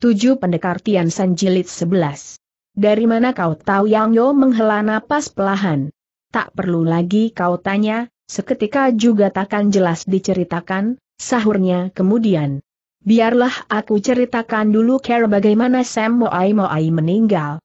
Tujuh Pendekar Tian San Jilid 11. Dari mana kau tahu Yang Yo menghela napas pelahan? Tak perlu lagi kau tanya, seketika juga takkan jelas diceritakan, sahurnya kemudian. Biarlah aku ceritakan dulu care bagaimana Sam Moai Moai meninggal.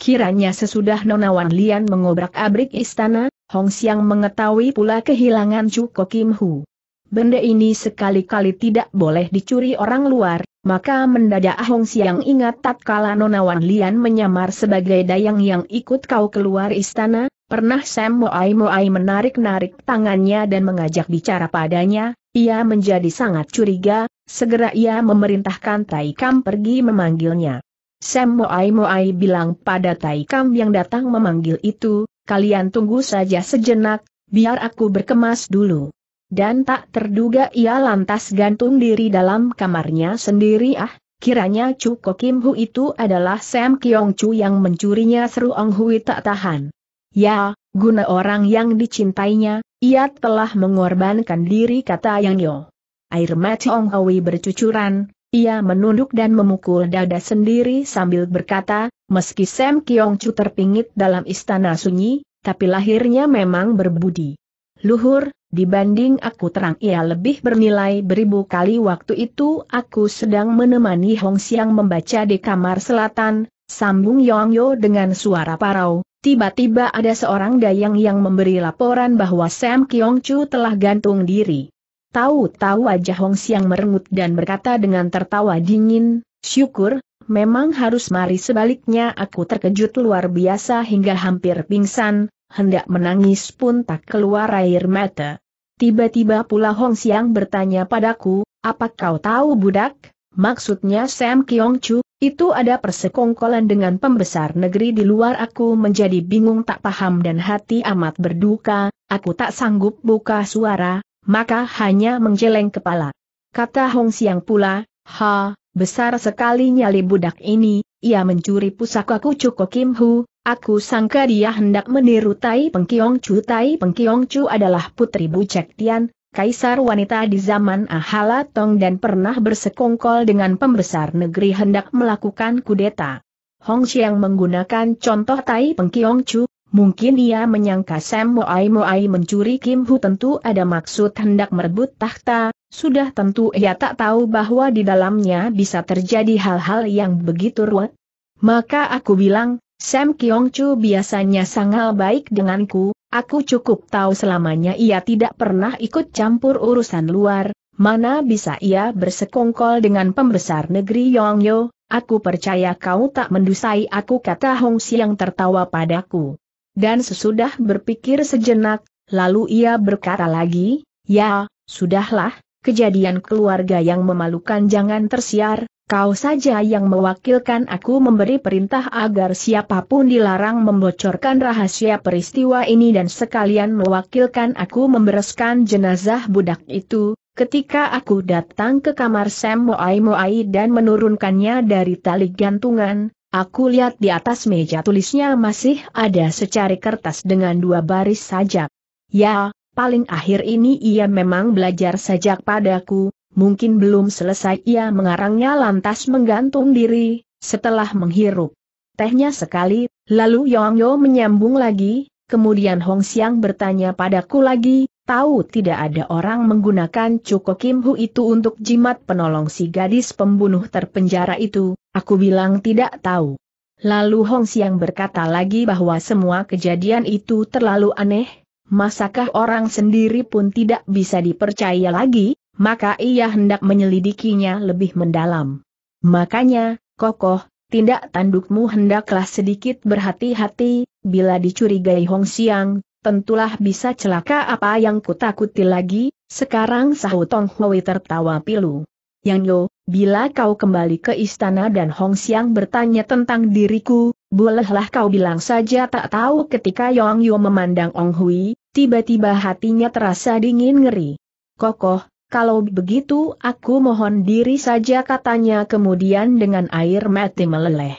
Kiranya sesudah Nona Wan Lian mengobrak-abrik istana, Hong Xiang mengetahui pula kehilangan Chu Ko Kim Hu. Benda ini sekali-kali tidak boleh dicuri orang luar, maka mendadak Ahong Siang ingat tatkala Nona Wan Lian menyamar sebagai dayang yang ikut kau keluar istana, pernah Sam Moai Moai menarik-narik tangannya dan mengajak bicara padanya, ia menjadi sangat curiga, segera ia memerintahkan Taikam pergi memanggilnya. Sam Moai Moai bilang pada Taikam yang datang memanggil itu, kalian tunggu saja sejenak, biar aku berkemas dulu dan tak terduga ia lantas gantung diri dalam kamarnya sendiri ah, kiranya Chu Ko Kim Hu itu adalah Sam Kyong Chu yang mencurinya seru Ong Hui tak tahan. Ya, guna orang yang dicintainya, ia telah mengorbankan diri kata Yang Yo. Air mata Ong Hui bercucuran, ia menunduk dan memukul dada sendiri sambil berkata, meski Sam Kyong Chu terpingit dalam istana sunyi, tapi lahirnya memang berbudi. Luhur, Dibanding aku terang ia lebih bernilai beribu kali waktu itu aku sedang menemani Hong Siang membaca di kamar selatan, sambung Yong Yo dengan suara parau, tiba-tiba ada seorang dayang yang memberi laporan bahwa Sam Kiong Chu telah gantung diri. Tahu-tahu aja Hong Siang merengut dan berkata dengan tertawa dingin, syukur, memang harus mari sebaliknya aku terkejut luar biasa hingga hampir pingsan, hendak menangis pun tak keluar air mata. Tiba-tiba pula Hong Xiang bertanya padaku, apa kau tahu budak? Maksudnya Sam Kiong Chu, itu ada persekongkolan dengan pembesar negeri di luar aku menjadi bingung tak paham dan hati amat berduka, aku tak sanggup buka suara, maka hanya menjeleng kepala. Kata Hong Xiang pula, ha, Besar sekali nyali budak ini, ia mencuri pusaka Kucuko Kim Hu, aku sangka dia hendak meniru Tai Pengkiong Chu. Tai Pengkiong Chu adalah putri Bucek Tian, kaisar wanita di zaman Ahala Tong dan pernah bersekongkol dengan pembesar negeri hendak melakukan kudeta. Hong Xiang menggunakan contoh Tai Pengkiong Chu, mungkin ia menyangka Sam Moai Moai mencuri Kim Hu tentu ada maksud hendak merebut tahta, sudah tentu ia tak tahu bahwa di dalamnya bisa terjadi hal-hal yang begitu ruwet. Maka aku bilang, Sam Kiong Chu biasanya sangat baik denganku, aku cukup tahu selamanya ia tidak pernah ikut campur urusan luar, mana bisa ia bersekongkol dengan pembesar negeri Yongyo, aku percaya kau tak mendusai aku kata Hong Siang tertawa padaku. Dan sesudah berpikir sejenak, lalu ia berkata lagi, ya, sudahlah, kejadian keluarga yang memalukan jangan tersiar, kau saja yang mewakilkan aku memberi perintah agar siapapun dilarang membocorkan rahasia peristiwa ini dan sekalian mewakilkan aku membereskan jenazah budak itu, Ketika aku datang ke kamar Sam Moai Moai dan menurunkannya dari tali gantungan, aku lihat di atas meja tulisnya masih ada secari kertas dengan dua baris saja. Ya, paling akhir ini ia memang belajar sejak padaku, mungkin belum selesai ia mengarangnya lantas menggantung diri, setelah menghirup tehnya sekali, lalu Yong Yo menyambung lagi, kemudian Hong Xiang bertanya padaku lagi, tahu tidak ada orang menggunakan Cuko Kim Hu itu untuk jimat penolong si gadis pembunuh terpenjara itu, aku bilang tidak tahu. Lalu Hong Xiang berkata lagi bahwa semua kejadian itu terlalu aneh, masakah orang sendiri pun tidak bisa dipercaya lagi, maka ia hendak menyelidikinya lebih mendalam. Makanya, kokoh, tindak tandukmu hendaklah sedikit berhati-hati, bila dicurigai Hong Xiang, tentulah bisa celaka apa yang kutakuti lagi, sekarang Sahu Tong Hui tertawa pilu. Yang Yo, bila kau kembali ke istana dan Hong Xiang bertanya tentang diriku, bolehlah kau bilang saja tak tahu ketika Yong Yo memandang Ong Hui, Tiba-tiba hatinya terasa dingin ngeri. Kokoh, kalau begitu aku mohon diri saja katanya kemudian dengan air mati meleleh.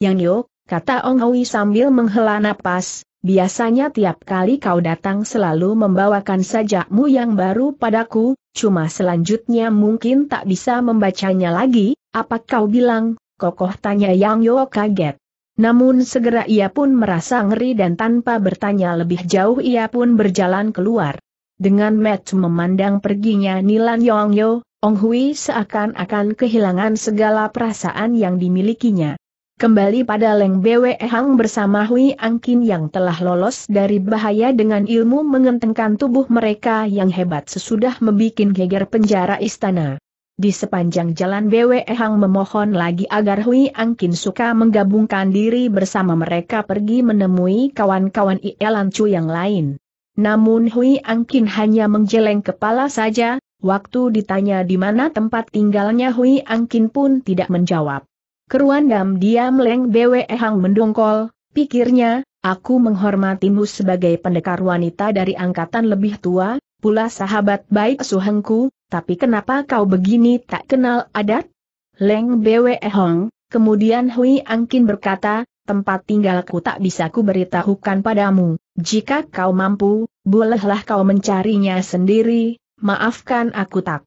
Yang yo, kata Ong Hui sambil menghela napas, biasanya tiap kali kau datang selalu membawakan sajakmu yang baru padaku, cuma selanjutnya mungkin tak bisa membacanya lagi, apa kau bilang, kokoh tanya Yang Yo kaget. Namun segera ia pun merasa ngeri dan tanpa bertanya lebih jauh ia pun berjalan keluar. Dengan Matt memandang perginya Nilan Yongyo, Ong Hui seakan-akan kehilangan segala perasaan yang dimilikinya. Kembali pada Leng Bwe Hang bersama Hui Angkin yang telah lolos dari bahaya dengan ilmu mengentengkan tubuh mereka yang hebat sesudah membuat geger penjara istana. Di sepanjang jalan Bwe Hang memohon lagi agar Hui Angkin suka menggabungkan diri bersama mereka pergi menemui kawan-kawan Chu yang lain. Namun Hui Angkin hanya menjeleng kepala saja, waktu ditanya di mana tempat tinggalnya Hui Angkin pun tidak menjawab. Keruan dam diam Leng Bwe Hang mendongkol, pikirnya, aku menghormatimu sebagai pendekar wanita dari angkatan lebih tua, pula sahabat baik suhengku, tapi kenapa kau begini tak kenal adat? Leng Bwe Hong, kemudian Hui Angkin berkata, tempat tinggalku tak bisa ku beritahukan padamu. Jika kau mampu, bolehlah kau mencarinya sendiri, maafkan aku tak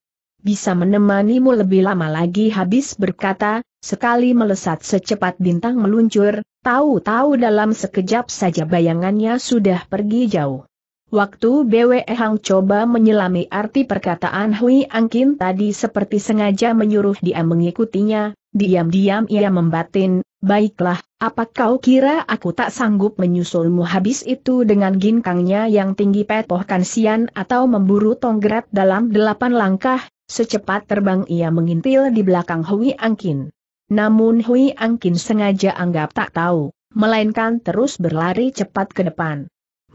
bisa menemanimu lebih lama lagi habis berkata, sekali melesat secepat bintang meluncur, tahu-tahu dalam sekejap saja bayangannya sudah pergi jauh. Waktu BW Hang coba menyelami arti perkataan Hui Angkin tadi seperti sengaja menyuruh dia mengikutinya, diam-diam ia membatin, baiklah, apa kau kira aku tak sanggup menyusulmu habis itu dengan ginkangnya yang tinggi petoh kan sian atau memburu tonggret dalam delapan langkah, secepat terbang ia mengintil di belakang Hui Angkin. Namun Hui Angkin sengaja anggap tak tahu, melainkan terus berlari cepat ke depan.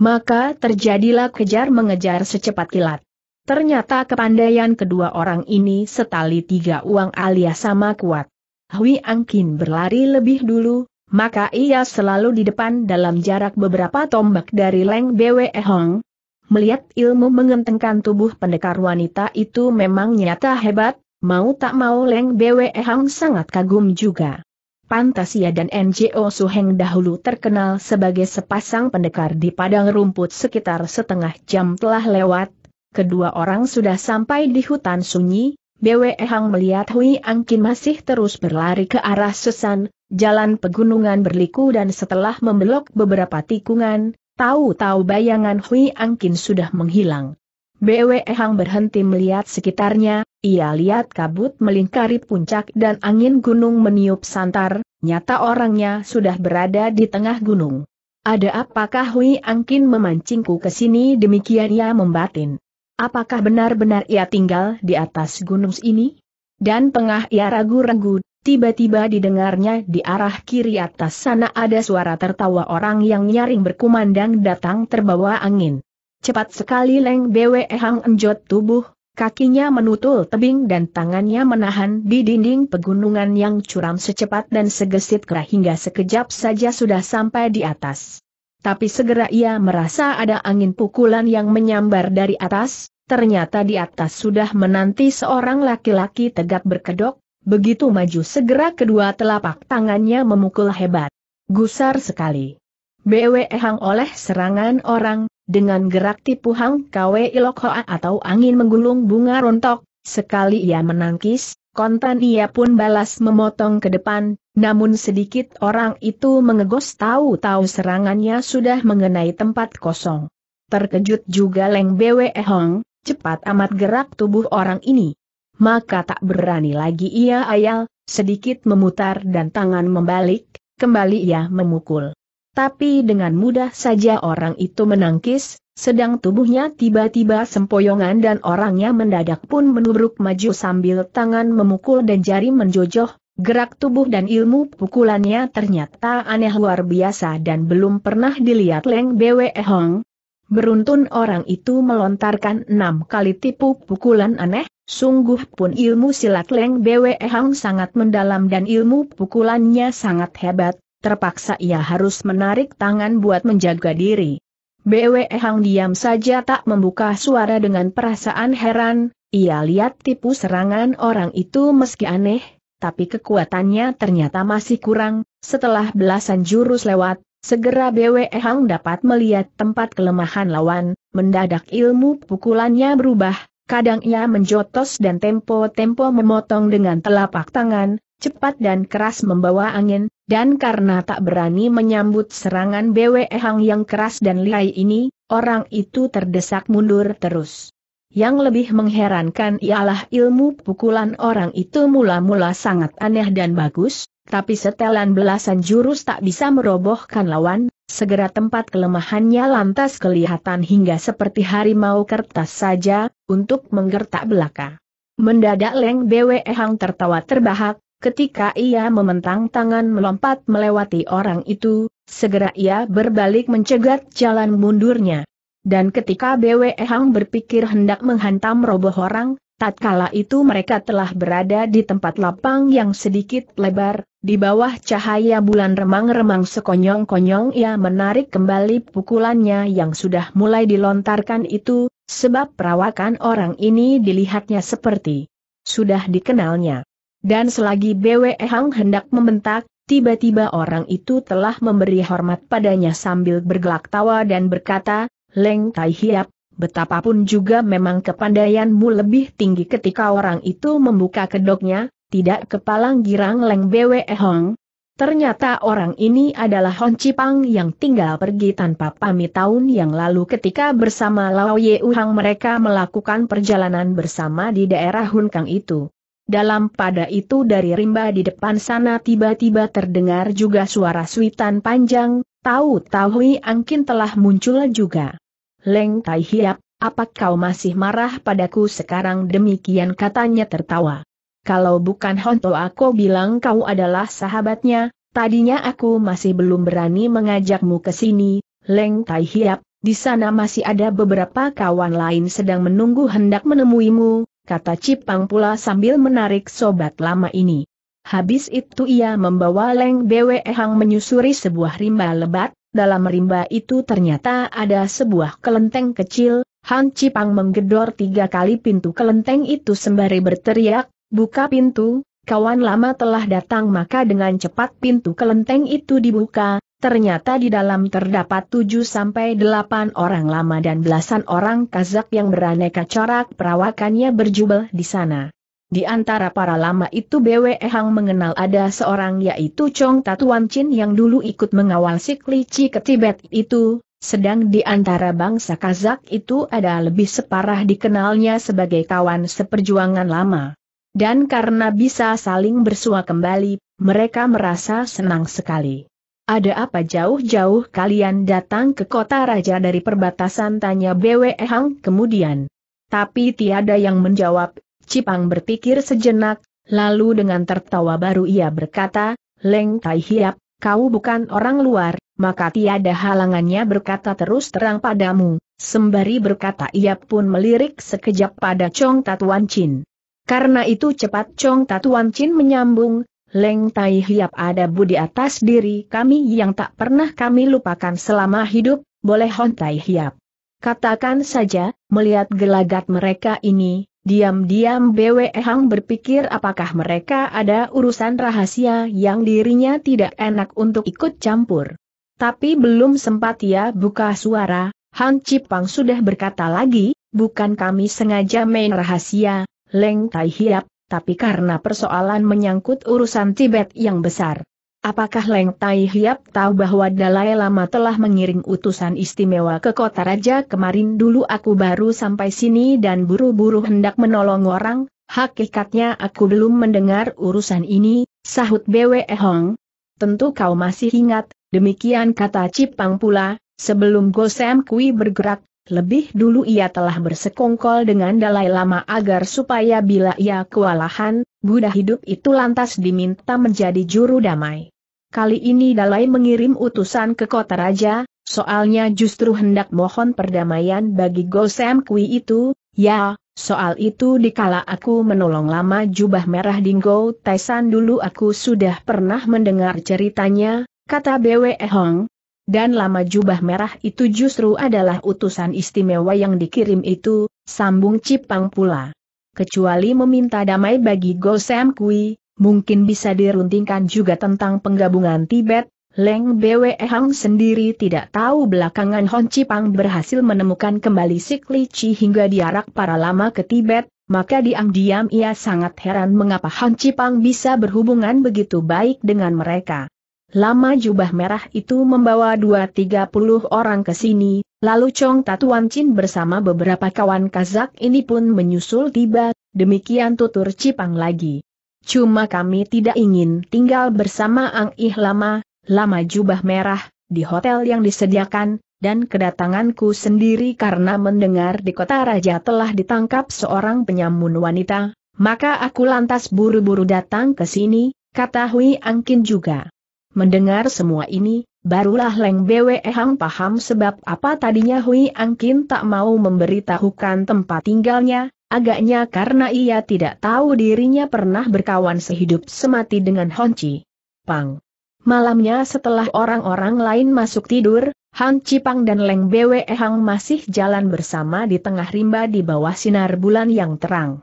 Maka terjadilah kejar mengejar secepat kilat. Ternyata kepandaian kedua orang ini setali tiga uang alias sama kuat. Hui Angkin berlari lebih dulu, maka ia selalu di depan dalam jarak beberapa tombak dari Leng Bwe Hong. Melihat ilmu mengentengkan tubuh pendekar wanita itu memang nyata hebat, mau tak mau Leng Bwe Hong sangat kagum juga. Pantasia dan NGO Suheng dahulu terkenal sebagai sepasang pendekar di padang rumput sekitar setengah jam telah lewat, kedua orang sudah sampai di hutan sunyi, BWE Hang melihat Hui Angkin masih terus berlari ke arah Sesan, jalan pegunungan berliku dan setelah membelok beberapa tikungan, tahu-tahu bayangan Hui Angkin sudah menghilang. Bwe Hang berhenti melihat sekitarnya, ia lihat kabut melingkari puncak dan angin gunung meniup santar, nyata orangnya sudah berada di tengah gunung. Ada apakah Hui Angkin memancingku ke sini demikian ia membatin? Apakah benar-benar ia tinggal di atas gunung ini? Dan tengah ia ragu-ragu, tiba-tiba didengarnya di arah kiri atas sana ada suara tertawa orang yang nyaring berkumandang datang terbawa angin. Cepat sekali Leng Bwe Hang Enjot tubuh, kakinya menutul tebing dan tangannya menahan di dinding pegunungan yang curam secepat dan segesit kerah hingga sekejap saja sudah sampai di atas. Tapi segera ia merasa ada angin pukulan yang menyambar dari atas, ternyata di atas sudah menanti seorang laki-laki tegak berkedok, begitu maju segera kedua telapak tangannya memukul hebat. Gusar sekali. Bwe Hang oleh serangan orang, dengan gerak tipu hang kawe ilok atau angin menggulung bunga rontok, sekali ia menangkis, kontan ia pun balas memotong ke depan, namun sedikit orang itu mengegos tahu-tahu serangannya sudah mengenai tempat kosong. Terkejut juga Leng Bwe Hong, cepat amat gerak tubuh orang ini. Maka tak berani lagi ia ayal, sedikit memutar dan tangan membalik, kembali ia memukul. Tapi dengan mudah saja orang itu menangkis, sedang tubuhnya tiba-tiba sempoyongan dan orangnya mendadak pun menubruk maju sambil tangan memukul dan jari menjojoh, Gerak tubuh dan ilmu pukulannya ternyata aneh luar biasa dan belum pernah dilihat Leng Bwe Hong. Beruntun orang itu melontarkan enam kali tipu pukulan aneh, sungguh pun ilmu silat Leng Bwe Hong sangat mendalam dan ilmu pukulannya sangat hebat, terpaksa ia harus menarik tangan buat menjaga diri. Bweh Hang diam saja tak membuka suara dengan perasaan heran, ia lihat tipu serangan orang itu meski aneh, tapi kekuatannya ternyata masih kurang, setelah belasan jurus lewat, Segera Bweh Hang dapat melihat tempat kelemahan lawan, mendadak ilmu pukulannya berubah, kadang ia menjotos dan tempo-tempo memotong dengan telapak tangan, cepat dan keras membawa angin, dan karena tak berani menyambut serangan BWE Hang yang keras dan lihai ini, orang itu terdesak mundur terus. Yang lebih mengherankan ialah ilmu pukulan orang itu mula-mula sangat aneh dan bagus, tapi setelan belasan jurus tak bisa merobohkan lawan, segera tempat kelemahannya lantas kelihatan hingga seperti harimau kertas saja, untuk menggertak belaka. Mendadak Leng Bwe Hang tertawa terbahak, Ketika ia mementang tangan melompat melewati orang itu, segera ia berbalik mencegat jalan mundurnya. Dan ketika BWE Hang berpikir hendak menghantam roboh orang, tatkala itu mereka telah berada di tempat lapang yang sedikit lebar, di bawah cahaya bulan remang-remang sekonyong-konyong ia menarik kembali pukulannya yang sudah mulai dilontarkan itu, sebab perawakan orang ini dilihatnya seperti sudah dikenalnya. Dan selagi BW Hang hendak membentak, tiba-tiba orang itu telah memberi hormat padanya sambil bergelak tawa dan berkata, Leng Tai Hiap, betapapun juga memang kepandaianmu lebih tinggi ketika orang itu membuka kedoknya, tidak kepalang girang Leng BW Hang. Ternyata orang ini adalah Hon Cipang yang tinggal pergi tanpa pamit tahun yang lalu ketika bersama Lao Ye Uhang mereka melakukan perjalanan bersama di daerah Hunkang itu. Dalam pada itu dari rimba di depan sana tiba-tiba terdengar juga suara suitan panjang, tahu-tahu Angkin telah muncul juga. Leng Tai Hiap, apa kau masih marah padaku sekarang demikian katanya tertawa. Kalau bukan Honto aku bilang kau adalah sahabatnya, tadinya aku masih belum berani mengajakmu ke sini, Leng Tai Hiap, di sana masih ada beberapa kawan lain sedang menunggu hendak menemuimu, kata Cipang pula sambil menarik sobat lama ini. Habis itu ia membawa Leng Bwe Hang menyusuri sebuah rimba lebat, dalam rimba itu ternyata ada sebuah kelenteng kecil, Han Cipang menggedor tiga kali pintu kelenteng itu sembari berteriak, buka pintu, kawan lama telah datang maka dengan cepat pintu kelenteng itu dibuka, Ternyata di dalam terdapat 7-8 orang lama dan belasan orang Kazak yang beraneka corak perawakannya berjubel di sana. Di antara para lama itu BWE Hang mengenal ada seorang yaitu Chong Tatuan Chin yang dulu ikut mengawal si Klici ke Tibet itu, sedang di antara bangsa Kazak itu ada lebih separah dikenalnya sebagai kawan seperjuangan lama. Dan karena bisa saling bersua kembali, mereka merasa senang sekali. Ada apa jauh-jauh kalian datang ke kota raja dari perbatasan tanya BWE Hang kemudian. Tapi tiada yang menjawab, Cipang berpikir sejenak, lalu dengan tertawa baru ia berkata, Leng Tai Hiap, kau bukan orang luar, maka tiada halangannya berkata terus terang padamu, sembari berkata ia pun melirik sekejap pada Chong Tatuan Chin. Karena itu cepat Chong Tatuan Chin menyambung, Leng Tai Hiap ada budi atas diri kami yang tak pernah kami lupakan selama hidup, boleh Hon Tai Hiap. Katakan saja, melihat gelagat mereka ini, diam-diam BWE Hang berpikir apakah mereka ada urusan rahasia yang dirinya tidak enak untuk ikut campur. Tapi belum sempat ia buka suara, Han Cipang sudah berkata lagi, bukan kami sengaja main rahasia, Leng Tai Hiap, tapi karena persoalan menyangkut urusan Tibet yang besar. Apakah Leng Tai Hiap tahu bahwa Dalai Lama telah mengirim utusan istimewa ke kota raja kemarin dulu aku baru sampai sini dan buru-buru hendak menolong orang, hakikatnya aku belum mendengar urusan ini, sahut Bwe Hong. Tentu kau masih ingat, demikian kata Cipang pula, sebelum Gosem Kui bergerak, lebih dulu ia telah bersekongkol dengan Dalai Lama agar supaya bila ia kewalahan, Buddha hidup itu lantas diminta menjadi juru damai. Kali ini Dalai mengirim utusan ke kota raja, soalnya justru hendak mohon perdamaian bagi Gosem Kui itu, ya, soal itu dikala aku menolong lama jubah merah Dinggo Taisan dulu aku sudah pernah mendengar ceritanya, kata Bwe Hong, dan lama jubah merah itu justru adalah utusan istimewa yang dikirim itu, sambung Cipang pula. Kecuali meminta damai bagi Gosem Kui, mungkin bisa diruntingkan juga tentang penggabungan Tibet, Leng Bwe Hang sendiri tidak tahu belakangan Hon Cipang berhasil menemukan kembali Sikli Chi hingga diarak para lama ke Tibet, maka diam-diam ia sangat heran mengapa Hon Cipang bisa berhubungan begitu baik dengan mereka. Lama jubah merah itu membawa dua tiga puluh orang ke sini, lalu Chong Tatuan Chin bersama beberapa kawan Kazak ini pun menyusul tiba, demikian tutur Cipang lagi. Cuma kami tidak ingin tinggal bersama Ang Ih lama, lama jubah merah, di hotel yang disediakan, dan kedatanganku sendiri karena mendengar di kota raja telah ditangkap seorang penyamun wanita, maka aku lantas buru-buru datang ke sini, kata Hui Angkin juga. Mendengar semua ini, barulah Leng Bwe Hang paham sebab apa tadinya Hui Angkin tak mau memberitahukan tempat tinggalnya, agaknya karena ia tidak tahu dirinya pernah berkawan sehidup semati dengan Honci. Pang. Malamnya setelah orang-orang lain masuk tidur, Han Pang dan Leng Bwe Hang masih jalan bersama di tengah rimba di bawah sinar bulan yang terang.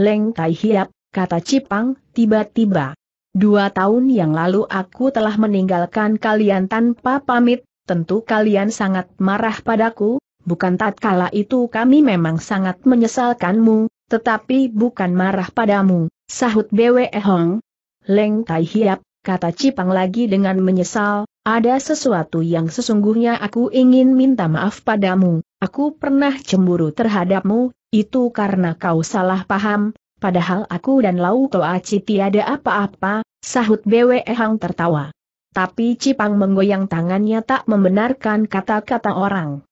Leng Tai Hiap, kata Cipang, tiba-tiba. Dua tahun yang lalu aku telah meninggalkan kalian tanpa pamit, tentu kalian sangat marah padaku, bukan tatkala itu kami memang sangat menyesalkanmu, tetapi bukan marah padamu, sahut Bwe Hong. Leng Tai Hiap, kata Cipang lagi dengan menyesal, ada sesuatu yang sesungguhnya aku ingin minta maaf padamu, aku pernah cemburu terhadapmu, itu karena kau salah paham, Padahal aku dan Lau Toaci tiada apa-apa, sahut Bwe Hang tertawa. Tapi Cipang menggoyang tangannya tak membenarkan kata-kata orang.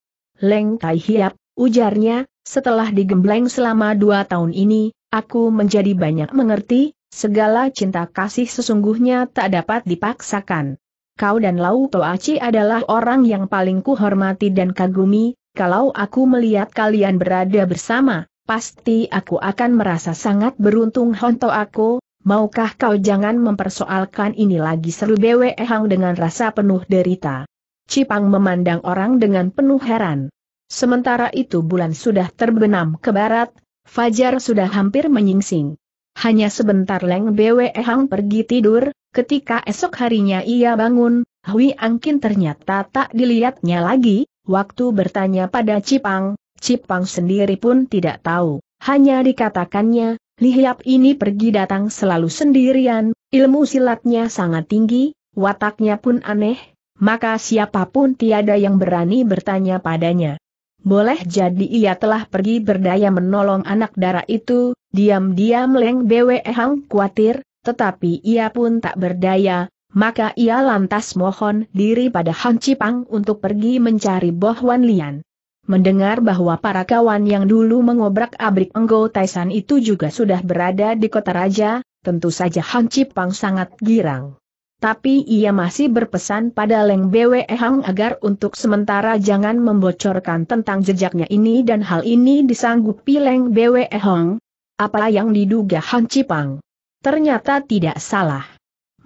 Leng Tai Hiap, ujarnya, setelah digembleng selama dua tahun ini, aku menjadi banyak mengerti, segala cinta kasih sesungguhnya tak dapat dipaksakan. Kau dan Lau Toaci adalah orang yang paling kuhormati dan kagumi, kalau aku melihat kalian berada bersama, pasti aku akan merasa sangat beruntung honto aku, maukah kau jangan mempersoalkan ini lagi seru Bwe Hang dengan rasa penuh derita. Cipang memandang orang dengan penuh heran. Sementara itu bulan sudah terbenam ke barat, Fajar sudah hampir menyingsing. Hanya sebentar Leng Bwe Hang pergi tidur, ketika esok harinya ia bangun, Hui Angkin ternyata tak dilihatnya lagi, waktu bertanya pada Cipang, Cipang sendiri pun tidak tahu, hanya dikatakannya, Lihiap ini pergi datang selalu sendirian, ilmu silatnya sangat tinggi, wataknya pun aneh, maka siapapun tiada yang berani bertanya padanya. Boleh jadi ia telah pergi berdaya menolong anak dara itu, diam-diam Leng Bwe Hang khawatir, tetapi ia pun tak berdaya, maka ia lantas mohon diri pada Hang Cipang untuk pergi mencari Boh Wan Lian. Mendengar bahwa para kawan yang dulu mengobrak-abrik Enggo Taisan itu juga sudah berada di kota raja, tentu saja Hang Cipang sangat girang. Tapi ia masih berpesan pada Leng Bwe Hang agar untuk sementara jangan membocorkan tentang jejaknya ini dan hal ini disanggupi Leng Bwe Hang. Apa yang diduga Hang Cipang? Ternyata tidak salah.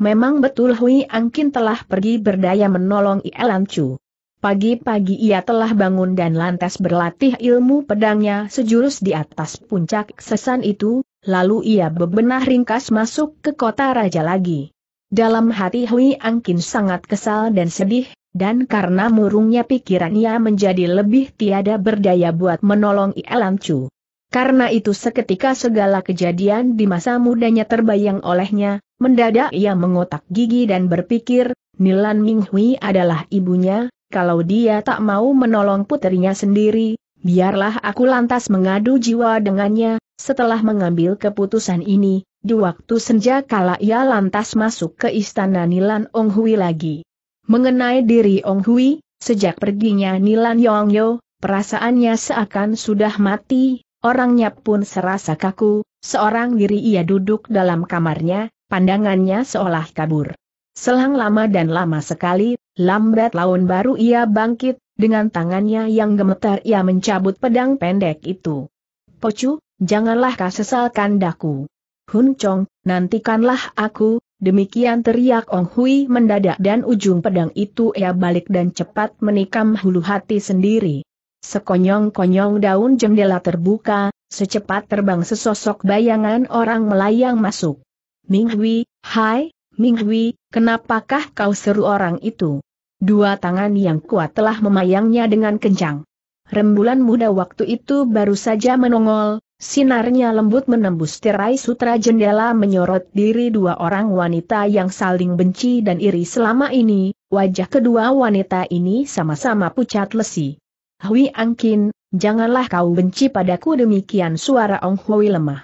Memang betul Hui Angkin telah pergi berdaya menolong Ielan Chu. Pagi-pagi ia telah bangun dan lantas berlatih ilmu pedangnya sejurus di atas puncak sesan itu, lalu ia bebenah ringkas masuk ke kota raja lagi. Dalam hati Hui Angkin sangat kesal dan sedih, dan karena murungnya pikirannya menjadi lebih tiada berdaya buat menolong Ialan Chu. Karena itu seketika segala kejadian di masa mudanya terbayang olehnya, mendadak ia mengotak gigi dan berpikir, Nilan Ming Hui adalah ibunya, kalau dia tak mau menolong putrinya sendiri, biarlah aku lantas mengadu jiwa dengannya, setelah mengambil keputusan ini, di waktu senja kala ia lantas masuk ke istana Nilan Ong Hui lagi. Mengenai diri Ong Hui, sejak perginya Nilan Yong Yo, perasaannya seakan sudah mati, orangnya pun serasa kaku, seorang diri ia duduk dalam kamarnya, pandangannya seolah kabur. Selang lama dan lama sekali, lambat laun baru ia bangkit, dengan tangannya yang gemetar ia mencabut pedang pendek itu. Pocu, janganlah kau sesalkan daku. Hun Chong, nantikanlah aku, demikian teriak Ong Hui mendadak dan ujung pedang itu ia balik dan cepat menikam hulu hati sendiri. Sekonyong-konyong daun jendela terbuka, secepat terbang sesosok bayangan orang melayang masuk. Ming Hui, hai, Minghui, kenapakah kau seru orang itu? Dua tangan yang kuat telah memayangnya dengan kencang. Rembulan muda waktu itu baru saja menongol, sinarnya lembut menembus tirai sutra jendela menyorot diri dua orang wanita yang saling benci dan iri selama ini, wajah kedua wanita ini sama-sama pucat lesi. Hui Angkin, janganlah kau benci padaku demikian suara Ong Hui lemah.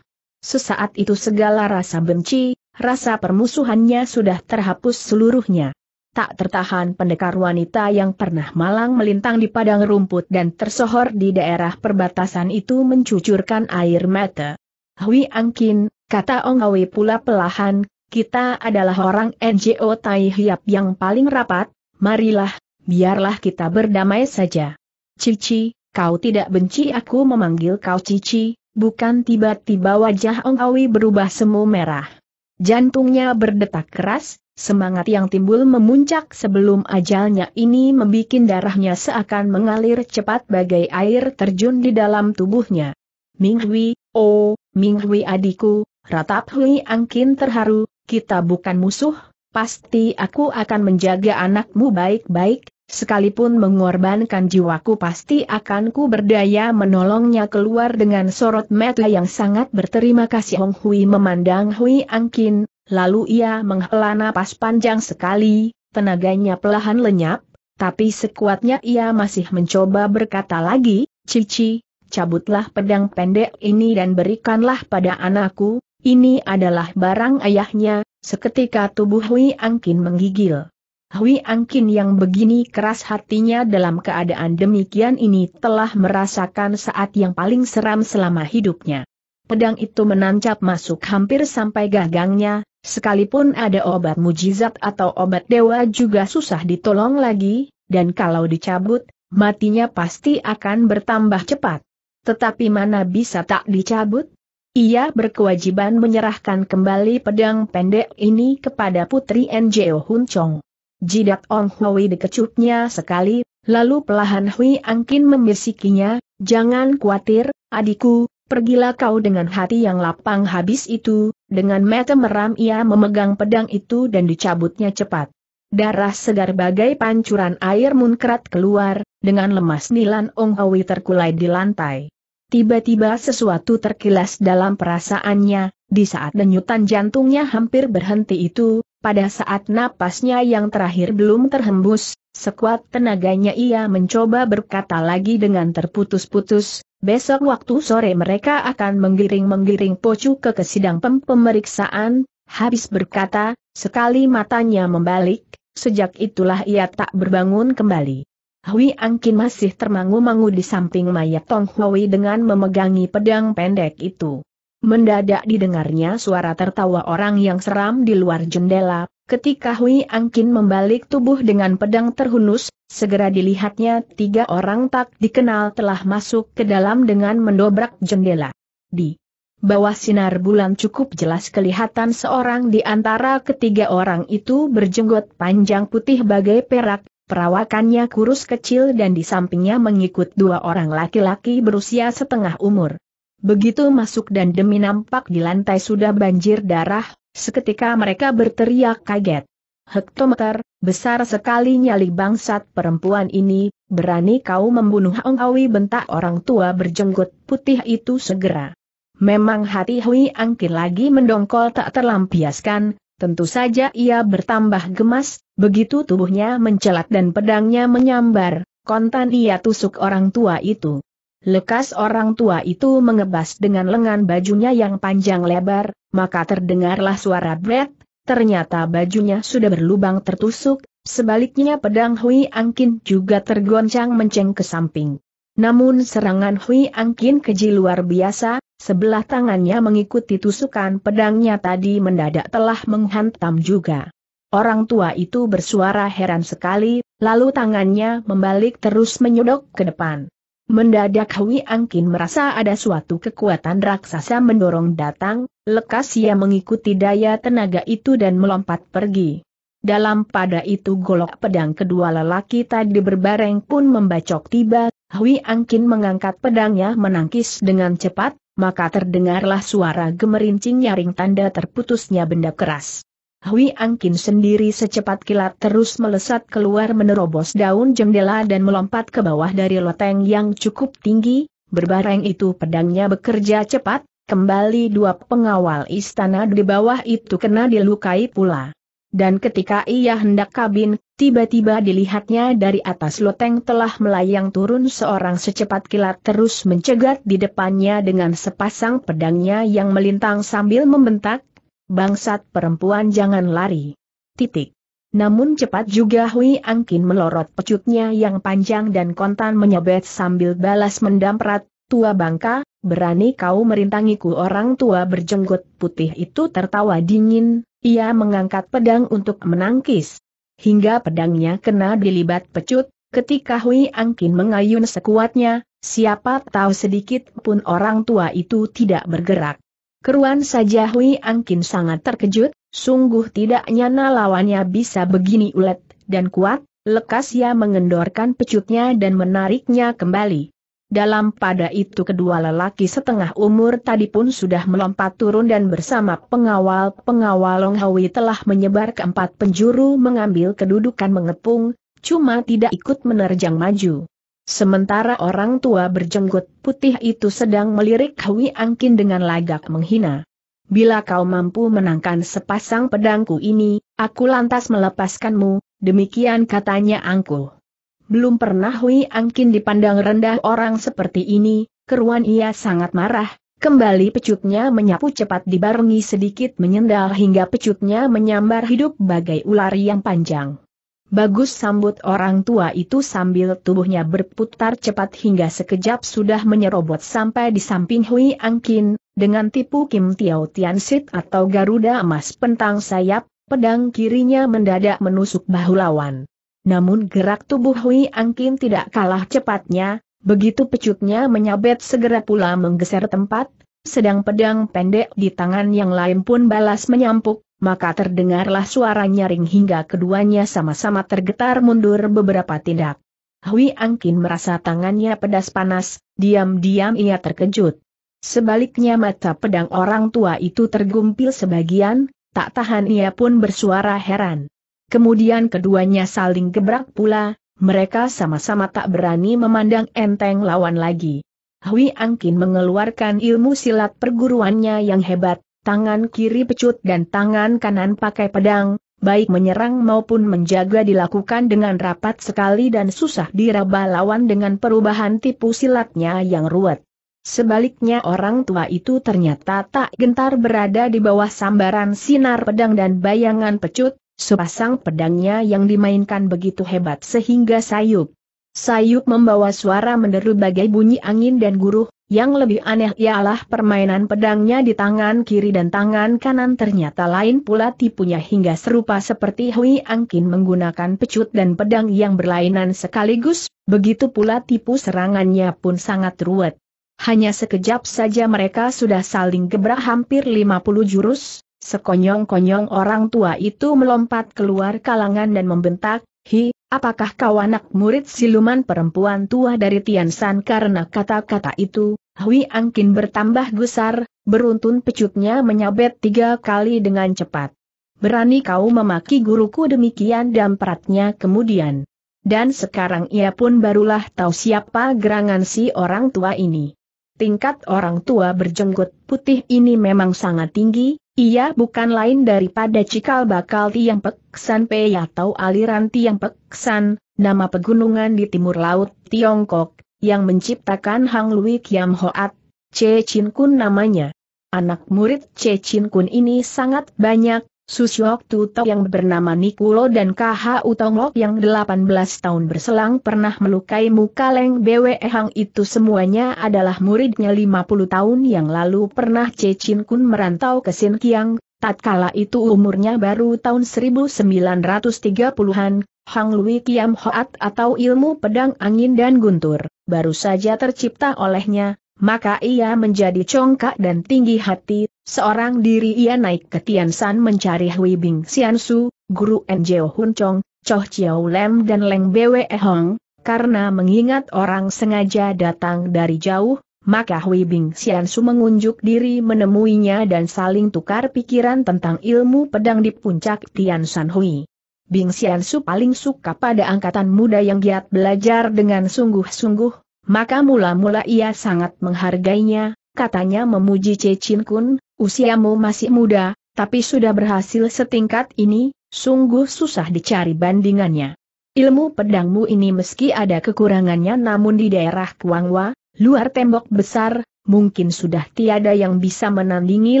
Sesaat itu segala rasa benci, rasa permusuhannya sudah terhapus seluruhnya. Tak tertahan pendekar wanita yang pernah malang melintang di padang rumput dan tersohor di daerah perbatasan itu mencucurkan air mata. Hui Angkin, kata Ong Awi pula pelahan, kita adalah orang NGO Tai Hiap yang paling rapat, marilah, biarlah kita berdamai saja. Cici, kau tidak benci aku memanggil kau Cici, bukan tiba-tiba wajah Ong Awi berubah semu merah. Jantungnya berdetak keras, semangat yang timbul memuncak sebelum ajalnya ini membuat darahnya seakan mengalir cepat bagai air terjun di dalam tubuhnya. Minghui, oh, Minghui adikku, ratap Hui Angkin terharu, kita bukan musuh, pasti aku akan menjaga anakmu baik-baik, Sekalipun mengorbankan jiwaku pasti akan ku berdaya menolongnya keluar dengan sorot mata yang sangat berterima kasih Hong Hui memandang Hui Angkin, lalu ia menghela napas panjang sekali, tenaganya perlahan lenyap, tapi sekuatnya ia masih mencoba berkata lagi, Cici, cabutlah pedang pendek ini dan berikanlah pada anakku, ini adalah barang ayahnya, seketika tubuh Hui Angkin menggigil. Hui Angkin yang begini keras hatinya dalam keadaan demikian ini telah merasakan saat yang paling seram selama hidupnya. Pedang itu menancap masuk hampir sampai gagangnya, sekalipun ada obat mujizat atau obat dewa juga susah ditolong lagi, dan kalau dicabut, matinya pasti akan bertambah cepat. Tetapi mana bisa tak dicabut? Ia berkewajiban menyerahkan kembali pedang pendek ini kepada putri Njeo Hun Chong. Jidat Ong Hui dikecupnya sekali, lalu pelahan Hui Angkin membisikinya, jangan khawatir, adikku, pergilah kau dengan hati yang lapang habis itu, dengan mata meram ia memegang pedang itu dan dicabutnya cepat. Darah segar bagai pancuran air munkrat keluar, dengan lemas Nilan Ong Hui terkulai di lantai. Tiba-tiba sesuatu terkilas dalam perasaannya, di saat denyutan jantungnya hampir berhenti itu, pada saat napasnya yang terakhir belum terhembus, sekuat tenaganya ia mencoba berkata lagi dengan terputus-putus, besok waktu sore mereka akan menggiring-menggiring Pocu ke kesidang pem pemeriksaan, habis berkata, sekali matanya membalik, sejak itulah ia tak berbangun kembali. Hui Angkin masih termangu-mangu di samping mayat Tong Hui dengan memegangi pedang pendek itu. Mendadak didengarnya suara tertawa orang yang seram di luar jendela, ketika Hui Angkin membalik tubuh dengan pedang terhunus, segera dilihatnya tiga orang tak dikenal telah masuk ke dalam dengan mendobrak jendela. Di bawah sinar bulan cukup jelas kelihatan seorang di antara ketiga orang itu berjenggot panjang putih bagai perak, perawakannya kurus kecil dan di sampingnya mengikut dua orang laki-laki berusia setengah umur. Begitu masuk dan demi nampak di lantai sudah banjir darah, seketika mereka berteriak kaget. Hektometer, besar sekali nyali bangsat perempuan ini, berani kau membunuh Hong Awi bentak orang tua berjenggot putih itu segera. Memang hati Hui Angkin lagi mendongkol tak terlampiaskan, tentu saja ia bertambah gemas, begitu tubuhnya mencelat dan pedangnya menyambar, kontan ia tusuk orang tua itu. Lekas orang tua itu mengebas dengan lengan bajunya yang panjang lebar, maka terdengarlah suara bret, ternyata bajunya sudah berlubang tertusuk, sebaliknya pedang Hui Angkin juga tergoncang menceng ke samping. Namun serangan Hui Angkin keji luar biasa, sebelah tangannya mengikuti tusukan pedangnya tadi mendadak telah menghantam juga. Orang tua itu bersuara heran sekali, lalu tangannya membalik terus menyodok ke depan. Mendadak Hui Angkin merasa ada suatu kekuatan raksasa mendorong datang, lekas ia mengikuti daya tenaga itu dan melompat pergi. Dalam pada itu golok pedang kedua lelaki tadi berbareng pun membacok tiba, Hui Angkin mengangkat pedangnya menangkis dengan cepat, maka terdengarlah suara gemerincing nyaring tanda terputusnya benda keras. Hui Angkin sendiri secepat kilat terus melesat keluar menerobos daun jendela dan melompat ke bawah dari loteng yang cukup tinggi, berbareng itu pedangnya bekerja cepat, kembali dua pengawal istana di bawah itu kena dilukai pula. Dan ketika ia hendak kabin, tiba-tiba dilihatnya dari atas loteng telah melayang turun seorang secepat kilat terus mencegat di depannya dengan sepasang pedangnya yang melintang sambil membentak, Bangsat perempuan jangan lari. Titik. Namun cepat juga Hui Angkin melorot pecutnya yang panjang dan kontan menyebet sambil balas mendamprat, tua bangka, berani kau merintangiku orang tua berjenggot putih itu tertawa dingin, ia mengangkat pedang untuk menangkis. Hingga pedangnya kena dilibat pecut, ketika Hui Angkin mengayun sekuatnya, siapa tahu sedikit pun orang tua itu tidak bergerak. Keruan saja Hui Angkin sangat terkejut, sungguh tidak nyana lawannya bisa begini ulet, dan kuat, lekas ia mengendorkan pecutnya dan menariknya kembali. Dalam pada itu kedua lelaki setengah umur tadi pun sudah melompat turun dan bersama pengawal-pengawal Long Hui telah menyebar ke empat penjuru mengambil kedudukan mengepung, cuma tidak ikut menerjang maju. Sementara orang tua berjenggot putih itu sedang melirik Hui Angkin dengan lagak menghina. Bila kau mampu menangkan sepasang pedangku ini, aku lantas melepaskanmu, demikian katanya angku. Belum pernah Hui Angkin dipandang rendah orang seperti ini, keruan ia sangat marah, Kembali pecutnya menyapu cepat dibarengi sedikit menyendal hingga pecutnya menyambar hidup bagai ular yang panjang. Bagus sambut orang tua itu sambil tubuhnya berputar cepat hingga sekejap sudah menyerobot sampai di samping Hui Angkin, dengan tipu Kim Tiao Sit atau Garuda emas pentang sayap, pedang kirinya mendadak menusuk bahu lawan. Namun gerak tubuh Hui Angkin tidak kalah cepatnya, begitu pecutnya menyabet segera pula menggeser tempat, sedang pedang pendek di tangan yang lain pun balas menyampuk, maka terdengarlah suara nyaring hingga keduanya sama-sama tergetar mundur beberapa tindak. Hui Angkin merasa tangannya pedas panas, diam-diam ia terkejut. Sebaliknya mata pedang orang tua itu tergumpil sebagian, tak tahan ia pun bersuara heran. Kemudian keduanya saling gebrak pula, mereka sama-sama tak berani memandang enteng lawan lagi. Hui Angkin mengeluarkan ilmu silat perguruannya yang hebat, tangan kiri pecut dan tangan kanan pakai pedang, baik menyerang maupun menjaga dilakukan dengan rapat sekali dan susah diraba lawan dengan perubahan tipu silatnya yang ruwet. Sebaliknya orang tua itu ternyata tak gentar berada di bawah sambaran sinar pedang dan bayangan pecut, sepasang pedangnya yang dimainkan begitu hebat sehingga sayup. Sayup membawa suara menderu bagai bunyi angin dan guruh, yang lebih aneh ialah permainan pedangnya di tangan kiri dan tangan kanan ternyata lain pula tipunya hingga serupa seperti Hui Angkin menggunakan pecut dan pedang yang berlainan sekaligus, begitu pula tipu serangannya pun sangat ruwet. Hanya sekejap saja mereka sudah saling gebrak hampir 50 jurus, sekonyong-konyong orang tua itu melompat keluar kalangan dan membentak, Hi, Apakah kau anak murid siluman perempuan tua dari Tian San karena kata-kata itu? Hui Angkin bertambah gusar, beruntun pecutnya menyabet tiga kali dengan cepat. Berani kau memaki guruku demikian dan peratnya kemudian. Dan sekarang ia pun barulah tahu siapa gerangan si orang tua ini. Tingkat orang tua berjenggot putih ini memang sangat tinggi, ia bukan lain daripada cikal bakal Tiang Peksan Pei atau aliran Tiang Peksan, nama pegunungan di timur laut Tiongkok, yang menciptakan Hang Lui Kiam Hoat, Che Chin Kun namanya. Anak murid Che Chin Kun ini sangat banyak, Susyok Tutok yang bernama Nikulo dan KH Utonglok yang 18 tahun berselang pernah melukai muka Leng Bwe Hang itu semuanya adalah muridnya 50 tahun yang lalu pernah Chin Kun merantau ke Kiang, tatkala itu umurnya baru tahun 1930-an, Hang Lui Kiam Hoat atau ilmu pedang angin dan guntur, baru saja tercipta olehnya, maka ia menjadi congkak dan tinggi hati, Seorang diri ia naik ke Tian San mencari Hui Bing Xian Guru Njeo Hun Chong, Choh Chiao Lem dan Leng Bwe Hong, karena mengingat orang sengaja datang dari jauh, maka Hui Bing Xian mengunjuk diri menemuinya dan saling tukar pikiran tentang ilmu pedang di puncak Tian San Hui. Bing Xian paling suka pada angkatan muda yang giat belajar dengan sungguh-sungguh, maka mula-mula ia sangat menghargainya, katanya memuji Che Chin Kun, Usiamu masih muda, tapi sudah berhasil setingkat ini, sungguh susah dicari bandingannya. Ilmu pedangmu ini meski ada kekurangannya namun di daerah Kuangwa, luar tembok besar, mungkin sudah tiada yang bisa menandingi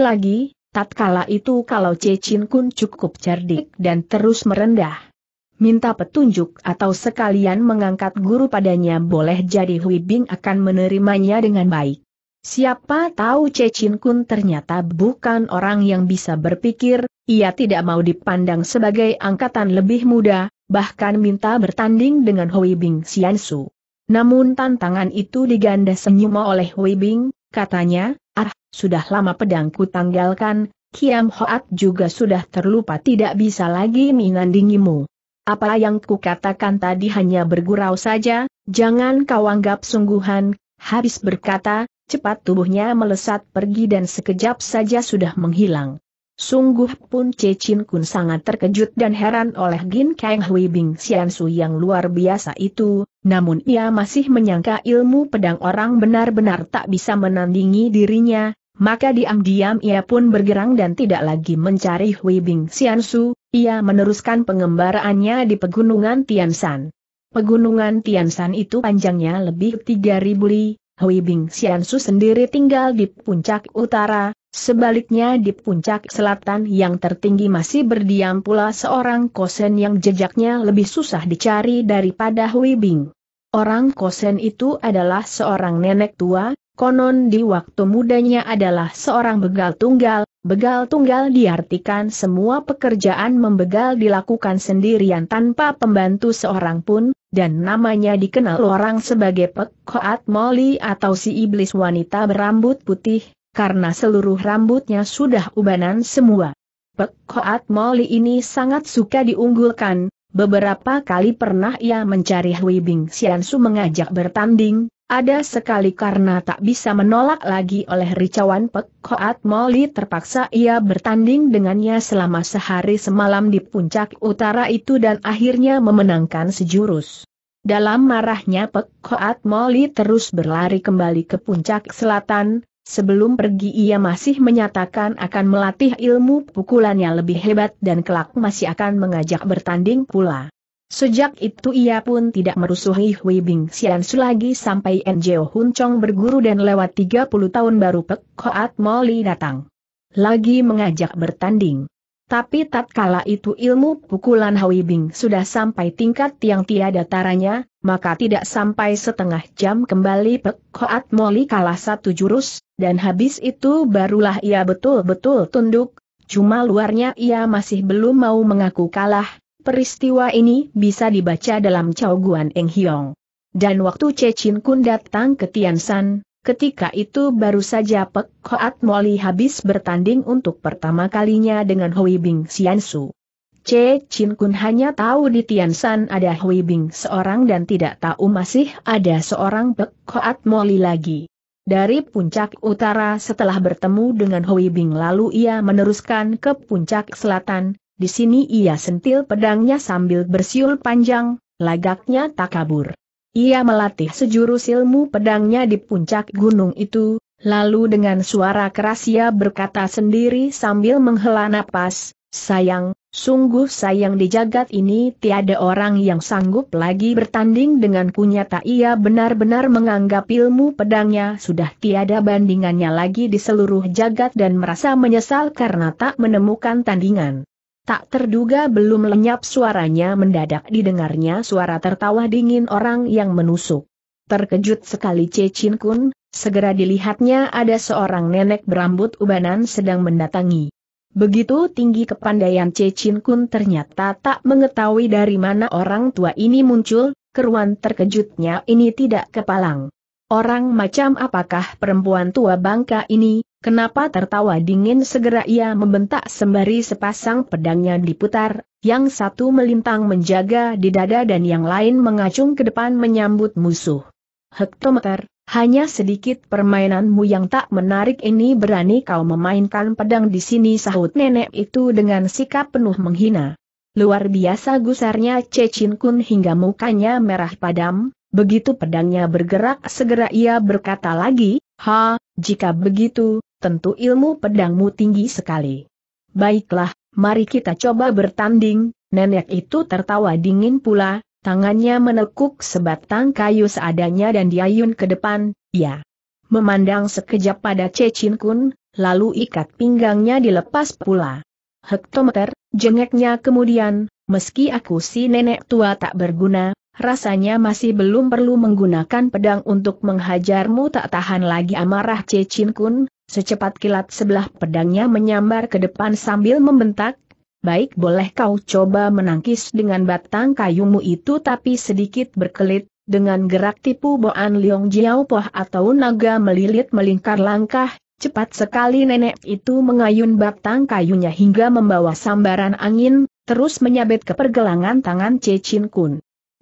lagi, tatkala itu kalau Cecin Kun cukup cerdik dan terus merendah. Minta petunjuk atau sekalian mengangkat guru padanya boleh jadi Hui Bing akan menerimanya dengan baik. Siapa tahu Cecin Kun ternyata bukan orang yang bisa berpikir, ia tidak mau dipandang sebagai angkatan lebih muda, bahkan minta bertanding dengan Hui Bing Su. Namun tantangan itu diganda senyum oleh Hui Bing, katanya, ah, sudah lama pedangku tanggalkan, Kiam Hoat juga sudah terlupa tidak bisa lagi menandingimu. Apa yang kukatakan tadi hanya bergurau saja, jangan kau anggap sungguhan, habis berkata, cepat tubuhnya melesat pergi dan sekejap saja sudah menghilang. Sungguh pun Cecin Kun sangat terkejut dan heran oleh Gin Kang Hui Bing Xiansu yang luar biasa itu, namun ia masih menyangka ilmu pedang orang benar-benar tak bisa menandingi dirinya, maka diam-diam ia pun bergerang dan tidak lagi mencari Hui Bing Xiansu, ia meneruskan pengembaraannya di pegunungan Tian Tiansan. Pegunungan Tian Tiansan itu panjangnya lebih 3000 li, Hui Bing Xiansu sendiri tinggal di puncak utara, sebaliknya di puncak selatan yang tertinggi masih berdiam pula seorang kosen yang jejaknya lebih susah dicari daripada Hui Bing. Orang kosen itu adalah seorang nenek tua, konon di waktu mudanya adalah seorang begal tunggal, begal tunggal diartikan semua pekerjaan membegal dilakukan sendirian tanpa pembantu seorang pun, dan namanya dikenal orang sebagai Pekoat Molly Moli atau si iblis wanita berambut putih, karena seluruh rambutnya sudah ubanan semua. Pekoat Molly Moli ini sangat suka diunggulkan, beberapa kali pernah ia mencari Hui Bing Xiansu mengajak bertanding, ada sekali karena tak bisa menolak lagi oleh ricauan Pekoat Molly Moli terpaksa ia bertanding dengannya selama sehari semalam di puncak utara itu dan akhirnya memenangkan sejurus. Dalam marahnya Pek Koat Moli terus berlari kembali ke puncak selatan, sebelum pergi ia masih menyatakan akan melatih ilmu pukulannya lebih hebat dan kelak masih akan mengajak bertanding pula. Sejak itu ia pun tidak merusuhi Hui Bing Sian Su lagi sampai Njeo Hun Chong berguru dan lewat 30 tahun baru Pek Koat Moli datang. Lagi mengajak bertanding. Tapi tatkala itu ilmu pukulan Hui Bing sudah sampai tingkat yang tiada taranya, maka tidak sampai setengah jam kembali Pek Hoat Moli kalah satu jurus, dan habis itu barulah ia betul-betul tunduk, cuma luarnya ia masih belum mau mengaku kalah, peristiwa ini bisa dibaca dalam Chao Guan Eng Hiong. Dan waktu Che Chin Kun datang ke Tian San, Ketika itu baru saja Pek Hoat Moli habis bertanding untuk pertama kalinya dengan Hui Bing Xiansu. Che Chin Kun hanya tahu di Tiansan ada Hui Bing seorang dan tidak tahu masih ada seorang Pek Hoat Moli lagi. Dari puncak utara setelah bertemu dengan Hui Bing lalu ia meneruskan ke puncak selatan, di sini ia sentil pedangnya sambil bersiul panjang, lagaknya tak kabur. Ia melatih sejurus ilmu pedangnya di puncak gunung itu, lalu dengan suara keras ia berkata sendiri sambil menghela napas, Sayang, sungguh sayang di jagat ini tiada orang yang sanggup lagi bertanding dengan Tak ia benar-benar menganggap ilmu pedangnya sudah tiada bandingannya lagi di seluruh jagat dan merasa menyesal karena tak menemukan tandingan. Tak terduga belum lenyap suaranya mendadak didengarnya suara tertawa dingin orang yang menusuk. Terkejut sekali Cecin Kun, segera dilihatnya ada seorang nenek berambut ubanan sedang mendatangi. Begitu tinggi kepandaian Cecin Kun ternyata tak mengetahui dari mana orang tua ini muncul, keruan terkejutnya ini tidak kepalang. Orang macam apakah perempuan tua bangka ini, Kenapa tertawa dingin segera ia membentak sembari sepasang pedangnya diputar, yang satu melintang menjaga di dada dan yang lain mengacung ke depan menyambut musuh. Hektometer, hanya sedikit permainanmu yang tak menarik ini berani kau memainkan pedang di sini sahut nenek itu dengan sikap penuh menghina. Luar biasa gusarnya Cecin Kun hingga mukanya merah padam, begitu pedangnya bergerak segera ia berkata lagi, Ha, jika begitu, tentu ilmu pedangmu tinggi sekali. Baiklah, mari kita coba bertanding, nenek itu tertawa dingin pula, tangannya menekuk sebatang kayu seadanya dan diayun ke depan, ya. Memandang sekejap pada Cecin Kun, lalu ikat pinggangnya dilepas pula. Hektometer, jengeknya kemudian, meski aku si nenek tua tak berguna, rasanya masih belum perlu menggunakan pedang untuk menghajarmu tak tahan lagi amarah Cecin Kun, Secepat kilat sebelah pedangnya menyambar ke depan sambil membentak, Baik boleh kau coba menangkis dengan batang kayumu itu tapi sedikit berkelit, dengan gerak tipu Boan Liong Jiao Poh atau naga melilit melingkar langkah, cepat sekali nenek itu mengayun batang kayunya hingga membawa sambaran angin, terus menyabet ke pergelangan tangan Cecin Chin Kun.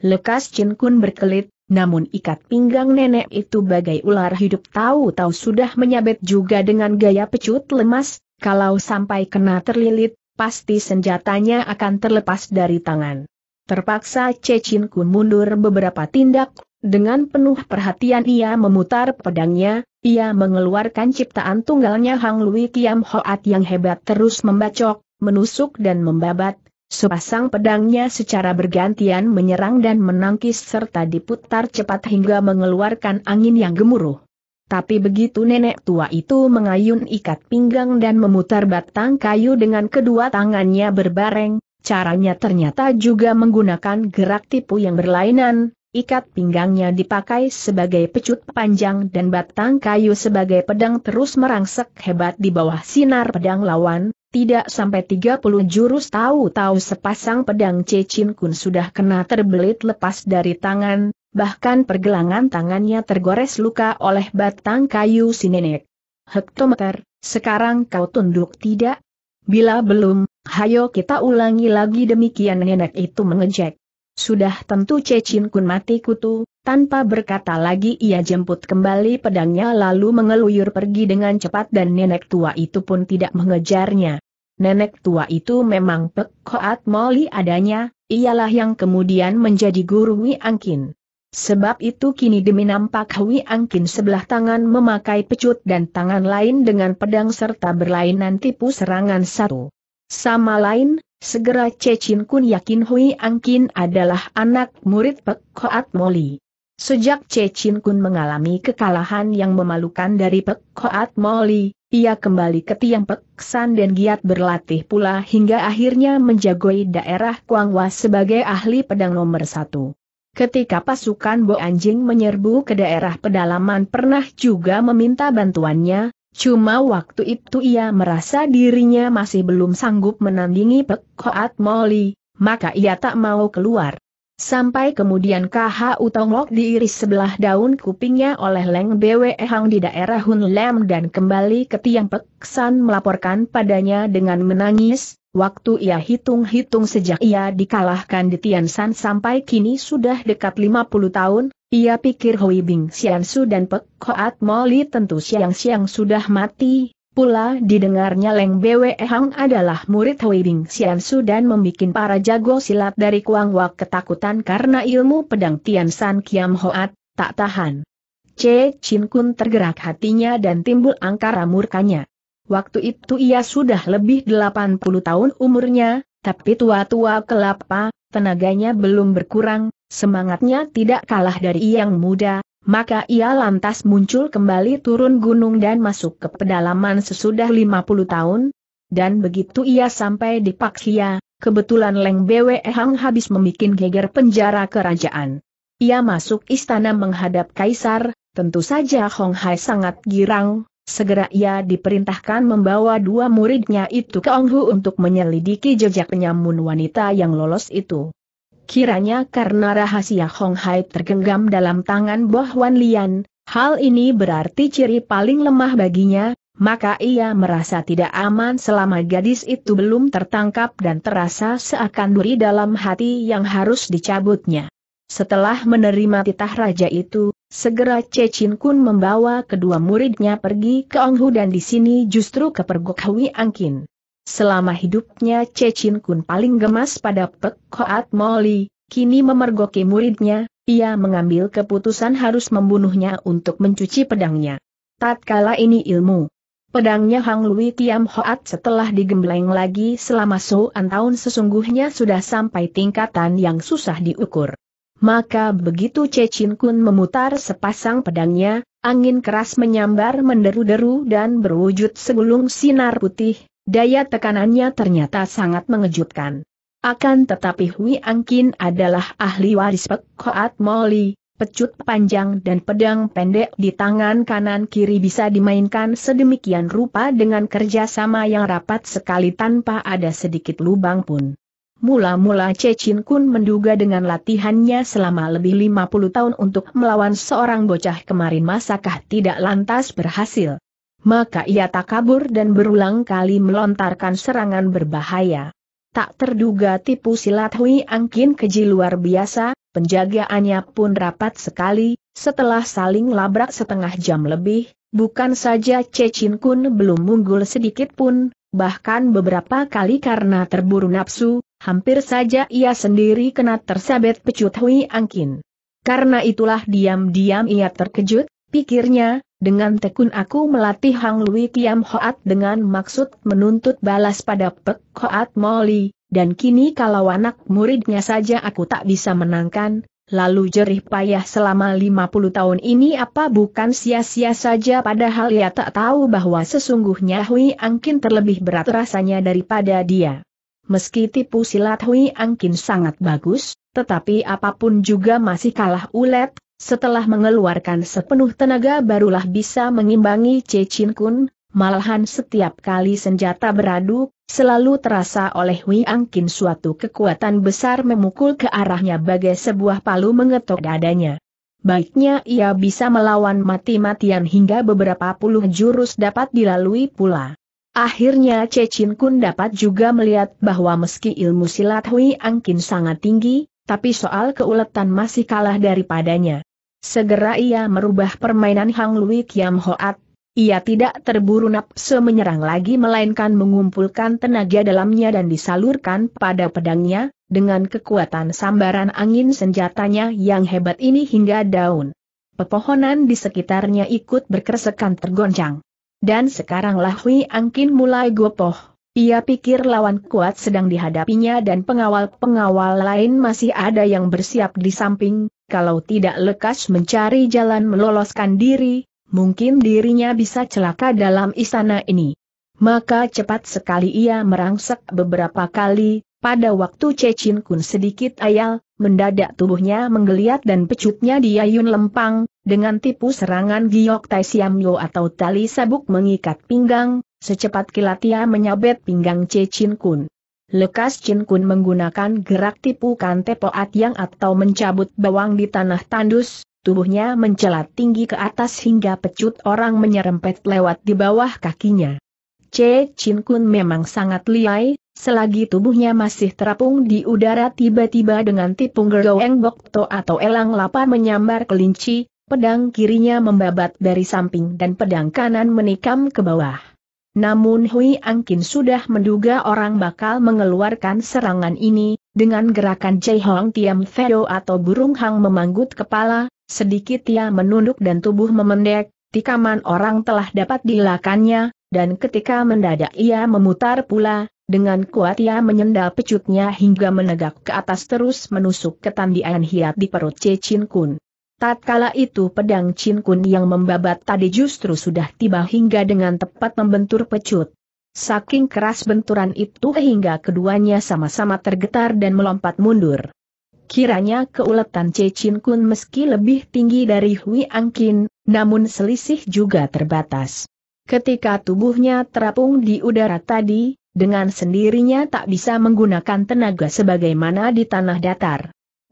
Lekas Chin Kun berkelit, namun ikat pinggang nenek itu bagai ular hidup tahu-tahu sudah menyabet juga dengan gaya pecut lemas, kalau sampai kena terlilit, pasti senjatanya akan terlepas dari tangan. Terpaksa Cecin Kun mundur beberapa tindak, dengan penuh perhatian ia memutar pedangnya, ia mengeluarkan ciptaan tunggalnya Hang Lui Kiam Hoat yang hebat terus membacok, menusuk dan membabat, Sepasang pedangnya secara bergantian menyerang dan menangkis serta diputar cepat hingga mengeluarkan angin yang gemuruh. Tapi begitu nenek tua itu mengayun ikat pinggang dan memutar batang kayu dengan kedua tangannya berbareng, caranya ternyata juga menggunakan gerak tipu yang berlainan, ikat pinggangnya dipakai sebagai pecut panjang dan batang kayu sebagai pedang terus merangsek hebat di bawah sinar pedang lawan, tidak sampai 30 jurus tahu-tahu sepasang pedang Cecin Kun sudah kena terbelit lepas dari tangan, bahkan pergelangan tangannya tergores luka oleh batang kayu si nenek. Hektometer, sekarang kau tunduk tidak? Bila belum, hayo kita ulangi lagi demikian nenek itu mengejek. Sudah tentu Cecin Kun mati kutu, tanpa berkata lagi ia jemput kembali pedangnya lalu mengeluyur pergi dengan cepat dan nenek tua itu pun tidak mengejarnya nenek tua itu memang pekoat Moli adanya, ialah yang kemudian menjadi guru Wi Angkin. Sebab itu kini demi nampak Hui Angkin sebelah tangan memakai pecut dan tangan lain dengan pedang serta berlainan tipu serangan satu. Sama lain, segera Cecin Kun yakin Hui Angkin adalah anak murid Pekoat Moli. Sejak Cecin Kun mengalami kekalahan yang memalukan dari Pekoat Moli, ia kembali ke tiang peksan dan giat berlatih pula hingga akhirnya menjagoi daerah Kuangwa sebagai ahli pedang nomor satu. Ketika pasukan Bo Anjing menyerbu ke daerah pedalaman pernah juga meminta bantuannya, cuma waktu itu ia merasa dirinya masih belum sanggup menandingi Pek Koat Moli, maka ia tak mau keluar. Sampai kemudian KHU Tonglok diiris sebelah daun kupingnya oleh Leng Bwe Hang di daerah Hun Lem dan kembali ke Tiang Peksan melaporkan padanya dengan menangis, Waktu ia hitung-hitung sejak ia dikalahkan di Tian San sampai kini sudah dekat 50 tahun, ia pikir Hui Bing Su dan Pek Hoat Moli tentu siang-siang sudah mati, Pula didengarnya Leng Bwe Hang adalah murid Hui Bing Su dan membuat para jago silat dari Kuang Wak ketakutan karena ilmu pedang Tian San Kiam Hoat, tak tahan. che Chin Kun tergerak hatinya dan timbul angkara murkanya. Waktu itu ia sudah lebih 80 tahun umurnya, tapi tua-tua kelapa, tenaganya belum berkurang, semangatnya tidak kalah dari yang muda, maka ia lantas muncul kembali turun gunung dan masuk ke pedalaman sesudah 50 tahun, dan begitu ia sampai di Paksia, kebetulan Leng Bwe Hang habis membuat geger penjara kerajaan. Ia masuk istana menghadap kaisar, tentu saja Hong Hai sangat girang, segera ia diperintahkan membawa dua muridnya itu ke Hu untuk menyelidiki jejak penyamun wanita yang lolos itu. Kiranya karena rahasia Hong Hai tergenggam dalam tangan Boh Wan Lian, hal ini berarti ciri paling lemah baginya, maka ia merasa tidak aman selama gadis itu belum tertangkap dan terasa seakan duri dalam hati yang harus dicabutnya. Setelah menerima titah raja itu, segera Cecin Kun membawa kedua muridnya pergi ke Onghu dan di sini justru ke Pergok Hui Angkin. Selama hidupnya Cecin Kun paling gemas pada Pek Hoat Moli, kini memergoki muridnya, ia mengambil keputusan harus membunuhnya untuk mencuci pedangnya. Tatkala ini ilmu. Pedangnya Hang Lui Tiam Hoat setelah digembleng lagi selama soan tahun sesungguhnya sudah sampai tingkatan yang susah diukur. Maka begitu Cecin Kun memutar sepasang pedangnya, angin keras menyambar menderu-deru dan berwujud segulung sinar putih, Daya tekanannya ternyata sangat mengejutkan. Akan tetapi Hui Angkin adalah ahli waris pekoat molly, Moli, pecut panjang dan pedang pendek di tangan kanan kiri bisa dimainkan sedemikian rupa dengan kerjasama yang rapat sekali tanpa ada sedikit lubang pun. Mula-mula Cecin Kun menduga dengan latihannya selama lebih 50 tahun untuk melawan seorang bocah kemarin masakah tidak lantas berhasil maka ia tak kabur dan berulang kali melontarkan serangan berbahaya. Tak terduga tipu silat Hui Angkin keji luar biasa, penjagaannya pun rapat sekali, setelah saling labrak setengah jam lebih, bukan saja Cecin Kun belum munggul sedikit pun, bahkan beberapa kali karena terburu nafsu, hampir saja ia sendiri kena tersabet pecut Hui Angkin. Karena itulah diam-diam ia terkejut, Pikirnya, dengan tekun aku melatih Hang Lui Kiam Hoat dengan maksud menuntut balas pada Pek Hoat Moli, dan kini kalau anak muridnya saja aku tak bisa menangkan, lalu jerih payah selama 50 tahun ini apa bukan sia-sia saja padahal ia tak tahu bahwa sesungguhnya Hui Angkin terlebih berat rasanya daripada dia. Meski tipu silat Hui Angkin sangat bagus, tetapi apapun juga masih kalah ulet, setelah mengeluarkan sepenuh tenaga barulah bisa mengimbangi Cecin Kun, malahan setiap kali senjata beradu, selalu terasa oleh Ang Kin suatu kekuatan besar memukul ke arahnya bagai sebuah palu mengetuk dadanya. Baiknya ia bisa melawan mati-matian hingga beberapa puluh jurus dapat dilalui pula. Akhirnya Cecin Kun dapat juga melihat bahwa meski ilmu silat Hui Angkin sangat tinggi, tapi soal keuletan masih kalah daripadanya. Segera ia merubah permainan Hang Lui Kiam Hoat. Ia tidak terburu nafsu menyerang lagi melainkan mengumpulkan tenaga dalamnya dan disalurkan pada pedangnya, dengan kekuatan sambaran angin senjatanya yang hebat ini hingga daun. Pepohonan di sekitarnya ikut berkeresekan tergoncang. Dan sekaranglah Hui Angkin mulai gopoh ia pikir lawan kuat sedang dihadapinya dan pengawal-pengawal lain masih ada yang bersiap di samping, kalau tidak lekas mencari jalan meloloskan diri, mungkin dirinya bisa celaka dalam istana ini. Maka cepat sekali ia merangsek beberapa kali, pada waktu Cecin Kun sedikit ayal, mendadak tubuhnya menggeliat dan pecutnya diayun lempang, dengan tipu serangan giok tai Yo atau tali sabuk mengikat pinggang, Secepat kilat ia menyabet pinggang Che Chin Kun. Lekas Chin Kun menggunakan gerak tipu kante poat yang atau mencabut bawang di tanah tandus, tubuhnya mencelat tinggi ke atas hingga pecut orang menyerempet lewat di bawah kakinya. Che Chin Kun memang sangat liai, selagi tubuhnya masih terapung di udara tiba-tiba dengan tipung geroweng bokto atau elang lapar menyambar kelinci, pedang kirinya membabat dari samping dan pedang kanan menikam ke bawah. Namun Hui Angkin sudah menduga orang bakal mengeluarkan serangan ini, dengan gerakan Jai Hong Tiam Feo atau burung hang memanggut kepala, sedikit ia menunduk dan tubuh memendek, tikaman orang telah dapat dilakannya, dan ketika mendadak ia memutar pula, dengan kuat ia menyendal pecutnya hingga menegak ke atas terus menusuk ketandian hiat di perut Cecin Kun. Tatkala itu pedang Chin Kun yang membabat tadi justru sudah tiba hingga dengan tepat membentur pecut. Saking keras benturan itu hingga keduanya sama-sama tergetar dan melompat mundur. Kiranya keuletan Che Chin Kun meski lebih tinggi dari Hui Angkin, namun selisih juga terbatas. Ketika tubuhnya terapung di udara tadi, dengan sendirinya tak bisa menggunakan tenaga sebagaimana di tanah datar.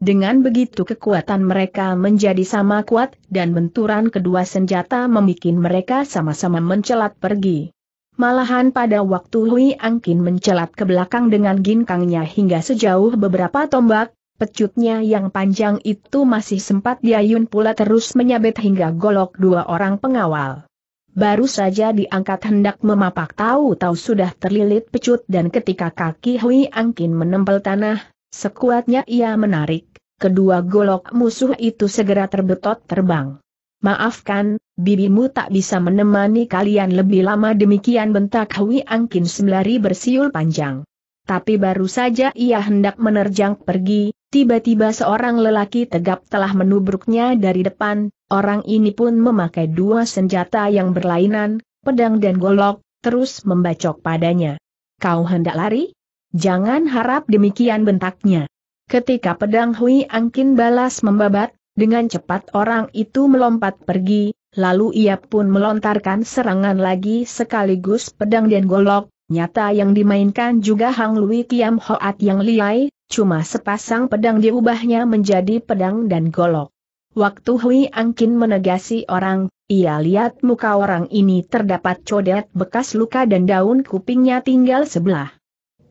Dengan begitu kekuatan mereka menjadi sama kuat, dan benturan kedua senjata membuat mereka sama-sama mencelat pergi. Malahan pada waktu Hui Angkin mencelat ke belakang dengan ginkangnya hingga sejauh beberapa tombak, pecutnya yang panjang itu masih sempat diayun pula terus menyabet hingga golok dua orang pengawal. Baru saja diangkat hendak memapak tahu-tahu sudah terlilit pecut dan ketika kaki Hui Angkin menempel tanah, sekuatnya ia menarik kedua golok musuh itu segera terbetot terbang. Maafkan, bibimu tak bisa menemani kalian lebih lama demikian bentak Hui Angkin sembari bersiul panjang. Tapi baru saja ia hendak menerjang pergi, tiba-tiba seorang lelaki tegap telah menubruknya dari depan, orang ini pun memakai dua senjata yang berlainan, pedang dan golok, terus membacok padanya. Kau hendak lari? Jangan harap demikian bentaknya. Ketika pedang Hui Angkin balas membabat, dengan cepat orang itu melompat pergi, lalu ia pun melontarkan serangan lagi sekaligus pedang dan golok, nyata yang dimainkan juga Hang Lui Kiam Hoat yang liai, cuma sepasang pedang diubahnya menjadi pedang dan golok. Waktu Hui Angkin menegasi orang, ia lihat muka orang ini terdapat codet bekas luka dan daun kupingnya tinggal sebelah.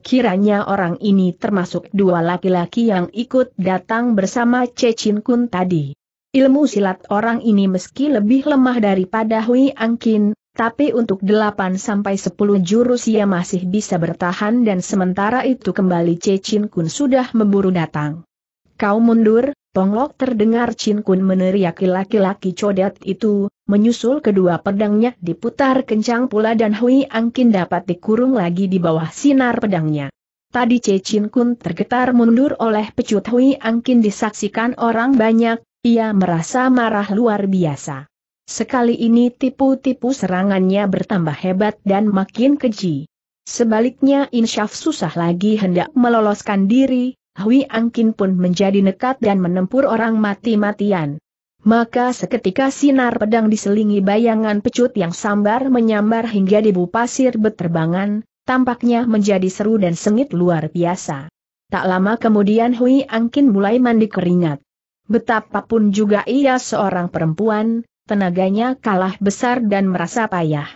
Kiranya orang ini termasuk dua laki-laki yang ikut datang bersama Cecin Kun tadi. Ilmu silat orang ini meski lebih lemah daripada Hui Angkin, tapi untuk 8 sampai 10 jurus ia masih bisa bertahan dan sementara itu kembali Cecin Kun sudah memburu datang. Kau mundur, Tonglok terdengar Cin Kun meneriaki laki-laki codet itu, menyusul kedua pedangnya diputar kencang pula dan Hui Angkin dapat dikurung lagi di bawah sinar pedangnya. Tadi Cecin Kun tergetar mundur oleh pecut Hui Angkin disaksikan orang banyak, ia merasa marah luar biasa. Sekali ini tipu-tipu serangannya bertambah hebat dan makin keji. Sebaliknya Insyaf susah lagi hendak meloloskan diri, Hui Angkin pun menjadi nekat dan menempur orang mati-matian. Maka seketika sinar pedang diselingi bayangan pecut yang sambar menyambar hingga debu pasir beterbangan, tampaknya menjadi seru dan sengit luar biasa. Tak lama kemudian Hui Angkin mulai mandi keringat. Betapapun juga ia seorang perempuan, tenaganya kalah besar dan merasa payah.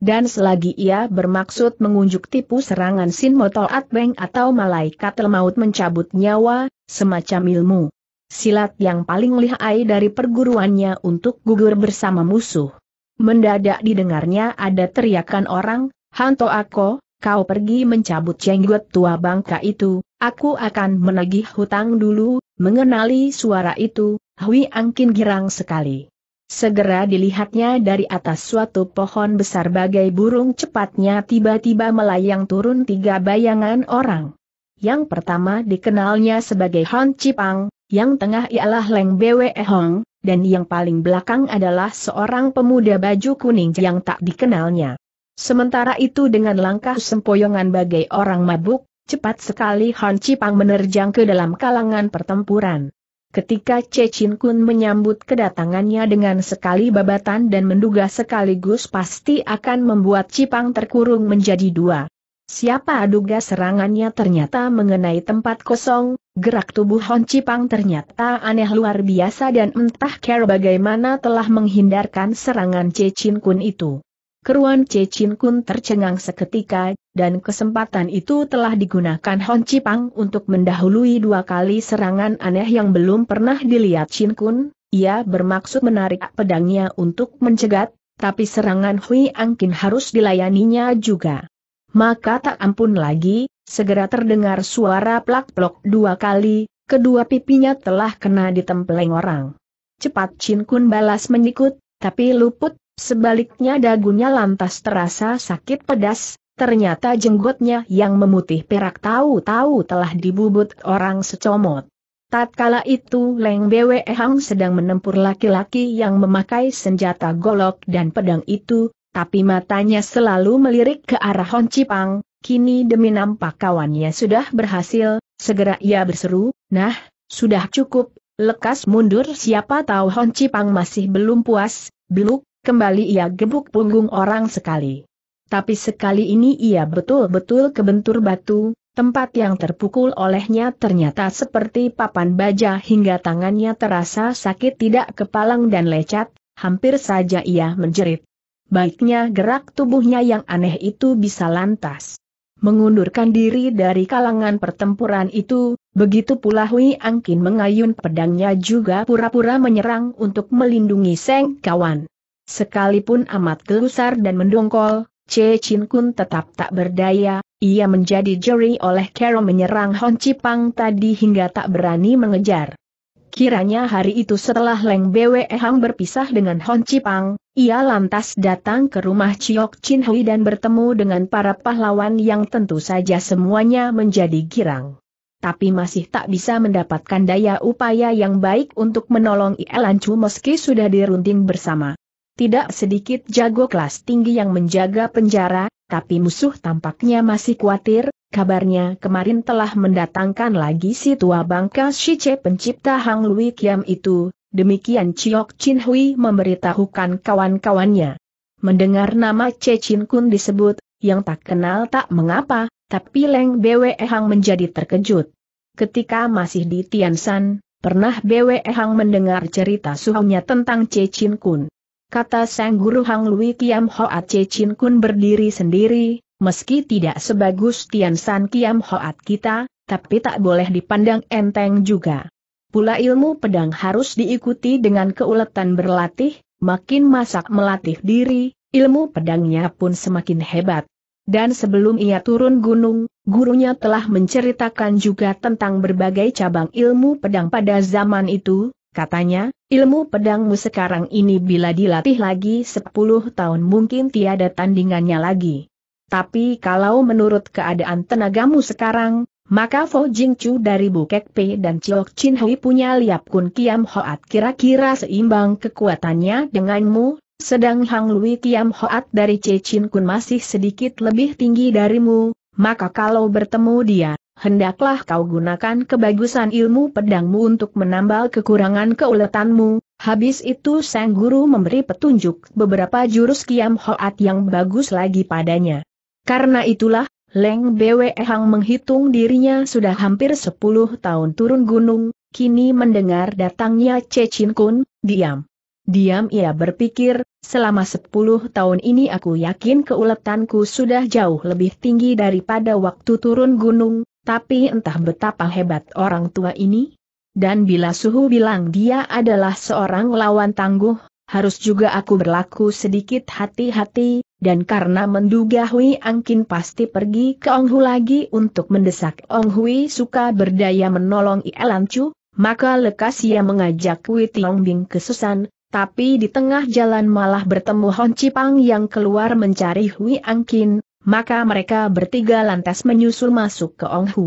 Dan selagi ia bermaksud mengunjuk tipu serangan Sin Motol Atbeng atau malaikat Lemaut mencabut nyawa, semacam ilmu silat yang paling lihai dari perguruannya untuk gugur bersama musuh. Mendadak didengarnya ada teriakan orang, Hanto Ako, kau pergi mencabut jenggot tua bangka itu, aku akan menagih hutang dulu, mengenali suara itu, Hui Angkin girang sekali. Segera dilihatnya dari atas suatu pohon besar bagai burung cepatnya tiba-tiba melayang turun tiga bayangan orang. Yang pertama dikenalnya sebagai Han Cipang, yang tengah ialah Leng Bwe Hong, dan yang paling belakang adalah seorang pemuda baju kuning yang tak dikenalnya. Sementara itu dengan langkah sempoyongan bagai orang mabuk, cepat sekali Han Cipang menerjang ke dalam kalangan pertempuran. Ketika Che Chin Kun menyambut kedatangannya dengan sekali babatan dan menduga sekaligus pasti akan membuat Cipang terkurung menjadi dua. Siapa aduga serangannya ternyata mengenai tempat kosong, gerak tubuh Hon Cipang ternyata aneh luar biasa dan entah care bagaimana telah menghindarkan serangan Cecin Kun itu. Keruan Cecin Kun tercengang seketika, dan kesempatan itu telah digunakan Hon Cipang untuk mendahului dua kali serangan aneh yang belum pernah dilihat Chin Kun, ia bermaksud menarik pedangnya untuk mencegat, tapi serangan Hui Angkin harus dilayaninya juga maka tak ampun lagi, segera terdengar suara plak-plok dua kali, kedua pipinya telah kena ditempeleng orang. Cepat Chin Kun balas menyikut, tapi luput, sebaliknya dagunya lantas terasa sakit pedas, ternyata jenggotnya yang memutih perak tahu-tahu telah dibubut orang secomot. Tatkala itu Leng Bwe Hang sedang menempur laki-laki yang memakai senjata golok dan pedang itu, tapi matanya selalu melirik ke arah Hon Cipang, kini demi nampak kawannya sudah berhasil, segera ia berseru, nah, sudah cukup, lekas mundur siapa tahu Hon Cipang masih belum puas, Beluk, kembali ia gebuk punggung orang sekali. Tapi sekali ini ia betul-betul kebentur batu, tempat yang terpukul olehnya ternyata seperti papan baja hingga tangannya terasa sakit tidak kepalang dan lecat, hampir saja ia menjerit baiknya gerak tubuhnya yang aneh itu bisa lantas mengundurkan diri dari kalangan pertempuran itu, begitu pula Hui Angkin mengayun pedangnya juga pura-pura menyerang untuk melindungi Seng Kawan. Sekalipun amat gelusar dan mendongkol, Che Chin Kun tetap tak berdaya, ia menjadi jeri oleh Carol menyerang Hon Chi Pang tadi hingga tak berani mengejar. Kiranya hari itu setelah Leng Bwe Hang berpisah dengan Hon Cipang, ia lantas datang ke rumah Chiok Chin Hui dan bertemu dengan para pahlawan yang tentu saja semuanya menjadi girang. Tapi masih tak bisa mendapatkan daya upaya yang baik untuk menolong Ialan Chu meski sudah dirunting bersama. Tidak sedikit jago kelas tinggi yang menjaga penjara, tapi musuh tampaknya masih khawatir, Kabarnya kemarin telah mendatangkan lagi si tua bangka Shiche pencipta Hang Lui Kiam itu, demikian Chiok Chin Hui memberitahukan kawan-kawannya. Mendengar nama Che Chin Kun disebut, yang tak kenal tak mengapa, tapi Leng Bwe Hang menjadi terkejut. Ketika masih di Tiansan, pernah Bwe Hang mendengar cerita suhunya tentang Che Chin Kun. Kata sang guru Hang Lui Kiam Hoat Che Chin Kun berdiri sendiri, Meski tidak sebagus Tian San Kiam Hoat kita, tapi tak boleh dipandang enteng juga. Pula ilmu pedang harus diikuti dengan keuletan berlatih, makin masak melatih diri, ilmu pedangnya pun semakin hebat. Dan sebelum ia turun gunung, gurunya telah menceritakan juga tentang berbagai cabang ilmu pedang pada zaman itu, katanya, ilmu pedangmu sekarang ini bila dilatih lagi 10 tahun mungkin tiada tandingannya lagi. Tapi kalau menurut keadaan tenagamu sekarang, maka Fo Jing Chu dari Bukek P dan Chok Chin Hui punya Liap Kun Kiam Hoat kira-kira seimbang kekuatannya denganmu, sedang Hang Lui Kiam Hoat dari Cecin Kun masih sedikit lebih tinggi darimu, maka kalau bertemu dia, hendaklah kau gunakan kebagusan ilmu pedangmu untuk menambal kekurangan keuletanmu. Habis itu sang guru memberi petunjuk beberapa jurus kiam hoat yang bagus lagi padanya. Karena itulah, Leng Bwe Hang menghitung dirinya sudah hampir 10 tahun turun gunung, kini mendengar datangnya Cecin Kun, diam. Diam ia berpikir, selama 10 tahun ini aku yakin keuletanku sudah jauh lebih tinggi daripada waktu turun gunung, tapi entah betapa hebat orang tua ini. Dan bila suhu bilang dia adalah seorang lawan tangguh, harus juga aku berlaku sedikit hati-hati, dan karena menduga Hui Angkin pasti pergi ke Ong Hu lagi untuk mendesak Ong Hui suka berdaya menolong Ialan Chu, maka lekas ia mengajak Hui Tiong Bing ke Susan, tapi di tengah jalan malah bertemu Hon Cipang yang keluar mencari Hui Angkin, maka mereka bertiga lantas menyusul masuk ke Ong Hu.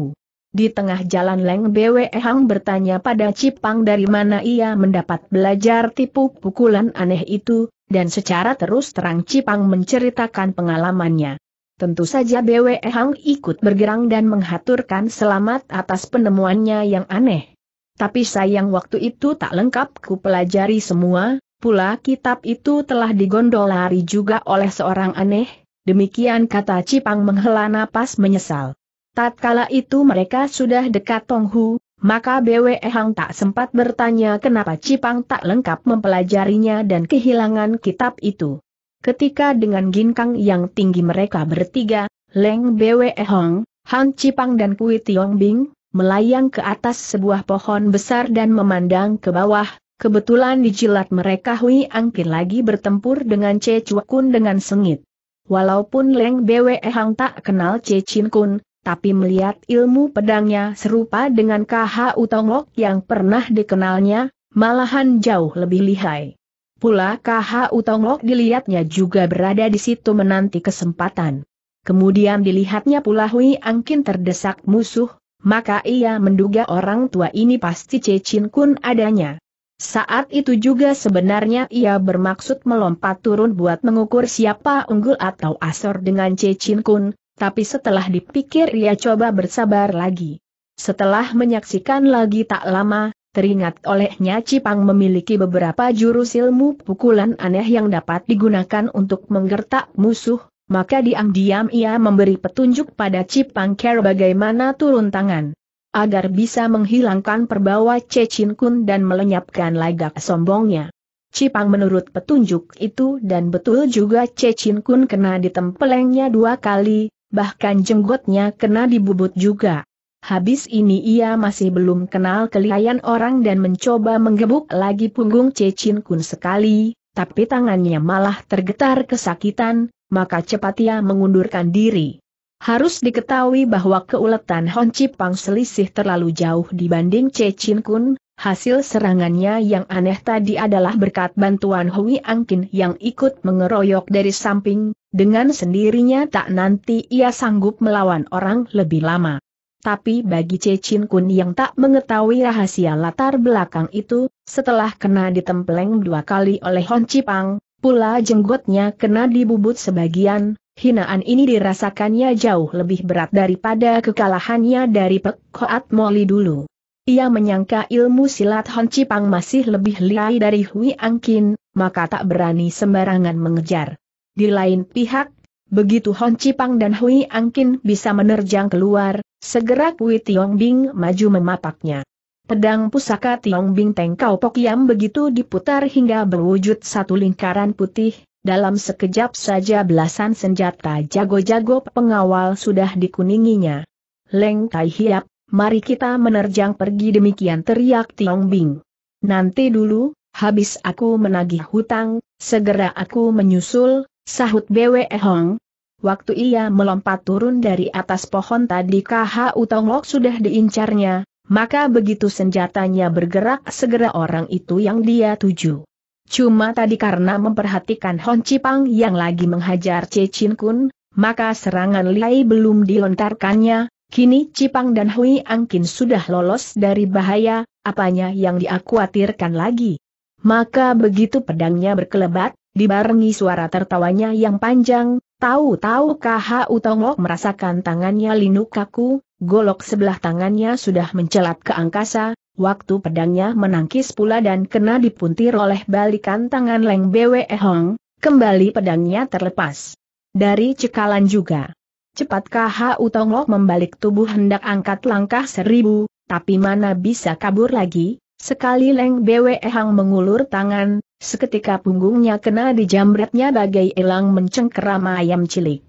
Di tengah jalan Leng Bwe Hang bertanya pada Cipang dari mana ia mendapat belajar tipu pukulan aneh itu, dan secara terus terang Cipang menceritakan pengalamannya. Tentu saja BWE Hang ikut bergerang dan menghaturkan selamat atas penemuannya yang aneh. Tapi sayang waktu itu tak lengkap ku pelajari semua, pula kitab itu telah digondolari juga oleh seorang aneh, demikian kata Cipang menghela napas menyesal. Tatkala itu mereka sudah dekat Tonghu, maka BWE Hang tak sempat bertanya kenapa Cipang tak lengkap mempelajarinya dan kehilangan kitab itu. Ketika dengan ginkang yang tinggi mereka bertiga, Leng BWE Hang, Han Cipang dan Kui Tiong Bing, melayang ke atas sebuah pohon besar dan memandang ke bawah, kebetulan dijilat mereka Hui Angkin lagi bertempur dengan Ce Chua Kun dengan sengit. Walaupun Leng Bwe Hang tak kenal Ce Chin Kun, tapi melihat ilmu pedangnya serupa dengan KH Utongok yang pernah dikenalnya, malahan jauh lebih lihai. Pula KH Utongok dilihatnya juga berada di situ menanti kesempatan. Kemudian dilihatnya pula Hui Angkin terdesak musuh, maka ia menduga orang tua ini pasti Cecin Kun adanya. Saat itu juga sebenarnya ia bermaksud melompat turun buat mengukur siapa unggul atau asor dengan Cecin Kun, tapi setelah dipikir ia coba bersabar lagi. Setelah menyaksikan lagi tak lama, teringat olehnya Cipang memiliki beberapa jurus ilmu pukulan aneh yang dapat digunakan untuk menggertak musuh, maka diam-diam ia memberi petunjuk pada Cipang ker bagaimana turun tangan. Agar bisa menghilangkan perbawa Cecin Kun dan melenyapkan lagak sombongnya. Cipang menurut petunjuk itu dan betul juga Cecin Kun kena ditempelengnya dua kali, bahkan jenggotnya kena dibubut juga. Habis ini ia masih belum kenal kelihayan orang dan mencoba menggebuk lagi punggung Cecin Kun sekali, tapi tangannya malah tergetar kesakitan, maka cepat ia mengundurkan diri. Harus diketahui bahwa keuletan Hon Cipang selisih terlalu jauh dibanding Cecin Kun, Hasil serangannya yang aneh tadi adalah berkat bantuan Hui Angkin yang ikut mengeroyok dari samping, dengan sendirinya tak nanti ia sanggup melawan orang lebih lama. Tapi bagi Cecin Kun yang tak mengetahui rahasia latar belakang itu, setelah kena ditempeleng dua kali oleh Hon Cipang, pula jenggotnya kena dibubut sebagian, hinaan ini dirasakannya jauh lebih berat daripada kekalahannya dari Pek Koat Moli dulu. Ia menyangka ilmu silat Hon Cipang masih lebih liai dari Hui Angkin, maka tak berani sembarangan mengejar. Di lain pihak, begitu Hon Cipang dan Hui Angkin bisa menerjang keluar, segera Kui Tiong Bing maju memapaknya. Pedang pusaka Tiong Bing Tengkau Pokiam begitu diputar hingga berwujud satu lingkaran putih, dalam sekejap saja belasan senjata jago-jago pengawal sudah dikuninginya. Leng Tai Hiap, mari kita menerjang pergi demikian teriak Tiong Bing. Nanti dulu, habis aku menagih hutang, segera aku menyusul, sahut Bwe Hong. Waktu ia melompat turun dari atas pohon tadi KHU Lok sudah diincarnya, maka begitu senjatanya bergerak segera orang itu yang dia tuju. Cuma tadi karena memperhatikan Hon Cipang yang lagi menghajar Cecin Kun, maka serangan Liai belum dilontarkannya, Kini Cipang dan Hui Angkin sudah lolos dari bahaya, apanya yang diakuatirkan lagi. Maka begitu pedangnya berkelebat, dibarengi suara tertawanya yang panjang, tahu-tahu KH Tongok merasakan tangannya linu kaku, golok sebelah tangannya sudah mencelat ke angkasa, waktu pedangnya menangkis pula dan kena dipuntir oleh balikan tangan Leng Bwe Hong, kembali pedangnya terlepas. Dari cekalan juga. Cepat KHU Tonglok membalik tubuh hendak angkat langkah seribu, tapi mana bisa kabur lagi, sekali Leng Bwe Hang mengulur tangan, seketika punggungnya kena dijambretnya bagai elang mencengkeram ayam cilik.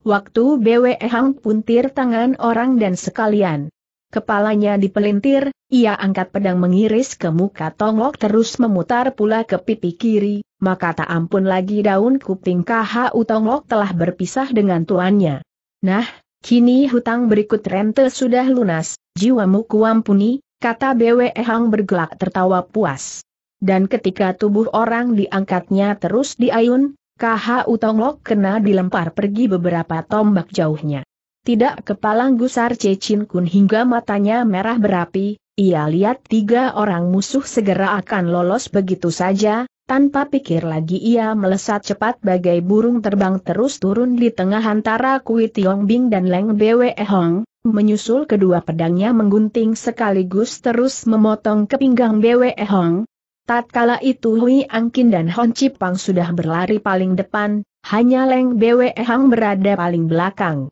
Waktu Bwe Hang puntir tangan orang dan sekalian. Kepalanya dipelintir, ia angkat pedang mengiris ke muka Tonglok terus memutar pula ke pipi kiri, maka tak ampun lagi daun kuping KHU Tonglok telah berpisah dengan tuannya. Nah, kini hutang berikut rente sudah lunas, jiwamu kuampuni, kata BWE Hang bergelak tertawa puas. Dan ketika tubuh orang diangkatnya terus diayun, KH Lok kena dilempar pergi beberapa tombak jauhnya. Tidak kepalang gusar Cecin Kun hingga matanya merah berapi, ia lihat tiga orang musuh segera akan lolos begitu saja, tanpa pikir lagi ia melesat cepat bagai burung terbang terus turun di tengah antara Kui Tiong Bing dan Leng Bwe Hong, menyusul kedua pedangnya menggunting sekaligus terus memotong ke pinggang Bwe Hong. Tatkala itu Hui Angkin dan Hon Cipang sudah berlari paling depan, hanya Leng Bwe Hong berada paling belakang.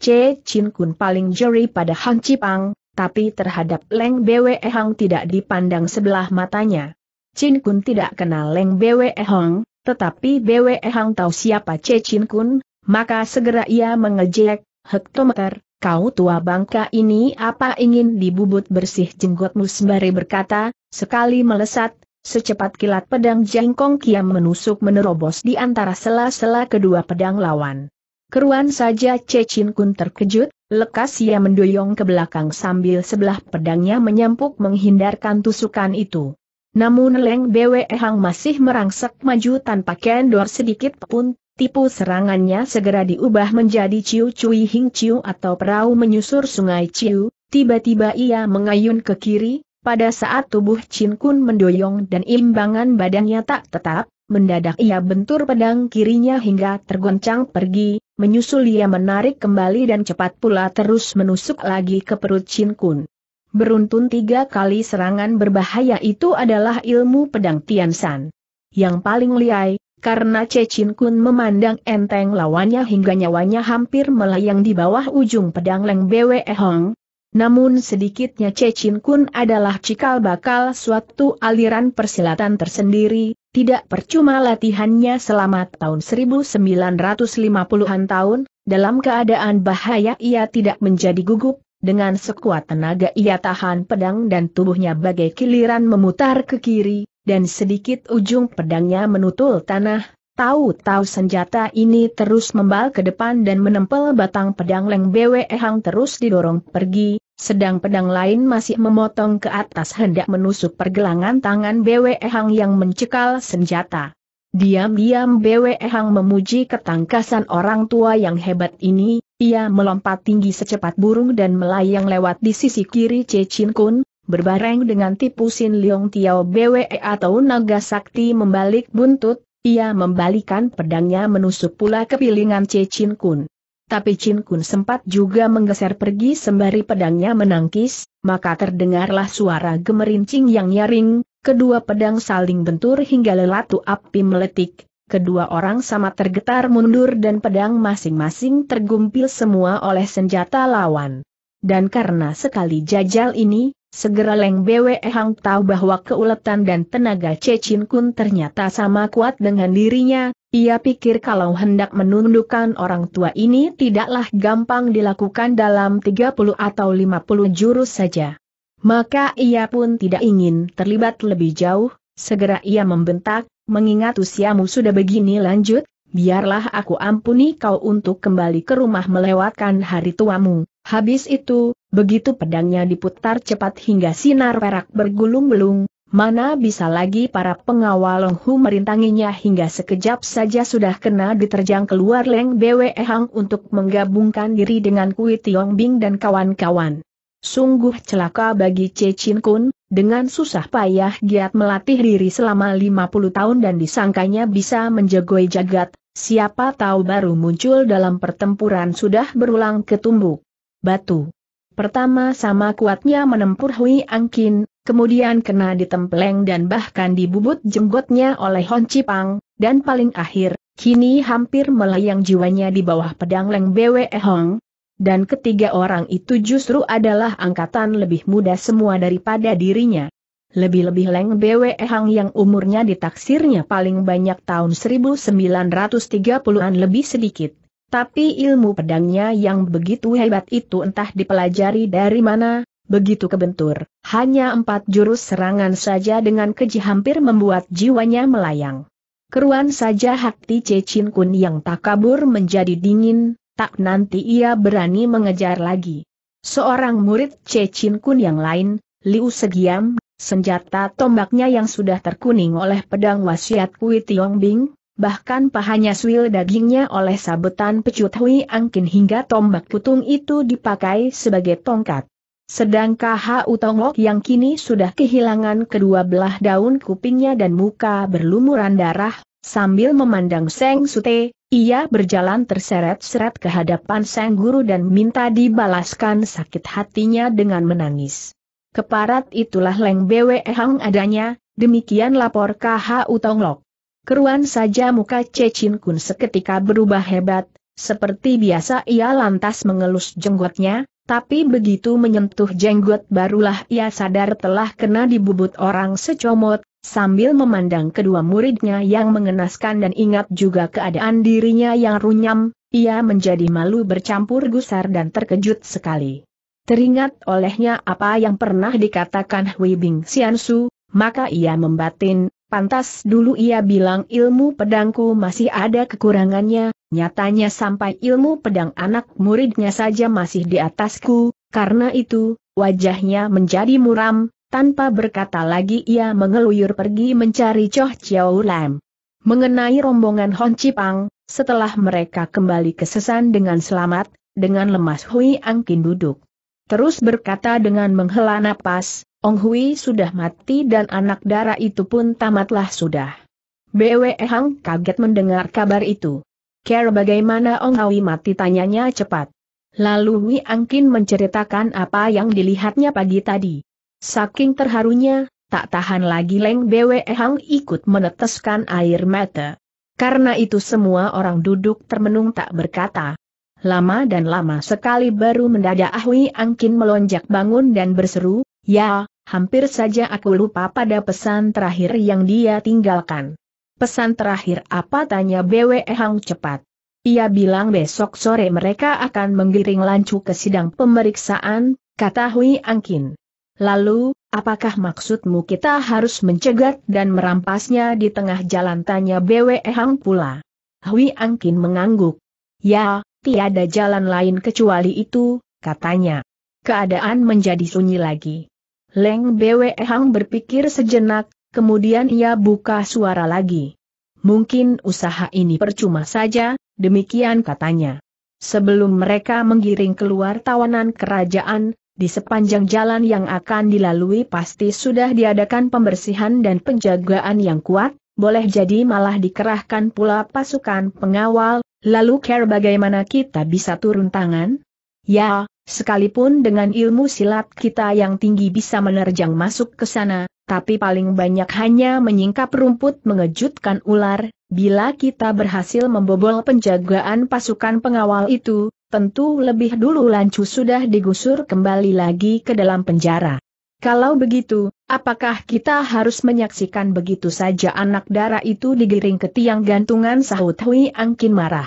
C. Chin Kun paling jeri pada Hon Cipang, tapi terhadap Leng Bwe Hong tidak dipandang sebelah matanya. Chin Kun tidak kenal Leng Bwe Hong, tetapi Bwe Hong tahu siapa Che Chin Kun, maka segera ia mengejek, hektometer, kau tua bangka ini apa ingin dibubut bersih jenggotmu sembari berkata, sekali melesat, secepat kilat pedang jengkong kiam menusuk menerobos di antara sela-sela kedua pedang lawan. Keruan saja Che Chin Kun terkejut, lekas ia mendoyong ke belakang sambil sebelah pedangnya menyampuk menghindarkan tusukan itu. Namun Leng Bwe Hang masih merangsek maju tanpa kendor sedikit pun, tipu serangannya segera diubah menjadi Ciu Cui Hing Ciu atau perahu menyusur sungai Ciu, tiba-tiba ia mengayun ke kiri, pada saat tubuh Chin Kun mendoyong dan imbangan badannya tak tetap, mendadak ia bentur pedang kirinya hingga tergoncang pergi, menyusul ia menarik kembali dan cepat pula terus menusuk lagi ke perut Chin Kun beruntun tiga kali serangan berbahaya itu adalah ilmu pedang Tian San. Yang paling liai, karena Cecin Kun memandang enteng lawannya hingga nyawanya hampir melayang di bawah ujung pedang Leng Bwe Hong. Namun sedikitnya Cecin Kun adalah cikal bakal suatu aliran persilatan tersendiri, tidak percuma latihannya selama tahun 1950-an tahun, dalam keadaan bahaya ia tidak menjadi gugup, dengan sekuat tenaga ia tahan pedang dan tubuhnya bagai kiliran memutar ke kiri, dan sedikit ujung pedangnya menutul tanah. Tahu-tahu senjata ini terus membal ke depan dan menempel batang pedang Leng Bwe Hang terus didorong pergi, sedang pedang lain masih memotong ke atas hendak menusuk pergelangan tangan Bwe Hang yang mencekal senjata. Diam-diam Bwe Hang memuji ketangkasan orang tua yang hebat ini, ia melompat tinggi secepat burung dan melayang lewat di sisi kiri Che Chin Kun, berbareng dengan tipu Sin Leong Tiao BWE atau Naga Sakti membalik buntut, ia membalikan pedangnya menusuk pula kepilingan Che Chin Kun. Tapi Chin Kun sempat juga menggeser pergi sembari pedangnya menangkis, maka terdengarlah suara gemerincing yang nyaring, kedua pedang saling bentur hingga lelatu api meletik, Kedua orang sama tergetar mundur dan pedang masing-masing tergumpil semua oleh senjata lawan. Dan karena sekali jajal ini, segera Leng Bwe Hang tahu bahwa keuletan dan tenaga Cecin Kun ternyata sama kuat dengan dirinya, ia pikir kalau hendak menundukkan orang tua ini tidaklah gampang dilakukan dalam 30 atau 50 jurus saja. Maka ia pun tidak ingin terlibat lebih jauh, segera ia membentak, Mengingat usiamu sudah begini lanjut, biarlah aku ampuni kau untuk kembali ke rumah melewatkan hari tuamu. Habis itu, begitu pedangnya diputar cepat hingga sinar perak bergulung-belung, mana bisa lagi para pengawal Longhu merintanginya hingga sekejap saja sudah kena diterjang keluar Leng Bwe Hang untuk menggabungkan diri dengan Kui Tiong Bing dan kawan-kawan. Sungguh celaka bagi Che Chin Kun, dengan susah payah giat melatih diri selama 50 tahun dan disangkanya bisa menjegoi jagat, siapa tahu baru muncul dalam pertempuran sudah berulang ketumbuk. Batu. Pertama sama kuatnya menempur Hui Angkin, kemudian kena ditempeleng dan bahkan dibubut jenggotnya oleh Hon Cipang, dan paling akhir, kini hampir melayang jiwanya di bawah pedang Leng Bwe Hong, dan ketiga orang itu justru adalah angkatan lebih muda semua daripada dirinya. Lebih-lebih Leng Bwe Hang yang umurnya ditaksirnya paling banyak tahun 1930-an lebih sedikit. Tapi ilmu pedangnya yang begitu hebat itu entah dipelajari dari mana, begitu kebentur. Hanya empat jurus serangan saja dengan keji hampir membuat jiwanya melayang. Keruan saja Hakti Cecin Kun yang tak kabur menjadi dingin, tak nanti ia berani mengejar lagi. Seorang murid Cecin Kun yang lain, Liu Segiam, senjata tombaknya yang sudah terkuning oleh pedang wasiat Kui Tiong Bing, bahkan pahanya suil dagingnya oleh sabetan pecut Hui Angkin hingga tombak kutung itu dipakai sebagai tongkat. Sedang U Tongok yang kini sudah kehilangan kedua belah daun kupingnya dan muka berlumuran darah, sambil memandang Seng Sute, ia berjalan terseret-seret ke hadapan sang guru dan minta dibalaskan sakit hatinya dengan menangis. Keparat itulah Leng Bwe Hang adanya, demikian lapor KHU Tonglok. Keruan saja muka Cecin Kun seketika berubah hebat, seperti biasa ia lantas mengelus jenggotnya, tapi begitu menyentuh jenggot barulah ia sadar telah kena dibubut orang secomot, sambil memandang kedua muridnya yang mengenaskan dan ingat juga keadaan dirinya yang runyam, ia menjadi malu bercampur gusar dan terkejut sekali. Teringat olehnya apa yang pernah dikatakan Hui Bing Xiansu, maka ia membatin, pantas dulu ia bilang ilmu pedangku masih ada kekurangannya, nyatanya sampai ilmu pedang anak muridnya saja masih di atasku, karena itu, wajahnya menjadi muram, tanpa berkata lagi ia mengeluyur pergi mencari Choh Chiao Lam. Mengenai rombongan Hon Cipang, setelah mereka kembali ke Sesan dengan selamat, dengan lemas Hui Angkin duduk. Terus berkata dengan menghela napas, Ong Hui sudah mati dan anak darah itu pun tamatlah sudah. BWE Hang kaget mendengar kabar itu. Care bagaimana Ong Hui mati tanyanya cepat. Lalu Hui Angkin menceritakan apa yang dilihatnya pagi tadi. Saking terharunya, tak tahan lagi Leng Bwe Hang ikut meneteskan air mata. Karena itu semua orang duduk termenung tak berkata. Lama dan lama sekali baru mendadak Ahui Angkin melonjak bangun dan berseru, Ya, hampir saja aku lupa pada pesan terakhir yang dia tinggalkan. Pesan terakhir apa tanya Bwe Hang cepat. Ia bilang besok sore mereka akan menggiring lancu ke sidang pemeriksaan, kata Hui Angkin. Lalu, apakah maksudmu kita harus mencegat dan merampasnya di tengah jalan tanya BWE Hang pula? Hui Angkin mengangguk. Ya, tiada jalan lain kecuali itu, katanya. Keadaan menjadi sunyi lagi. Leng BWE Hang berpikir sejenak, kemudian ia buka suara lagi. Mungkin usaha ini percuma saja, demikian katanya. Sebelum mereka menggiring keluar tawanan kerajaan, di sepanjang jalan yang akan dilalui pasti sudah diadakan pembersihan dan penjagaan yang kuat, boleh jadi malah dikerahkan pula pasukan pengawal, lalu care bagaimana kita bisa turun tangan? Ya, sekalipun dengan ilmu silat kita yang tinggi bisa menerjang masuk ke sana, tapi paling banyak hanya menyingkap rumput mengejutkan ular, bila kita berhasil membobol penjagaan pasukan pengawal itu, tentu lebih dulu Lancu sudah digusur kembali lagi ke dalam penjara. Kalau begitu, apakah kita harus menyaksikan begitu saja anak darah itu digiring ke tiang gantungan sahut Hui Angkin marah.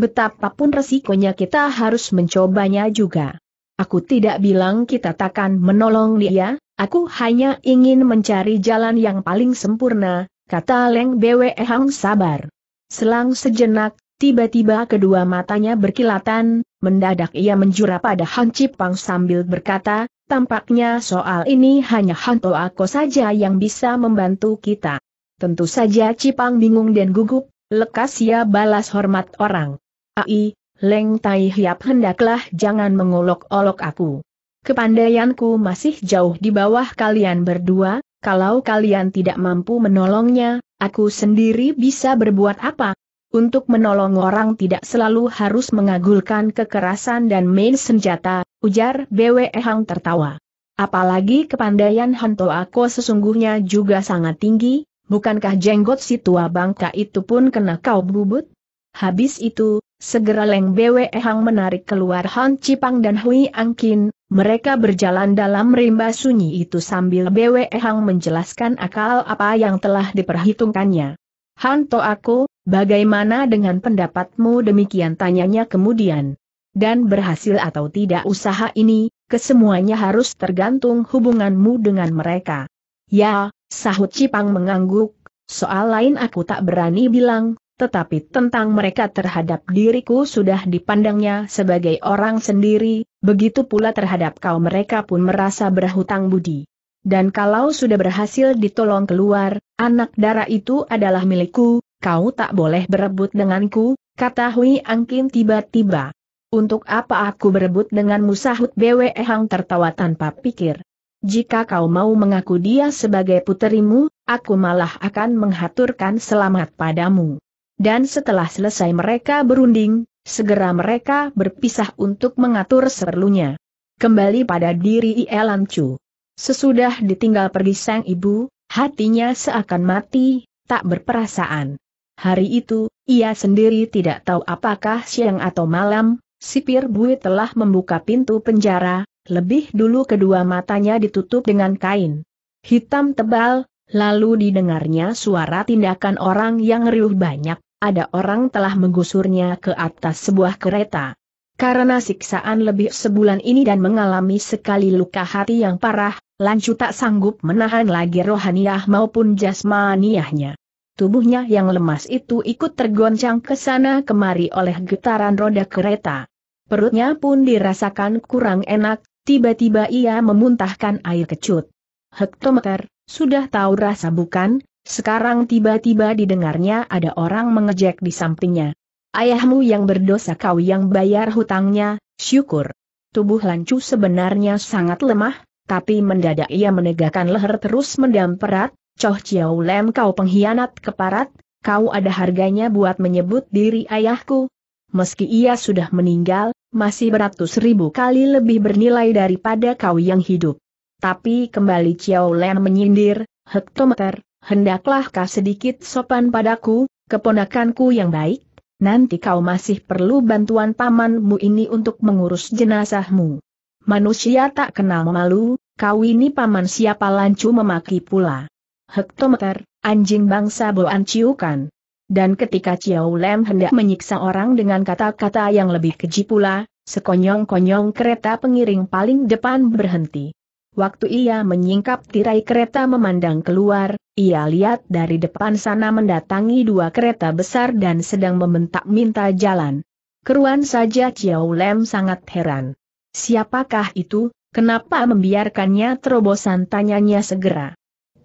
Betapapun resikonya kita harus mencobanya juga. Aku tidak bilang kita takkan menolong dia, aku hanya ingin mencari jalan yang paling sempurna, kata Leng Bwe Hang sabar. Selang sejenak, Tiba-tiba kedua matanya berkilatan, mendadak ia menjura pada Han Cipang sambil berkata, tampaknya soal ini hanya Han Toako saja yang bisa membantu kita. Tentu saja Cipang bingung dan gugup, lekas ia balas hormat orang. Ai, Leng Tai Hiap hendaklah jangan mengolok-olok aku. Kepandaianku masih jauh di bawah kalian berdua, kalau kalian tidak mampu menolongnya, aku sendiri bisa berbuat apa? Untuk menolong orang tidak selalu harus mengagulkan kekerasan dan main senjata, ujar BW Hang tertawa. Apalagi kepandaian Hanto Ako sesungguhnya juga sangat tinggi, bukankah jenggot si tua bangka itu pun kena kau berubut? Habis itu, segera Leng Bwe Hang menarik keluar Han Cipang dan Hui Angkin, mereka berjalan dalam rimba sunyi itu sambil Bwe Hang menjelaskan akal apa yang telah diperhitungkannya. Hanto Ako. Bagaimana dengan pendapatmu demikian tanyanya kemudian? Dan berhasil atau tidak usaha ini, kesemuanya harus tergantung hubunganmu dengan mereka. Ya, sahut Cipang mengangguk, soal lain aku tak berani bilang, tetapi tentang mereka terhadap diriku sudah dipandangnya sebagai orang sendiri, begitu pula terhadap kau mereka pun merasa berhutang budi. Dan kalau sudah berhasil ditolong keluar, anak darah itu adalah milikku, kau tak boleh berebut denganku, kata Hui Angkin tiba-tiba. Untuk apa aku berebut dengan Musahut Bwe Hang tertawa tanpa pikir. Jika kau mau mengaku dia sebagai puterimu, aku malah akan menghaturkan selamat padamu. Dan setelah selesai mereka berunding, segera mereka berpisah untuk mengatur seperlunya. Kembali pada diri Ielan Chu. Sesudah ditinggal pergi sang ibu, hatinya seakan mati, tak berperasaan. Hari itu, ia sendiri tidak tahu apakah siang atau malam, sipir bui telah membuka pintu penjara, lebih dulu kedua matanya ditutup dengan kain hitam tebal, lalu didengarnya suara tindakan orang yang riuh banyak, ada orang telah menggusurnya ke atas sebuah kereta. Karena siksaan lebih sebulan ini dan mengalami sekali luka hati yang parah, lanjut tak sanggup menahan lagi rohaniah maupun jasmaniahnya tubuhnya yang lemas itu ikut tergoncang ke sana kemari oleh getaran roda kereta. Perutnya pun dirasakan kurang enak, tiba-tiba ia memuntahkan air kecut. Hektometer, sudah tahu rasa bukan? Sekarang tiba-tiba didengarnya ada orang mengejek di sampingnya. Ayahmu yang berdosa kau yang bayar hutangnya, syukur. Tubuh Lancu sebenarnya sangat lemah, tapi mendadak ia menegakkan leher terus mendamperat, Coh Chiao Lem kau pengkhianat keparat, kau ada harganya buat menyebut diri ayahku. Meski ia sudah meninggal, masih beratus ribu kali lebih bernilai daripada kau yang hidup. Tapi kembali Chiao Lem menyindir, hektometer, hendaklah kau sedikit sopan padaku, keponakanku yang baik, nanti kau masih perlu bantuan pamanmu ini untuk mengurus jenazahmu. Manusia tak kenal malu, kau ini paman siapa lancu memaki pula hektometer, anjing bangsa Boan Ciukan. Dan ketika Chiao Lem hendak menyiksa orang dengan kata-kata yang lebih keji pula, sekonyong-konyong kereta pengiring paling depan berhenti. Waktu ia menyingkap tirai kereta memandang keluar, ia lihat dari depan sana mendatangi dua kereta besar dan sedang membentak minta jalan. Keruan saja Chiao Lem sangat heran. Siapakah itu, kenapa membiarkannya terobosan tanyanya segera.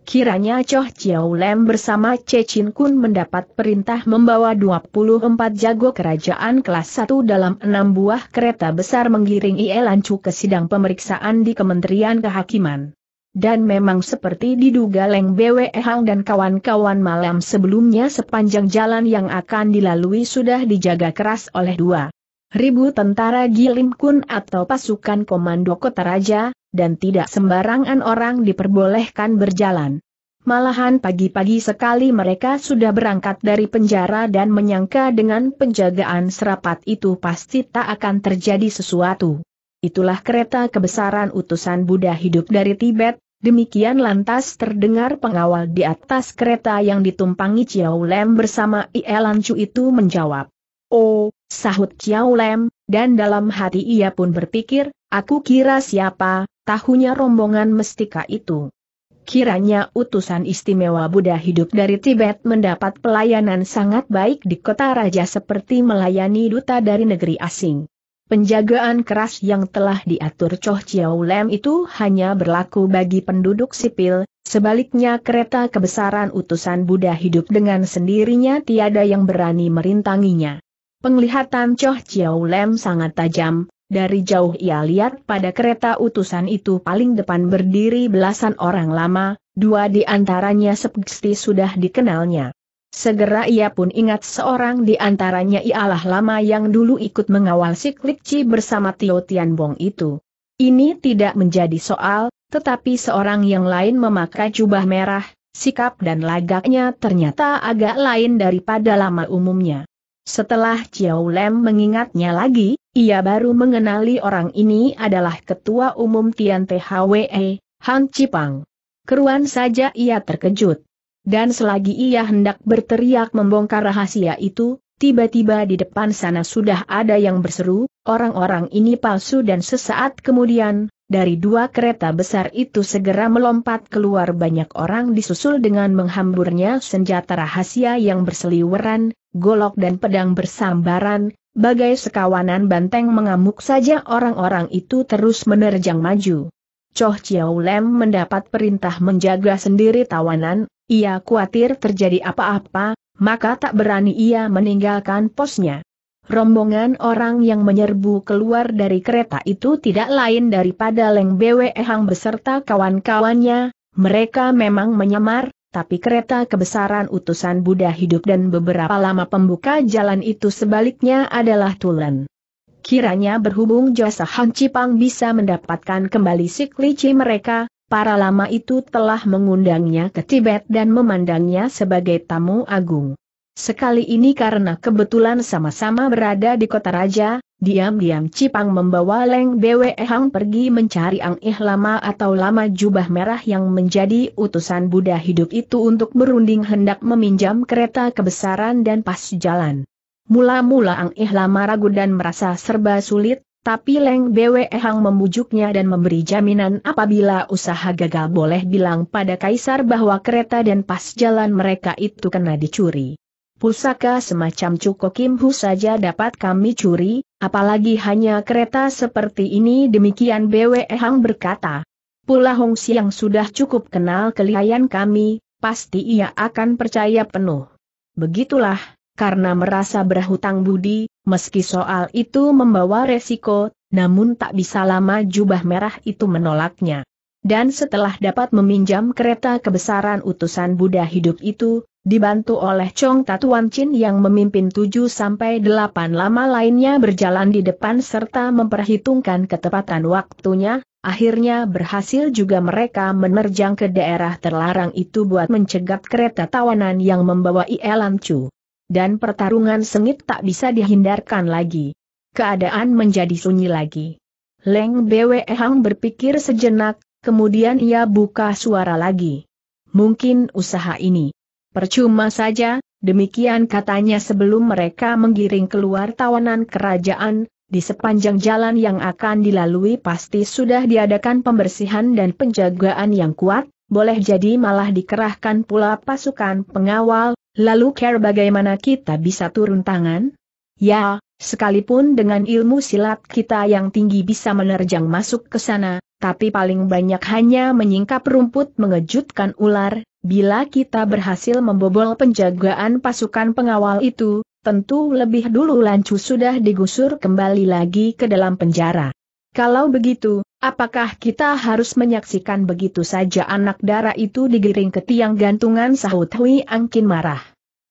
Kiranya Choh Chiao Lem bersama Che Chin Kun mendapat perintah membawa 24 jago kerajaan kelas 1 dalam 6 buah kereta besar menggiring IE Lancu ke sidang pemeriksaan di Kementerian Kehakiman. Dan memang seperti diduga Leng Bwe Hang dan kawan-kawan malam sebelumnya sepanjang jalan yang akan dilalui sudah dijaga keras oleh dua ribu tentara Gilim Kun atau pasukan komando kota raja, dan tidak sembarangan orang diperbolehkan berjalan. Malahan pagi-pagi sekali mereka sudah berangkat dari penjara dan menyangka dengan penjagaan serapat itu pasti tak akan terjadi sesuatu. Itulah kereta kebesaran utusan Buddha hidup dari Tibet, demikian lantas terdengar pengawal di atas kereta yang ditumpangi Chiao Lem bersama Ielan Chu itu menjawab. Oh, Sahut Xiao Lem, dan dalam hati ia pun berpikir, aku kira siapa, tahunya rombongan mestika itu. Kiranya utusan istimewa Buddha hidup dari Tibet mendapat pelayanan sangat baik di kota raja seperti melayani duta dari negeri asing. Penjagaan keras yang telah diatur Choh Chiao Lem itu hanya berlaku bagi penduduk sipil, sebaliknya kereta kebesaran utusan Buddha hidup dengan sendirinya tiada yang berani merintanginya. Penglihatan Choh Chiao Lem sangat tajam, dari jauh ia lihat pada kereta utusan itu paling depan berdiri belasan orang lama, dua di antaranya sepeksti sudah dikenalnya. Segera ia pun ingat seorang di antaranya ialah lama yang dulu ikut mengawal si Klikci bersama Tio Tian Bong itu. Ini tidak menjadi soal, tetapi seorang yang lain memakai jubah merah, sikap dan lagaknya ternyata agak lain daripada lama umumnya. Setelah Chiao Lem mengingatnya lagi, ia baru mengenali orang ini adalah Ketua Umum Tian THWE, Han Cipang. Keruan saja ia terkejut. Dan selagi ia hendak berteriak membongkar rahasia itu, tiba-tiba di depan sana sudah ada yang berseru, orang-orang ini palsu dan sesaat kemudian, dari dua kereta besar itu segera melompat keluar banyak orang disusul dengan menghamburnya senjata rahasia yang berseliweran, golok dan pedang bersambaran, bagai sekawanan banteng mengamuk saja orang-orang itu terus menerjang maju. Choh Chiao Lem mendapat perintah menjaga sendiri tawanan, ia khawatir terjadi apa-apa, maka tak berani ia meninggalkan posnya. Rombongan orang yang menyerbu keluar dari kereta itu tidak lain daripada Leng Bwe Hang beserta kawan-kawannya, mereka memang menyamar, tapi kereta kebesaran utusan Buddha hidup dan beberapa lama pembuka jalan itu sebaliknya adalah Tulen. Kiranya berhubung jasa Han Cipang bisa mendapatkan kembali siklici mereka, para lama itu telah mengundangnya ke Tibet dan memandangnya sebagai tamu agung. Sekali ini karena kebetulan sama-sama berada di kota raja, diam-diam Cipang membawa Leng Bwe Hang pergi mencari Ang Ih Lama atau Lama Jubah Merah yang menjadi utusan Buddha hidup itu untuk berunding hendak meminjam kereta kebesaran dan pas jalan. Mula-mula Ang Ih Lama ragu dan merasa serba sulit, tapi Leng Bwe Hang membujuknya dan memberi jaminan apabila usaha gagal boleh bilang pada kaisar bahwa kereta dan pas jalan mereka itu kena dicuri. Pusaka semacam Hu saja dapat kami curi, apalagi hanya kereta seperti ini demikian Bwe Hang berkata. Pula Hongsi yang sudah cukup kenal kelihayan kami, pasti ia akan percaya penuh. Begitulah, karena merasa berhutang budi, meski soal itu membawa resiko, namun tak bisa lama jubah merah itu menolaknya. Dan setelah dapat meminjam kereta kebesaran utusan Buddha hidup itu, Dibantu oleh Chong Tatuan Chin yang memimpin 7-8 lama lainnya berjalan di depan serta memperhitungkan ketepatan waktunya, akhirnya berhasil juga mereka menerjang ke daerah terlarang itu buat mencegat kereta tawanan yang membawa Ielan Chu. Dan pertarungan sengit tak bisa dihindarkan lagi. Keadaan menjadi sunyi lagi. Leng Bwe Hang berpikir sejenak, kemudian ia buka suara lagi. Mungkin usaha ini Percuma saja, demikian katanya sebelum mereka menggiring keluar tawanan kerajaan, di sepanjang jalan yang akan dilalui pasti sudah diadakan pembersihan dan penjagaan yang kuat, boleh jadi malah dikerahkan pula pasukan pengawal, lalu care bagaimana kita bisa turun tangan? Ya, sekalipun dengan ilmu silat kita yang tinggi bisa menerjang masuk ke sana, tapi paling banyak hanya menyingkap rumput mengejutkan ular, Bila kita berhasil membobol penjagaan pasukan pengawal itu, tentu lebih dulu Lancu sudah digusur kembali lagi ke dalam penjara. Kalau begitu, apakah kita harus menyaksikan begitu saja anak darah itu digiring ke tiang gantungan sahut Hui Angkin marah.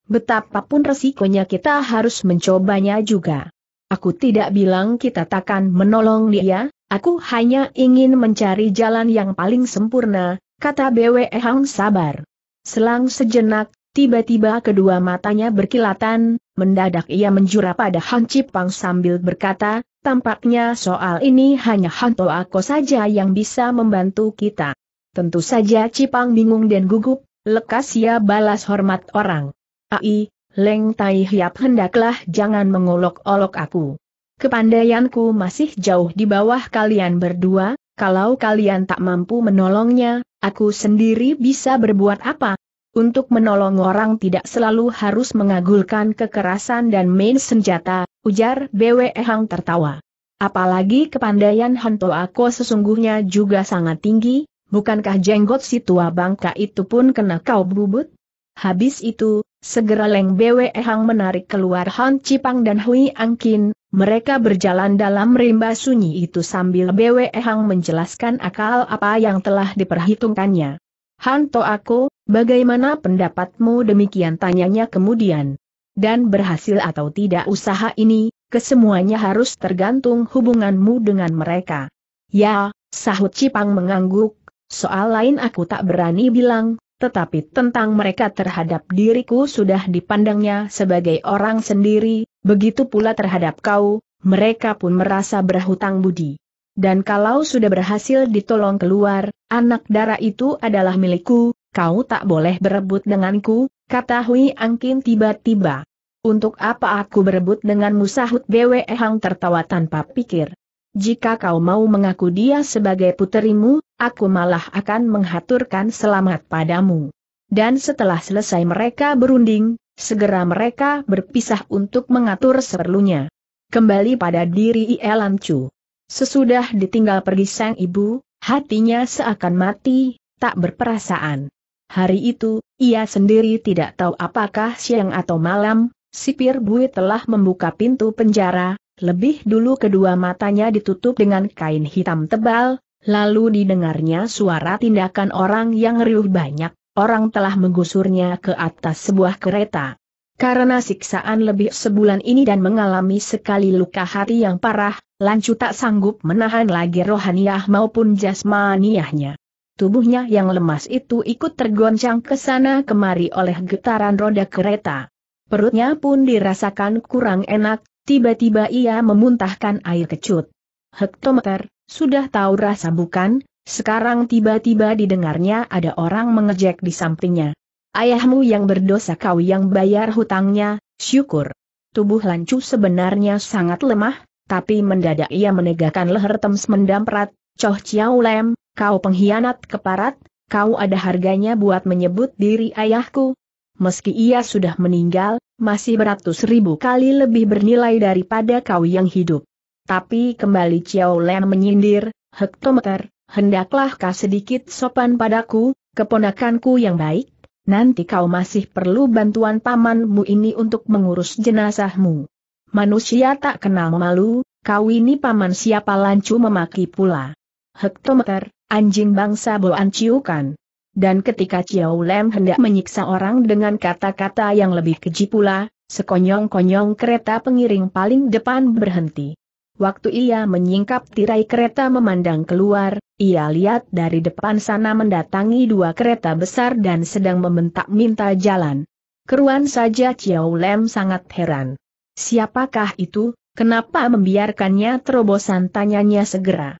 Betapapun resikonya kita harus mencobanya juga. Aku tidak bilang kita takkan menolong dia, Aku hanya ingin mencari jalan yang paling sempurna, kata BWE Hang sabar. Selang sejenak, tiba-tiba kedua matanya berkilatan, mendadak ia menjura pada Han Cipang sambil berkata, tampaknya soal ini hanya Han Toako saja yang bisa membantu kita. Tentu saja Cipang bingung dan gugup, lekas ia balas hormat orang. Ai, Leng Tai Hiap hendaklah jangan mengolok-olok aku. Kepandaianku masih jauh di bawah kalian berdua, kalau kalian tak mampu menolongnya, aku sendiri bisa berbuat apa? Untuk menolong orang tidak selalu harus mengagulkan kekerasan dan main senjata, ujar BWE Hang tertawa. Apalagi kepandaian Hanto Ako sesungguhnya juga sangat tinggi, bukankah jenggot si tua bangka itu pun kena kau bubut? Habis itu, segera Leng BWE Hang menarik keluar Han Cipang dan Hui Angkin, mereka berjalan dalam rimba sunyi itu sambil Bwe Hang menjelaskan akal apa yang telah diperhitungkannya. Hanto aku, bagaimana pendapatmu demikian tanyanya kemudian. Dan berhasil atau tidak usaha ini, kesemuanya harus tergantung hubunganmu dengan mereka. Ya, sahut Cipang mengangguk, soal lain aku tak berani bilang, tetapi tentang mereka terhadap diriku sudah dipandangnya sebagai orang sendiri, Begitu pula terhadap kau, mereka pun merasa berhutang budi. Dan kalau sudah berhasil ditolong keluar, anak darah itu adalah milikku, kau tak boleh berebut denganku, kata Hui Angkin tiba-tiba. Untuk apa aku berebut dengan musahut Bwe Hang tertawa tanpa pikir. Jika kau mau mengaku dia sebagai puterimu, aku malah akan menghaturkan selamat padamu. Dan setelah selesai mereka berunding, Segera mereka berpisah untuk mengatur seperlunya. Kembali pada diri Ielan Chu. Sesudah ditinggal pergi sang ibu, hatinya seakan mati, tak berperasaan. Hari itu, ia sendiri tidak tahu apakah siang atau malam, sipir bui telah membuka pintu penjara, lebih dulu kedua matanya ditutup dengan kain hitam tebal, lalu didengarnya suara tindakan orang yang riuh banyak, orang telah menggusurnya ke atas sebuah kereta. Karena siksaan lebih sebulan ini dan mengalami sekali luka hati yang parah, Lancu tak sanggup menahan lagi rohaniah maupun jasmaniahnya. Tubuhnya yang lemas itu ikut tergoncang ke sana kemari oleh getaran roda kereta. Perutnya pun dirasakan kurang enak, tiba-tiba ia memuntahkan air kecut. Hektometer, sudah tahu rasa bukan, sekarang tiba-tiba didengarnya ada orang mengejek di sampingnya. Ayahmu yang berdosa kau yang bayar hutangnya, syukur. Tubuh Lancu sebenarnya sangat lemah, tapi mendadak ia menegakkan leher tems mendamprat, Coh Chiao Lem, kau pengkhianat keparat, kau ada harganya buat menyebut diri ayahku. Meski ia sudah meninggal, masih beratus ribu kali lebih bernilai daripada kau yang hidup. Tapi kembali Chiao Lem menyindir, hektometer, hendaklah kau sedikit sopan padaku, keponakanku yang baik, nanti kau masih perlu bantuan pamanmu ini untuk mengurus jenazahmu. Manusia tak kenal malu, kau ini paman siapa lancu memaki pula. Hektometer, anjing bangsa boan ciukan. Dan ketika Chiao Lem hendak menyiksa orang dengan kata-kata yang lebih keji pula, sekonyong-konyong kereta pengiring paling depan berhenti. Waktu ia menyingkap tirai kereta memandang keluar, ia lihat dari depan sana mendatangi dua kereta besar dan sedang membentak minta jalan. Keruan saja Chiao Lem sangat heran. Siapakah itu, kenapa membiarkannya terobosan tanyanya segera.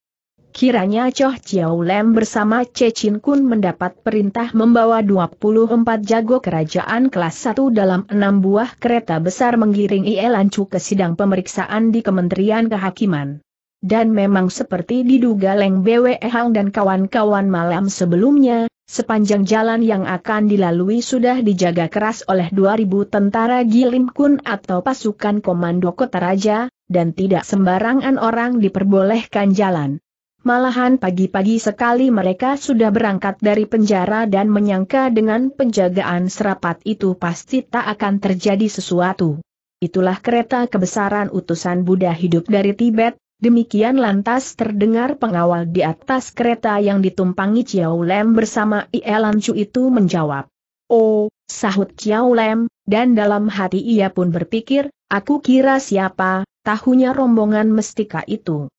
Kiranya Choh Chiao Lem bersama Che Chin Kun mendapat perintah membawa 24 jago kerajaan kelas 1 dalam 6 buah kereta besar menggiring IE Lancu ke sidang pemeriksaan di Kementerian Kehakiman. Dan memang seperti diduga Leng Bwe Hang dan kawan-kawan malam sebelumnya, sepanjang jalan yang akan dilalui sudah dijaga keras oleh 2000 tentara Gilim Kun atau pasukan komando kota raja, dan tidak sembarangan orang diperbolehkan jalan. Malahan pagi-pagi sekali mereka sudah berangkat dari penjara dan menyangka dengan penjagaan serapat itu pasti tak akan terjadi sesuatu. Itulah kereta kebesaran utusan Buddha hidup dari Tibet, demikian lantas terdengar pengawal di atas kereta yang ditumpangi Chiao Lem bersama Ielan Chu itu menjawab. Oh, sahut Chiao Lem, dan dalam hati ia pun berpikir, aku kira siapa, tahunya rombongan mestika itu.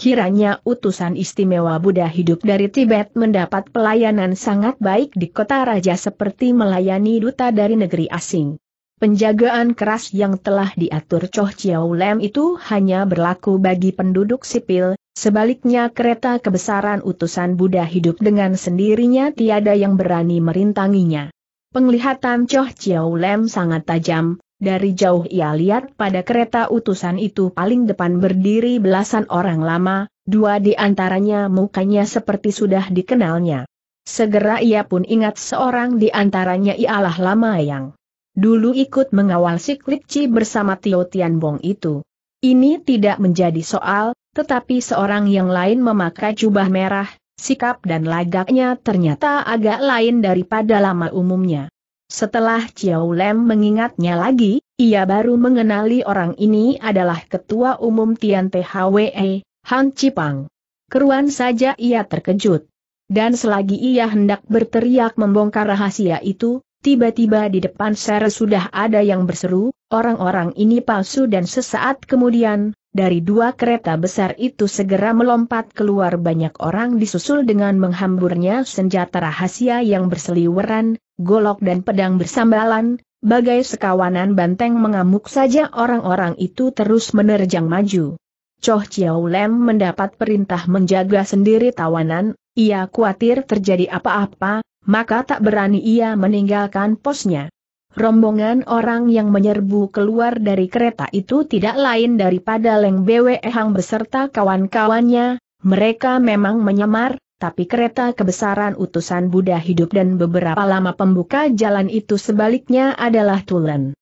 Kiranya utusan istimewa Buddha hidup dari Tibet mendapat pelayanan sangat baik di kota raja seperti melayani duta dari negeri asing. Penjagaan keras yang telah diatur Choh Chiao Lem itu hanya berlaku bagi penduduk sipil, sebaliknya kereta kebesaran utusan Buddha hidup dengan sendirinya tiada yang berani merintanginya. Penglihatan Choh Chiao Lem sangat tajam, dari jauh ia lihat pada kereta utusan itu paling depan berdiri belasan orang lama, dua di antaranya mukanya seperti sudah dikenalnya. Segera ia pun ingat seorang di antaranya ialah Lama yang dulu ikut mengawal si Klipci bersama Tio Tianbong itu. Ini tidak menjadi soal, tetapi seorang yang lain memakai jubah merah, sikap dan lagaknya ternyata agak lain daripada lama umumnya. Setelah Chiao Lem mengingatnya lagi, ia baru mengenali orang ini adalah Ketua Umum Tian THWE, Han Cipang. Keruan saja ia terkejut. Dan selagi ia hendak berteriak membongkar rahasia itu, tiba-tiba di depan Ser sudah ada yang berseru, orang-orang ini palsu dan sesaat kemudian, dari dua kereta besar itu segera melompat keluar banyak orang disusul dengan menghamburnya senjata rahasia yang berseliweran, golok dan pedang bersambalan, bagai sekawanan banteng mengamuk saja orang-orang itu terus menerjang maju. Choh Chiao Lem mendapat perintah menjaga sendiri tawanan, ia khawatir terjadi apa-apa, maka tak berani ia meninggalkan posnya. Rombongan orang yang menyerbu keluar dari kereta itu tidak lain daripada Leng Bwe Hang beserta kawan-kawannya, mereka memang menyamar, tapi kereta kebesaran utusan Buddha hidup dan beberapa lama pembuka jalan itu sebaliknya adalah Tulen.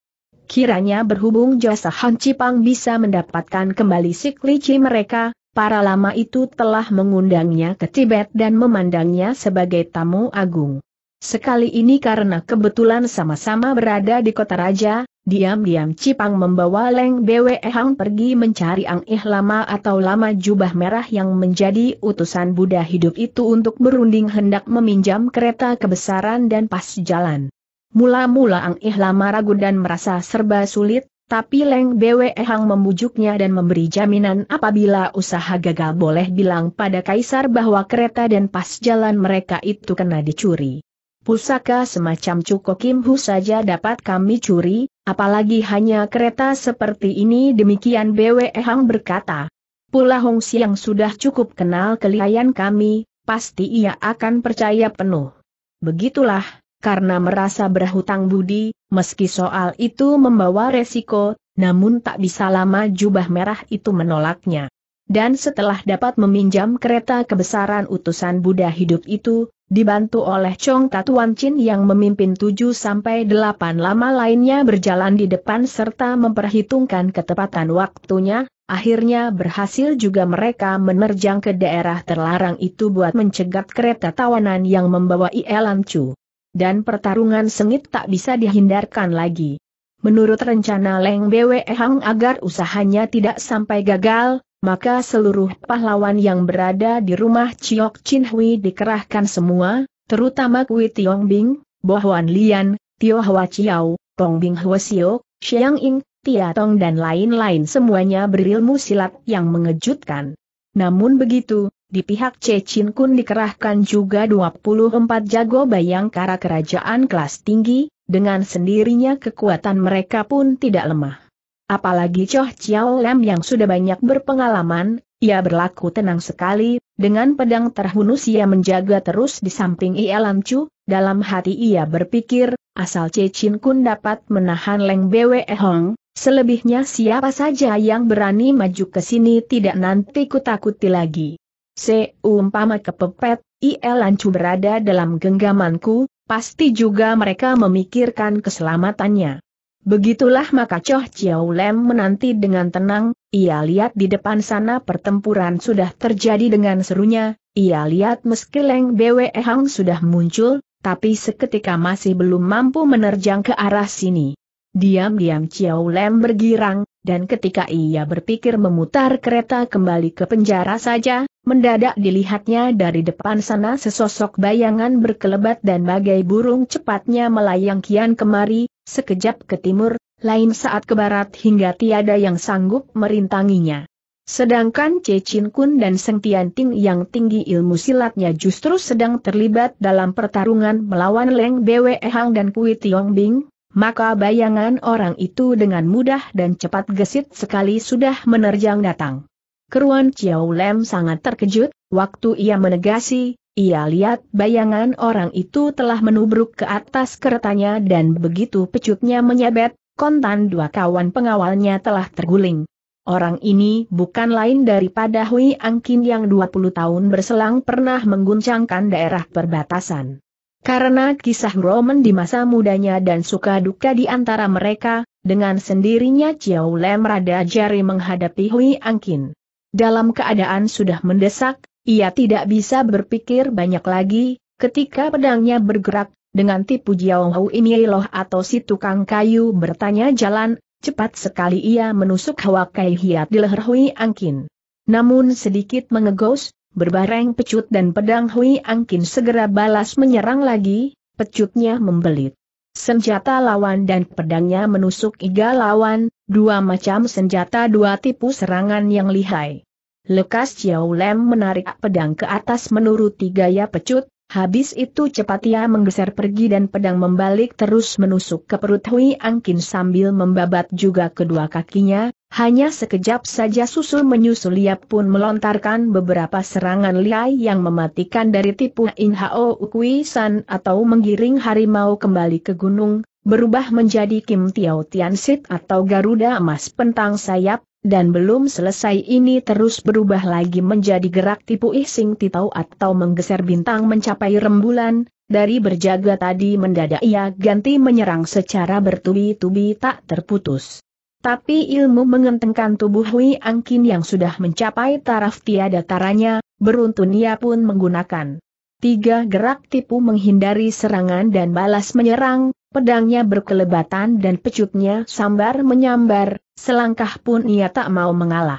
Kiranya berhubung jasa Han Cipang bisa mendapatkan kembali siklici mereka, para lama itu telah mengundangnya ke Tibet dan memandangnya sebagai tamu agung. Sekali ini karena kebetulan sama-sama berada di kota raja, Diam-diam Cipang membawa Leng Bwe Hang pergi mencari Ang Eh Lama atau Lama Jubah Merah yang menjadi utusan Buddha hidup itu untuk berunding hendak meminjam kereta kebesaran dan pas jalan. Mula-mula Ang Eh Lama ragu dan merasa serba sulit, tapi Leng Bwe Hang membujuknya dan memberi jaminan apabila usaha gagal boleh bilang pada Kaisar bahwa kereta dan pas jalan mereka itu kena dicuri. Pusaka semacam Cukokim Hu saja dapat kami curi, Apalagi hanya kereta seperti ini demikian BWE Hang berkata. Pula Hong Siang sudah cukup kenal kelihayan kami, pasti ia akan percaya penuh. Begitulah, karena merasa berhutang budi, meski soal itu membawa resiko, namun tak bisa lama jubah merah itu menolaknya. Dan setelah dapat meminjam kereta kebesaran utusan Buddha hidup itu, dibantu oleh Chong Tatuan Chin yang memimpin 7 sampai 8 lama lainnya berjalan di depan serta memperhitungkan ketepatan waktunya, akhirnya berhasil juga mereka menerjang ke daerah terlarang itu buat mencegat kereta tawanan yang membawa Ielan Chu. Dan pertarungan sengit tak bisa dihindarkan lagi. Menurut rencana Leng Bwe Hang agar usahanya tidak sampai gagal, maka seluruh pahlawan yang berada di rumah Chiok Chin Hui dikerahkan semua, terutama Kui Tiong Bing, Bo Huan Lian, Tio Hua Chiao, Tong Bing Hua Siok, Xiang Ing, Tia Tong dan lain-lain semuanya berilmu silat yang mengejutkan. Namun begitu, di pihak Che Chin Kun dikerahkan juga 24 jago bayangkara kerajaan kelas tinggi, dengan sendirinya kekuatan mereka pun tidak lemah. Apalagi Choh Chiao Lam yang sudah banyak berpengalaman, ia berlaku tenang sekali, dengan pedang terhunus ia menjaga terus di samping Ia Lam Chu, dalam hati ia berpikir, asal Che Chin Kun dapat menahan Leng Bwe Hong, selebihnya siapa saja yang berani maju ke sini tidak nanti kutakuti lagi. Seumpama kepepet, Ia Lam Chu berada dalam genggamanku, pasti juga mereka memikirkan keselamatannya. Begitulah maka Choh Chiao Lem menanti dengan tenang, ia lihat di depan sana pertempuran sudah terjadi dengan serunya, ia lihat meski Leng Bwe Hang sudah muncul, tapi seketika masih belum mampu menerjang ke arah sini. Diam-diam Chiao Lem bergirang, dan ketika ia berpikir memutar kereta kembali ke penjara saja, mendadak dilihatnya dari depan sana sesosok bayangan berkelebat dan bagai burung cepatnya melayang kian kemari, sekejap ke timur, lain saat ke barat hingga tiada yang sanggup merintanginya. Sedangkan Che Chin Kun dan Seng Ting yang tinggi ilmu silatnya justru sedang terlibat dalam pertarungan melawan Leng Bwe Hang dan Kui Tiong Bing, maka bayangan orang itu dengan mudah dan cepat gesit sekali sudah menerjang datang. Keruan Chiao Lem sangat terkejut, waktu ia menegasi, ia lihat bayangan orang itu telah menubruk ke atas keretanya dan begitu pecutnya menyabet, kontan dua kawan pengawalnya telah terguling. Orang ini bukan lain daripada Hui Angkin yang 20 tahun berselang pernah mengguncangkan daerah perbatasan. Karena kisah Roman di masa mudanya dan suka duka di antara mereka, dengan sendirinya Chiao Lem Rada Jari menghadapi Hui Angkin. Dalam keadaan sudah mendesak, ia tidak bisa berpikir banyak lagi, ketika pedangnya bergerak, dengan tipu Jiao ini loh atau si tukang kayu bertanya jalan, cepat sekali ia menusuk hawa Kai Hiat di leher Hui Angkin. Namun sedikit mengegos, berbareng pecut dan pedang Hui Angkin segera balas menyerang lagi, pecutnya membelit. Senjata lawan dan pedangnya menusuk iga lawan, dua macam senjata dua tipu serangan yang lihai. Lekas Xiao Lem menarik pedang ke atas menuruti gaya pecut, habis itu cepat ia menggeser pergi dan pedang membalik terus menusuk ke perut Hui Angkin sambil membabat juga kedua kakinya, hanya sekejap saja susul menyusul ia pun melontarkan beberapa serangan liai yang mematikan dari tipu In Hao Kui San atau menggiring harimau kembali ke gunung, berubah menjadi Kim Tiao Tian Sit atau Garuda Emas Pentang Sayap, dan belum selesai ini terus berubah lagi menjadi gerak tipu ising titau atau menggeser bintang mencapai rembulan, dari berjaga tadi mendadak ia ganti menyerang secara bertubi-tubi tak terputus. Tapi ilmu mengentengkan tubuh Hui Angkin yang sudah mencapai taraf tiada taranya, beruntun ia pun menggunakan tiga gerak tipu menghindari serangan dan balas menyerang, pedangnya berkelebatan dan pecutnya sambar menyambar, Selangkah pun ia tak mau mengalah.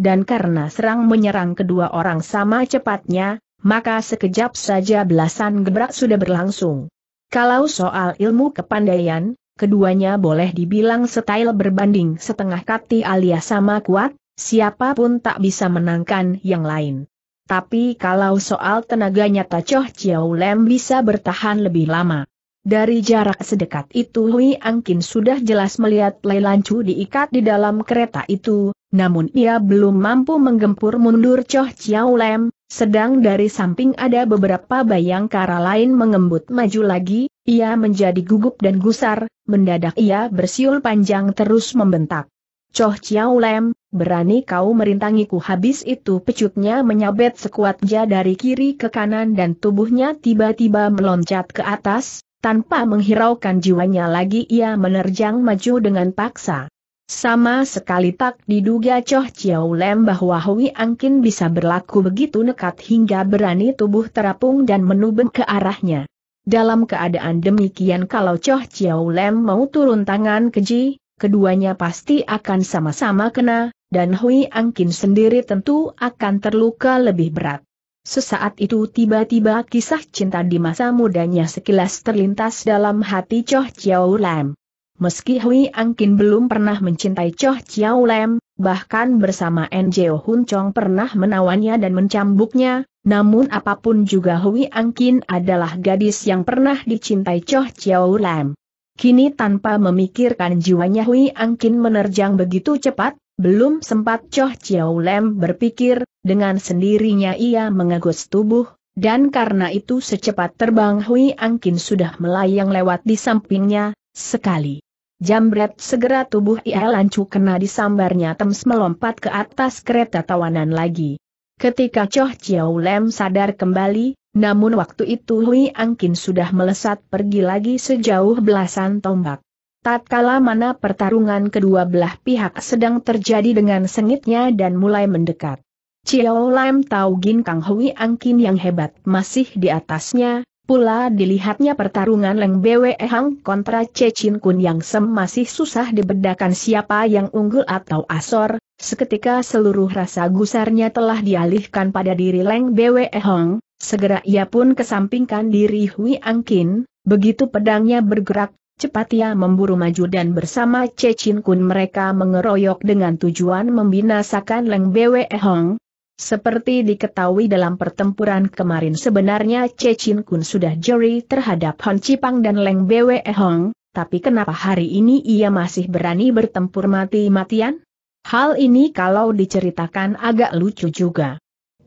Dan karena serang menyerang kedua orang sama cepatnya, maka sekejap saja belasan gebrak sudah berlangsung. Kalau soal ilmu kepandaian, keduanya boleh dibilang style berbanding setengah kati alias sama kuat, siapapun tak bisa menangkan yang lain. Tapi kalau soal tenaganya, Tacoh Choh Chiao Lem bisa bertahan lebih lama. Dari jarak sedekat itu Hui Angkin sudah jelas melihat Lei Lancu diikat di dalam kereta itu, namun ia belum mampu menggempur mundur Choh Chiao Lem, sedang dari samping ada beberapa bayang kara lain mengembut maju lagi, ia menjadi gugup dan gusar, mendadak ia bersiul panjang terus membentak. Choh Chiao Lem, berani kau merintangiku habis itu pecutnya menyabet sekuatnya dari kiri ke kanan dan tubuhnya tiba-tiba meloncat ke atas, tanpa menghiraukan jiwanya lagi ia menerjang maju dengan paksa. Sama sekali tak diduga Choh Chiao Lem bahwa Hui Angkin bisa berlaku begitu nekat hingga berani tubuh terapung dan menubeng ke arahnya. Dalam keadaan demikian kalau Choh Chiao Lem mau turun tangan keji, keduanya pasti akan sama-sama kena, dan Hui Angkin sendiri tentu akan terluka lebih berat. Sesaat itu tiba-tiba kisah cinta di masa mudanya sekilas terlintas dalam hati Choh Chiao Lam. Meski Hui Angkin belum pernah mencintai Choh Chiao Lam, bahkan bersama Njo Hun Chong pernah menawannya dan mencambuknya, namun apapun juga Hui Angkin adalah gadis yang pernah dicintai Choh Chiao Lam. Kini tanpa memikirkan jiwanya Hui Angkin menerjang begitu cepat, belum sempat Choh Chiao Lem berpikir, dengan sendirinya ia mengagus tubuh, dan karena itu secepat terbang Hui Angkin sudah melayang lewat di sampingnya, sekali. Jambret segera tubuh ia lancu kena disambarnya Tems melompat ke atas kereta tawanan lagi. Ketika Choh Chiao Lem sadar kembali, namun waktu itu Hui Angkin sudah melesat pergi lagi sejauh belasan tombak. Tatkala mana pertarungan kedua belah pihak sedang terjadi dengan sengitnya dan mulai mendekat. Chiao Lam Tau Gin Kang Hui Angkin yang hebat masih di atasnya, pula dilihatnya pertarungan Leng Bwe Hang kontra Che Chin Kun yang sem masih susah dibedakan siapa yang unggul atau asor, seketika seluruh rasa gusarnya telah dialihkan pada diri Leng Bwe Hang, segera ia pun kesampingkan diri Hui Angkin, begitu pedangnya bergerak Cepat ia memburu maju dan bersama Che Chin Kun mereka mengeroyok dengan tujuan membinasakan Leng Bwe Hong. Seperti diketahui dalam pertempuran kemarin sebenarnya Che Chin Kun sudah jeri terhadap Hon Cipang dan Leng Bwe Hong, tapi kenapa hari ini ia masih berani bertempur mati-matian? Hal ini kalau diceritakan agak lucu juga.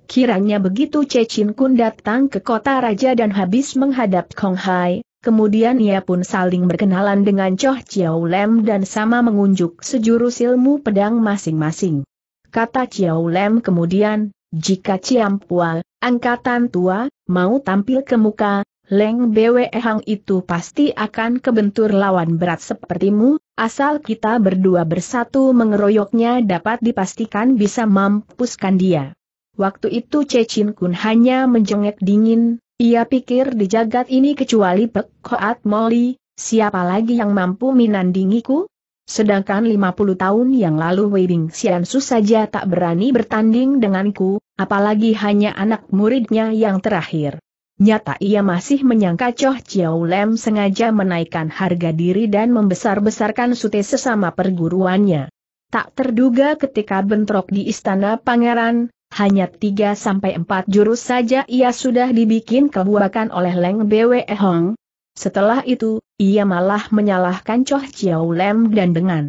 Kiranya begitu Che Chin Kun datang ke kota raja dan habis menghadap Kong Hai, Kemudian ia pun saling berkenalan dengan Choh Chiao Lem dan sama mengunjuk sejurus ilmu pedang masing-masing. Kata Chiao Lem kemudian, jika Chiam Pua, angkatan tua, mau tampil ke muka, Leng Bwe Hang itu pasti akan kebentur lawan berat sepertimu, asal kita berdua bersatu mengeroyoknya dapat dipastikan bisa mampuskan dia. Waktu itu Cecin Kun hanya menjengek dingin, ia pikir di jagat ini kecuali Pek Koat Moli, siapa lagi yang mampu menandingiku? Sedangkan 50 tahun yang lalu Weibing Su saja tak berani bertanding denganku, apalagi hanya anak muridnya yang terakhir. Nyata ia masih menyangka Choh Chiao Lem sengaja menaikkan harga diri dan membesar-besarkan sute sesama perguruannya. Tak terduga ketika bentrok di istana pangeran, hanya 3-4 jurus saja ia sudah dibikin kebuakan oleh Leng Bwe Hong. Setelah itu, ia malah menyalahkan Choh Chiao Lem dan dengan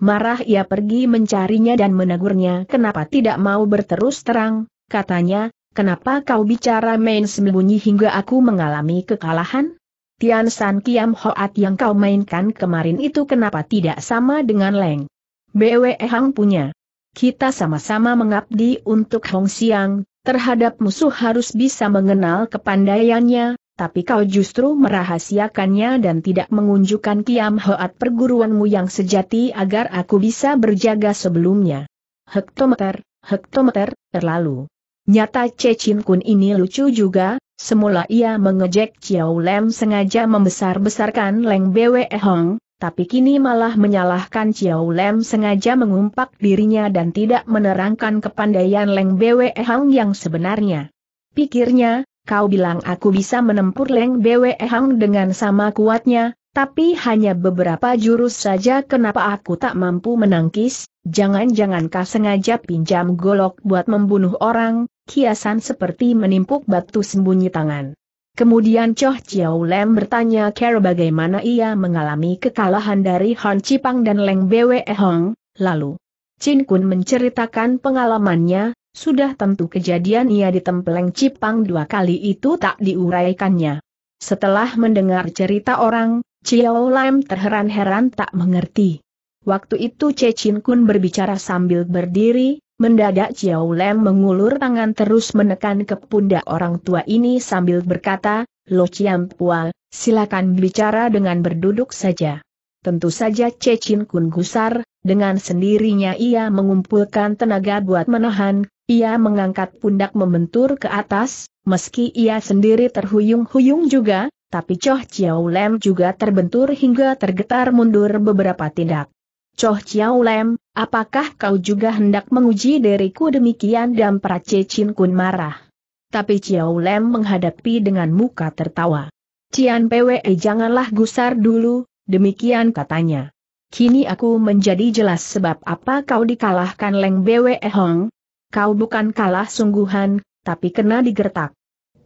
marah ia pergi mencarinya dan menegurnya kenapa tidak mau berterus terang, katanya, kenapa kau bicara main sembunyi hingga aku mengalami kekalahan? Tian San Kiam Hoat yang kau mainkan kemarin itu kenapa tidak sama dengan Leng? BWE Hang punya kita sama-sama mengabdi untuk Hong Xiang, terhadap musuh harus bisa mengenal kepandaiannya, tapi kau justru merahasiakannya dan tidak mengunjukkan kiam hoat perguruanmu yang sejati agar aku bisa berjaga sebelumnya. Hektometer, hektometer, terlalu. Nyata Cecin Kun ini lucu juga, semula ia mengejek Chiao Lem sengaja membesar-besarkan Leng Bwe Hong, tapi kini malah menyalahkan Chiao Lem sengaja mengumpak dirinya dan tidak menerangkan kepandaian Leng Bwe Hang yang sebenarnya. Pikirnya, kau bilang aku bisa menempur Leng Bwe Hang dengan sama kuatnya, tapi hanya beberapa jurus saja kenapa aku tak mampu menangkis, jangan-jangan kau sengaja pinjam golok buat membunuh orang, kiasan seperti menimpuk batu sembunyi tangan. Kemudian Choh Chiao Lem bertanya Kero bagaimana ia mengalami kekalahan dari Han Cipang dan Leng Bwe Hong, lalu Chin Kun menceritakan pengalamannya, sudah tentu kejadian ia ditempeleng Cipang dua kali itu tak diuraikannya. Setelah mendengar cerita orang, Chiao Lem terheran-heran tak mengerti. Waktu itu Che Chin Kun berbicara sambil berdiri, Mendadak Chiao Lem mengulur tangan terus menekan ke pundak orang tua ini sambil berkata, Lo Chiam Pua, silakan bicara dengan berduduk saja. Tentu saja Cecin Kun gusar, dengan sendirinya ia mengumpulkan tenaga buat menahan, ia mengangkat pundak membentur ke atas, meski ia sendiri terhuyung-huyung juga, tapi Choh Chiao Lem juga terbentur hingga tergetar mundur beberapa tindak. Choh Chiao Lem, Apakah kau juga hendak menguji diriku demikian dan Chin Kun marah. Tapi Chiao Lem menghadapi dengan muka tertawa. Cian Pwe janganlah gusar dulu, demikian katanya. Kini aku menjadi jelas sebab apa kau dikalahkan Leng Bwe Hong. Kau bukan kalah sungguhan, tapi kena digertak.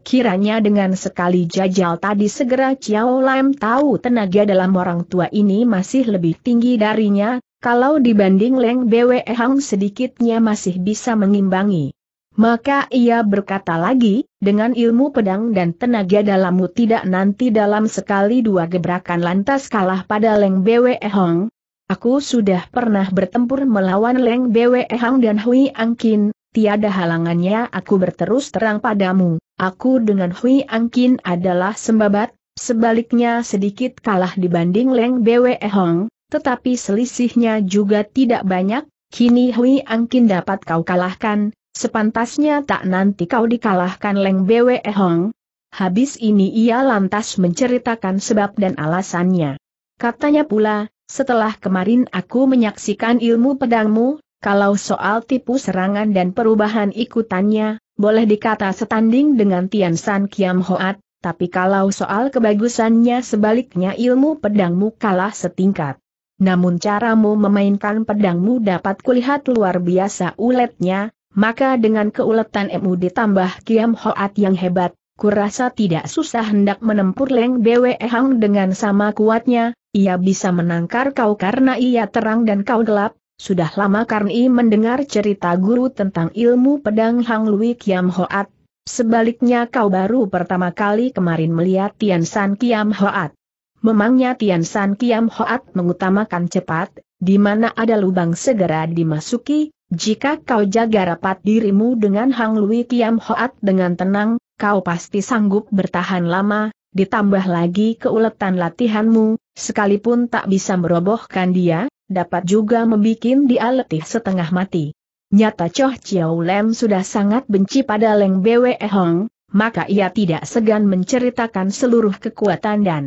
Kiranya dengan sekali jajal tadi segera Chiao Lem tahu tenaga dalam orang tua ini masih lebih tinggi darinya, kalau dibanding Leng Bwe Hang sedikitnya masih bisa mengimbangi. Maka ia berkata lagi, dengan ilmu pedang dan tenaga dalammu tidak nanti dalam sekali dua gebrakan lantas kalah pada Leng Bwe Hang. Aku sudah pernah bertempur melawan Leng Bwe Hang dan Hui Angkin, tiada halangannya aku berterus terang padamu, aku dengan Hui Angkin adalah sembabat, sebaliknya sedikit kalah dibanding Leng Bwe Hang, tetapi selisihnya juga tidak banyak, kini Hui Angkin dapat kau kalahkan, sepantasnya tak nanti kau dikalahkan Leng Bwe Hong. Habis ini ia lantas menceritakan sebab dan alasannya. Katanya pula, setelah kemarin aku menyaksikan ilmu pedangmu, kalau soal tipu serangan dan perubahan ikutannya, boleh dikata setanding dengan Tian San Kiam Hoat, tapi kalau soal kebagusannya sebaliknya ilmu pedangmu kalah setingkat namun caramu memainkan pedangmu dapat kulihat luar biasa uletnya, maka dengan keuletan emu ditambah Kiam Hoat yang hebat, kurasa tidak susah hendak menempur Leng Bwe Hang dengan sama kuatnya, ia bisa menangkar kau karena ia terang dan kau gelap, sudah lama Karni mendengar cerita guru tentang ilmu pedang Hang Lui Kiam Hoat, sebaliknya kau baru pertama kali kemarin melihat Tian San Kiam Hoat. Memangnya Tian San Kiam Hoat mengutamakan cepat, di mana ada lubang segera dimasuki, jika kau jaga rapat dirimu dengan Hang Lui Kiam Hoat dengan tenang, kau pasti sanggup bertahan lama, ditambah lagi keuletan latihanmu, sekalipun tak bisa merobohkan dia, dapat juga membuat dia letih setengah mati. Nyata Choh Chiao Lem sudah sangat benci pada Leng Bwe Hong, maka ia tidak segan menceritakan seluruh kekuatan dan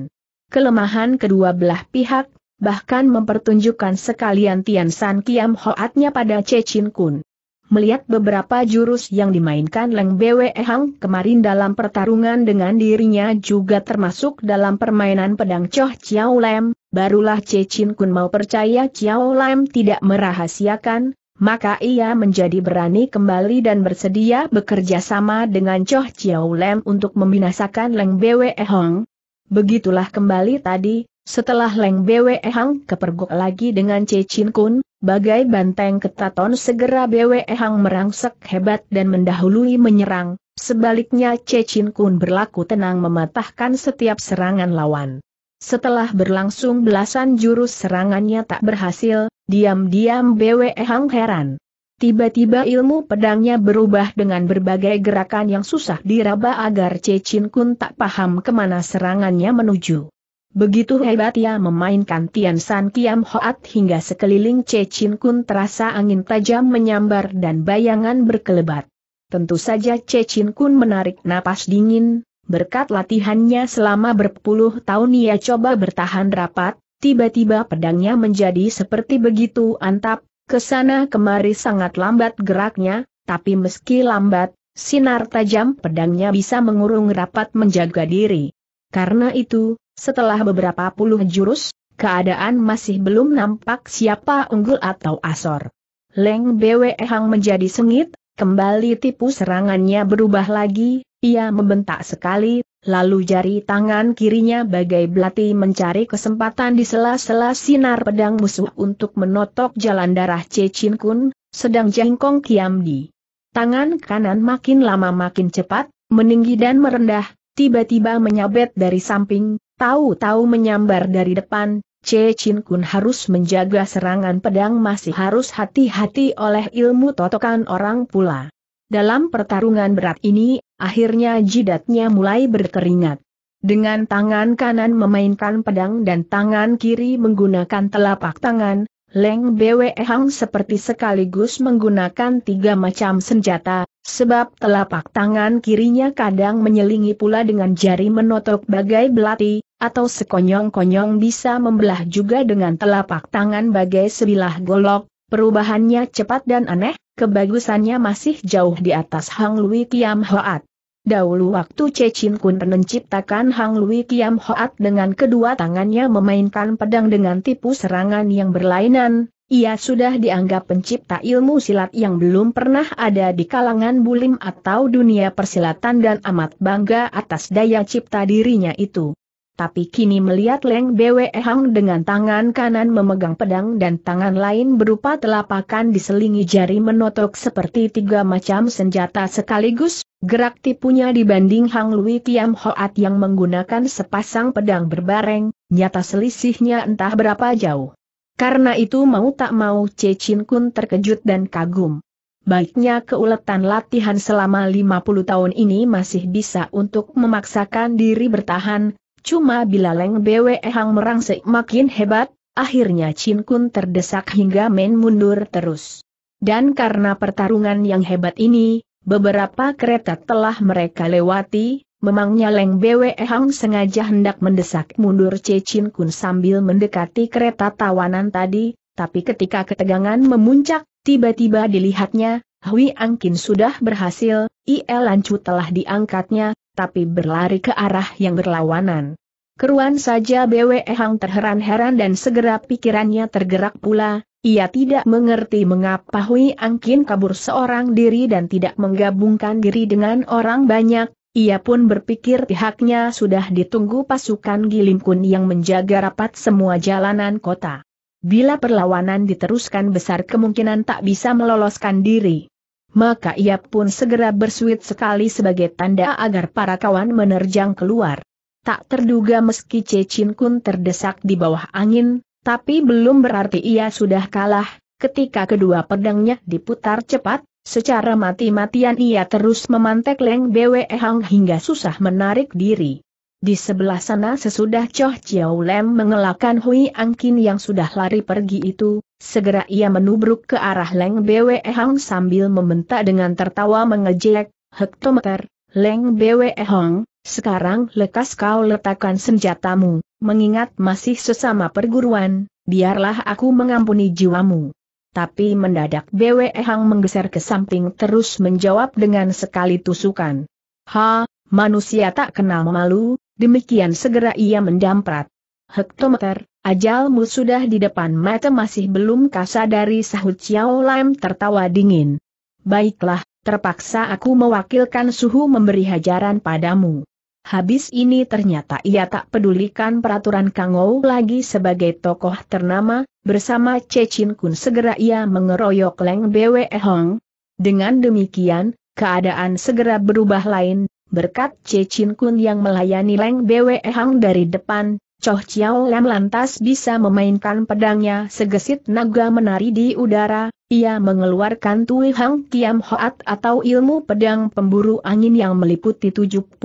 kelemahan kedua belah pihak, bahkan mempertunjukkan sekalian Tian San Kiam Hoatnya pada Che Chin Kun. Melihat beberapa jurus yang dimainkan Leng Bwe Hang kemarin dalam pertarungan dengan dirinya juga termasuk dalam permainan pedang Choh Chiao Lem, barulah Che Chin Kun mau percaya Chiao Lem tidak merahasiakan, maka ia menjadi berani kembali dan bersedia bekerja sama dengan Choh Chiao Lem untuk membinasakan Leng Bwe hang. Begitulah kembali tadi, setelah Leng Bwe Hang kepergok lagi dengan Chin Kun, bagai banteng ketaton segera Bwe Hang merangsek hebat dan mendahului menyerang, sebaliknya Chin Kun berlaku tenang mematahkan setiap serangan lawan. Setelah berlangsung belasan jurus serangannya tak berhasil, diam-diam Bwe Hang heran. Tiba-tiba ilmu pedangnya berubah dengan berbagai gerakan yang susah diraba agar Cecin Kun tak paham kemana serangannya menuju. Begitu hebat ia memainkan Tian San Kiam Hoat hingga sekeliling Cecin Kun terasa angin tajam menyambar dan bayangan berkelebat. Tentu saja Cecin Kun menarik napas dingin, berkat latihannya selama berpuluh tahun ia coba bertahan rapat, tiba-tiba pedangnya menjadi seperti begitu antap, Kesana kemari sangat lambat geraknya, tapi meski lambat, sinar tajam pedangnya bisa mengurung rapat menjaga diri. Karena itu, setelah beberapa puluh jurus, keadaan masih belum nampak siapa unggul atau asor. Leng Bwe Hang menjadi sengit, kembali tipu serangannya berubah lagi, ia membentak sekali, lalu jari tangan kirinya bagai belati mencari kesempatan di sela-sela sinar pedang musuh untuk menotok jalan darah Chin Kun, sedang jengkong kiam di tangan kanan makin lama makin cepat, meninggi dan merendah, tiba-tiba menyabet dari samping, tahu-tahu menyambar dari depan, Che Chin Kun harus menjaga serangan pedang masih harus hati-hati oleh ilmu totokan orang pula. Dalam pertarungan berat ini, Akhirnya jidatnya mulai berkeringat. Dengan tangan kanan memainkan pedang dan tangan kiri menggunakan telapak tangan, Leng Bwe Hang seperti sekaligus menggunakan tiga macam senjata, sebab telapak tangan kirinya kadang menyelingi pula dengan jari menotok bagai belati, atau sekonyong-konyong bisa membelah juga dengan telapak tangan bagai sebilah golok, perubahannya cepat dan aneh, kebagusannya masih jauh di atas Hang Lui Kiam Hoat. Dahulu waktu Che Chin Kun menciptakan Hang Lui Kiam Hoat dengan kedua tangannya memainkan pedang dengan tipu serangan yang berlainan, ia sudah dianggap pencipta ilmu silat yang belum pernah ada di kalangan bulim atau dunia persilatan dan amat bangga atas daya cipta dirinya itu tapi kini melihat Leng Bwe Hang dengan tangan kanan memegang pedang dan tangan lain berupa telapakan diselingi jari menotok seperti tiga macam senjata sekaligus, gerak tipunya dibanding Hang Lui Tiam Hoat yang menggunakan sepasang pedang berbareng, nyata selisihnya entah berapa jauh. Karena itu mau tak mau Che Chin Kun terkejut dan kagum. Baiknya keuletan latihan selama 50 tahun ini masih bisa untuk memaksakan diri bertahan, Cuma bila Leng Bwe Hang merangsek makin hebat, akhirnya Chin Kun terdesak hingga main mundur terus. Dan karena pertarungan yang hebat ini, beberapa kereta telah mereka lewati, memangnya Leng Bwe Hang sengaja hendak mendesak mundur Che Chin Kun sambil mendekati kereta tawanan tadi, tapi ketika ketegangan memuncak, tiba-tiba dilihatnya, Hui Angkin sudah berhasil, IL Lancu telah diangkatnya, tapi berlari ke arah yang berlawanan. Keruan saja BW Hang terheran-heran dan segera pikirannya tergerak pula, ia tidak mengerti mengapa Hui Angkin kabur seorang diri dan tidak menggabungkan diri dengan orang banyak, ia pun berpikir pihaknya sudah ditunggu pasukan Gilimkun yang menjaga rapat semua jalanan kota. Bila perlawanan diteruskan besar kemungkinan tak bisa meloloskan diri maka ia pun segera bersuit sekali sebagai tanda agar para kawan menerjang keluar. Tak terduga meski Cecin Kun terdesak di bawah angin, tapi belum berarti ia sudah kalah, ketika kedua pedangnya diputar cepat, secara mati-matian ia terus memantek Leng Bwe Hang hingga susah menarik diri. Di sebelah sana sesudah Choh Chiao Lem mengelakkan Hui Angkin yang sudah lari pergi itu, segera ia menubruk ke arah Leng Bwe Hong sambil membentak dengan tertawa mengejek, hektometer, Leng Bwe Hong, sekarang lekas kau letakkan senjatamu, mengingat masih sesama perguruan, biarlah aku mengampuni jiwamu. Tapi mendadak Bwe Hang menggeser ke samping terus menjawab dengan sekali tusukan. Ha, manusia tak kenal malu, Demikian segera ia mendamprat. Hektometer, ajalmu sudah di depan mata masih belum kasar dari sahut Xiao Lam tertawa dingin. Baiklah, terpaksa aku mewakilkan suhu memberi hajaran padamu. Habis ini ternyata ia tak pedulikan peraturan Kang Ou lagi sebagai tokoh ternama, bersama Che Chin Kun segera ia mengeroyok Leng Bwe Hong. Dengan demikian, keadaan segera berubah lain berkat Cecin Kun yang melayani Leng Bwe Hang dari depan, Choh Chiao Lam lantas bisa memainkan pedangnya segesit naga menari di udara, ia mengeluarkan Tui Hang Kiam Hoat atau ilmu pedang pemburu angin yang meliputi 72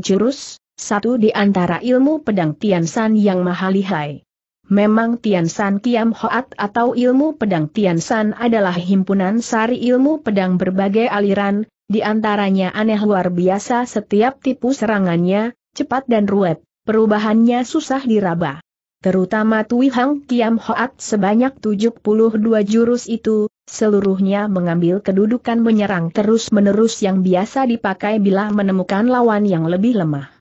jurus, satu di antara ilmu pedang Tian San yang mahalihai. Memang Tian San Kiam Hoat atau ilmu pedang Tian San adalah himpunan sari ilmu pedang berbagai aliran, di antaranya aneh luar biasa setiap tipu serangannya, cepat dan ruwet, perubahannya susah diraba. Terutama Tui Hang Kiam Hoat sebanyak 72 jurus itu, seluruhnya mengambil kedudukan menyerang terus-menerus yang biasa dipakai bila menemukan lawan yang lebih lemah.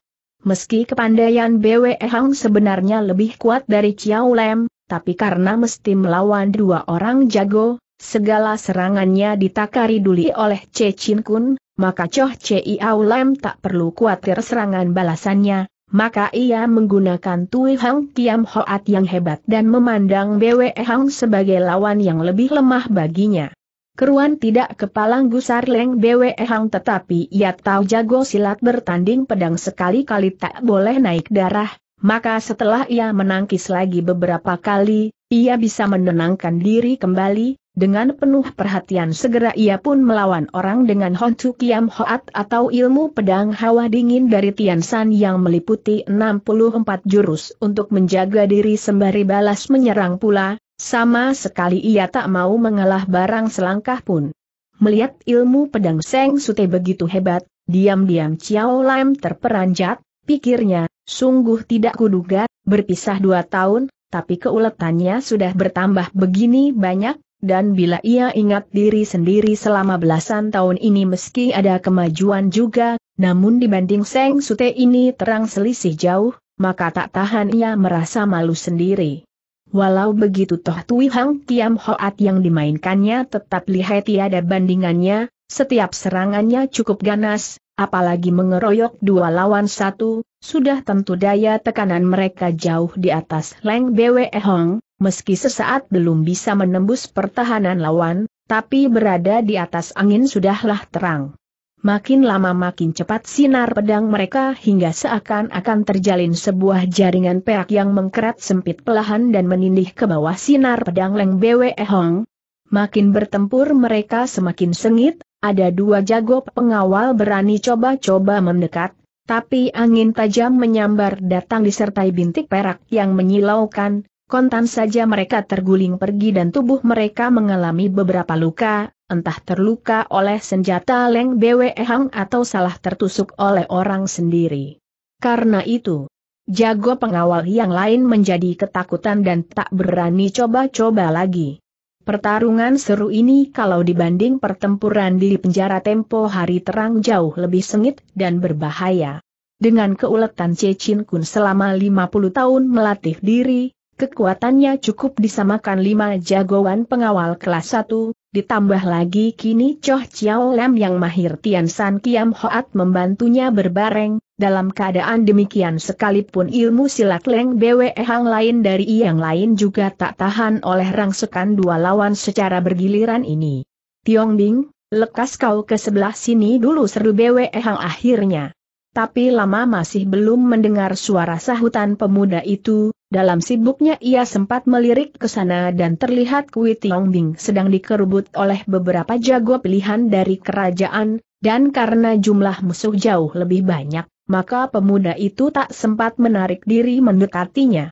Meski kepandaian BWE Hang sebenarnya lebih kuat dari Chiao Lem, tapi karena mesti melawan dua orang jago, segala serangannya ditakari duli oleh Che Chin Kun, maka Choh Iau Lam tak perlu khawatir serangan balasannya, maka ia menggunakan Tui Hang Kiam Hoat yang hebat dan memandang Bwe Hang sebagai lawan yang lebih lemah baginya. Keruan tidak kepalang gusar Leng Bwe Hang tetapi ia tahu jago silat bertanding pedang sekali-kali tak boleh naik darah, maka setelah ia menangkis lagi beberapa kali, ia bisa menenangkan diri kembali, dengan penuh perhatian segera ia pun melawan orang dengan Honchu Kiam Hoat atau ilmu pedang hawa dingin dari Tian San yang meliputi 64 jurus untuk menjaga diri sembari balas menyerang pula, sama sekali ia tak mau mengalah barang selangkah pun. Melihat ilmu pedang Seng Sute begitu hebat, diam-diam Chiao Lam terperanjat, pikirnya, sungguh tidak kuduga, berpisah dua tahun, tapi keuletannya sudah bertambah begini banyak, dan bila ia ingat diri sendiri selama belasan tahun ini meski ada kemajuan juga, namun dibanding Seng Sute ini terang selisih jauh, maka tak tahan ia merasa malu sendiri. Walau begitu toh Tui Hang Tiam Hoat yang dimainkannya tetap lihai tiada bandingannya, setiap serangannya cukup ganas, apalagi mengeroyok dua lawan satu, sudah tentu daya tekanan mereka jauh di atas Leng Bwe Hong, meski sesaat belum bisa menembus pertahanan lawan, tapi berada di atas angin sudahlah terang. Makin lama makin cepat sinar pedang mereka hingga seakan-akan terjalin sebuah jaringan perak yang mengkerat sempit pelahan dan menindih ke bawah sinar pedang Leng Bwe Hong. Makin bertempur mereka semakin sengit, ada dua jago pengawal berani coba-coba mendekat, tapi angin tajam menyambar datang disertai bintik perak yang menyilaukan, kontan saja mereka terguling pergi dan tubuh mereka mengalami beberapa luka, entah terluka oleh senjata Leng Bwe Hang atau salah tertusuk oleh orang sendiri. Karena itu, jago pengawal yang lain menjadi ketakutan dan tak berani coba-coba lagi. Pertarungan seru ini kalau dibanding pertempuran di penjara tempo hari terang jauh lebih sengit dan berbahaya. Dengan keuletan Cecin Kun selama 50 tahun melatih diri, kekuatannya cukup disamakan lima jagoan pengawal kelas 1, ditambah lagi kini Choh Chiao Lam yang mahir Tian San Kiam Hoat membantunya berbareng, dalam keadaan demikian sekalipun ilmu silat Leng Bwe Hang lain dari yang lain juga tak tahan oleh rangsekan dua lawan secara bergiliran ini. Tiong Bing, lekas kau ke sebelah sini dulu seru Bwe Hang akhirnya. Tapi lama masih belum mendengar suara sahutan pemuda itu, dalam sibuknya ia sempat melirik ke sana dan terlihat Kui Tiong Bing sedang dikerubut oleh beberapa jago pilihan dari kerajaan, dan karena jumlah musuh jauh lebih banyak, maka pemuda itu tak sempat menarik diri mendekatinya.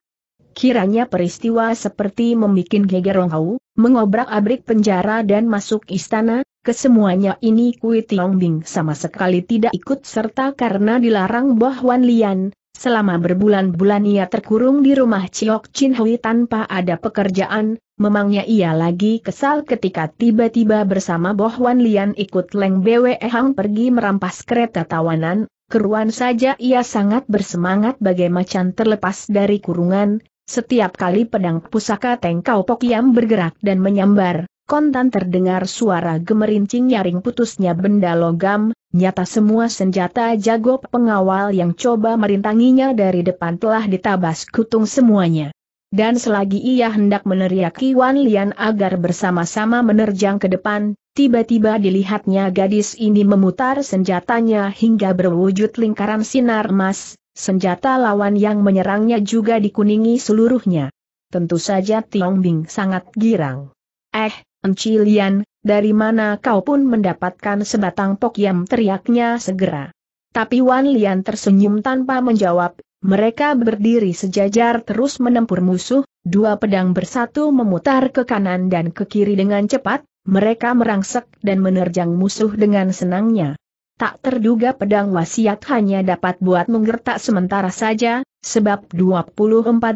Kiranya peristiwa seperti membuat gegerong hau, mengobrak-abrik penjara dan masuk istana, kesemuanya ini Kui Tiong Bing sama sekali tidak ikut serta karena dilarang Boh Wan Lian, selama berbulan-bulan ia terkurung di rumah Ciok Chin Hui tanpa ada pekerjaan, memangnya ia lagi kesal ketika tiba-tiba bersama Boh Wan Lian ikut Leng Bwe Hang pergi merampas kereta tawanan, keruan saja ia sangat bersemangat bagai macan terlepas dari kurungan, setiap kali pedang pusaka Tengkau Pokiam bergerak dan menyambar, kontan terdengar suara gemerincing nyaring putusnya benda logam, nyata semua senjata jago pengawal yang coba merintanginya dari depan telah ditabas kutung semuanya. Dan selagi ia hendak meneriaki Wan Lian agar bersama-sama menerjang ke depan, Tiba-tiba dilihatnya gadis ini memutar senjatanya hingga berwujud lingkaran sinar emas, senjata lawan yang menyerangnya juga dikuningi seluruhnya. Tentu saja Tiong Bing sangat girang. Eh, Enci Lian, dari mana kau pun mendapatkan sebatang pok yang teriaknya segera. Tapi Wan Lian tersenyum tanpa menjawab, mereka berdiri sejajar terus menempur musuh, dua pedang bersatu memutar ke kanan dan ke kiri dengan cepat, mereka merangsek dan menerjang musuh dengan senangnya. Tak terduga pedang wasiat hanya dapat buat menggertak sementara saja, sebab 24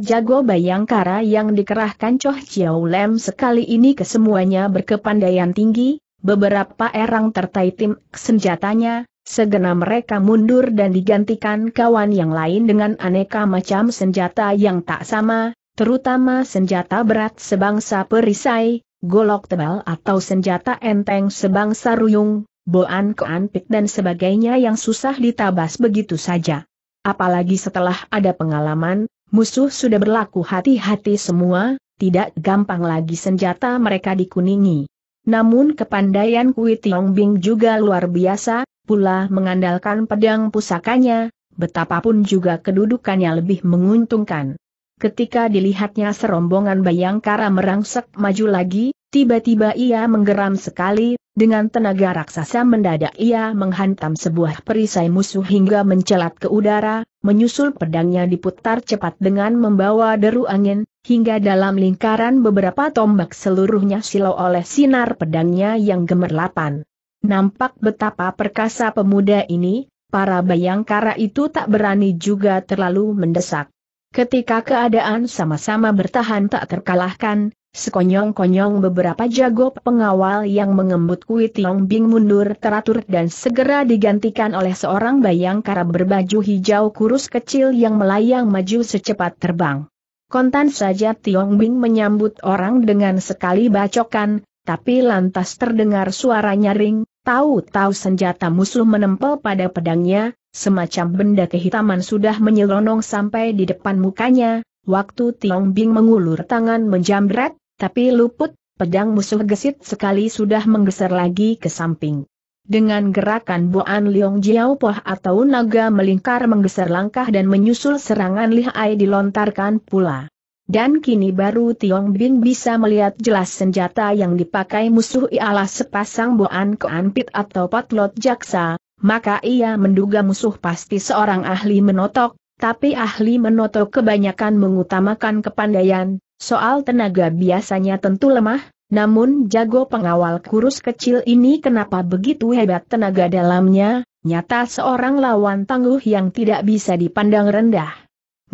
jago bayangkara yang dikerahkan Choh Chiao Lem sekali ini kesemuanya berkepandaian tinggi, beberapa erang tertaitim senjatanya, segera mereka mundur dan digantikan kawan yang lain dengan aneka macam senjata yang tak sama, terutama senjata berat sebangsa perisai, golok tebal atau senjata enteng sebangsa ruyung, boan keanpik dan sebagainya yang susah ditabas begitu saja. Apalagi setelah ada pengalaman, musuh sudah berlaku hati-hati semua, tidak gampang lagi senjata mereka dikuningi. Namun kepandaian Kui Tiong Bing juga luar biasa, pula mengandalkan pedang pusakanya, betapapun juga kedudukannya lebih menguntungkan. Ketika dilihatnya serombongan Bayangkara merangsek maju lagi, tiba-tiba ia menggeram sekali, dengan tenaga raksasa mendadak ia menghantam sebuah perisai musuh hingga mencelat ke udara, menyusul pedangnya diputar cepat dengan membawa deru angin, hingga dalam lingkaran beberapa tombak seluruhnya silau oleh sinar pedangnya yang gemerlapan. Nampak betapa perkasa pemuda ini, para Bayangkara itu tak berani juga terlalu mendesak. Ketika keadaan sama-sama bertahan tak terkalahkan, sekonyong-konyong beberapa jago pengawal yang mengembut Kui Tiong Bing mundur teratur dan segera digantikan oleh seorang bayangkara berbaju hijau kurus kecil yang melayang maju secepat terbang. Kontan saja Tiong Bing menyambut orang dengan sekali bacokan, tapi lantas terdengar suara nyaring, tahu-tahu senjata musuh menempel pada pedangnya, Semacam benda kehitaman sudah menyelonong sampai di depan mukanya, waktu Tiong Bing mengulur tangan menjamret, tapi luput, pedang musuh gesit sekali sudah menggeser lagi ke samping. Dengan gerakan Boan Liong Jiao Poh atau naga melingkar menggeser langkah dan menyusul serangan lihai dilontarkan pula. Dan kini baru Tiong Bing bisa melihat jelas senjata yang dipakai musuh ialah sepasang Boan Keanpit atau Potlot Jaksa, maka ia menduga musuh pasti seorang ahli menotok, tapi ahli menotok kebanyakan mengutamakan kepandaian, soal tenaga biasanya tentu lemah, namun jago pengawal kurus kecil ini kenapa begitu hebat tenaga dalamnya, nyata seorang lawan tangguh yang tidak bisa dipandang rendah.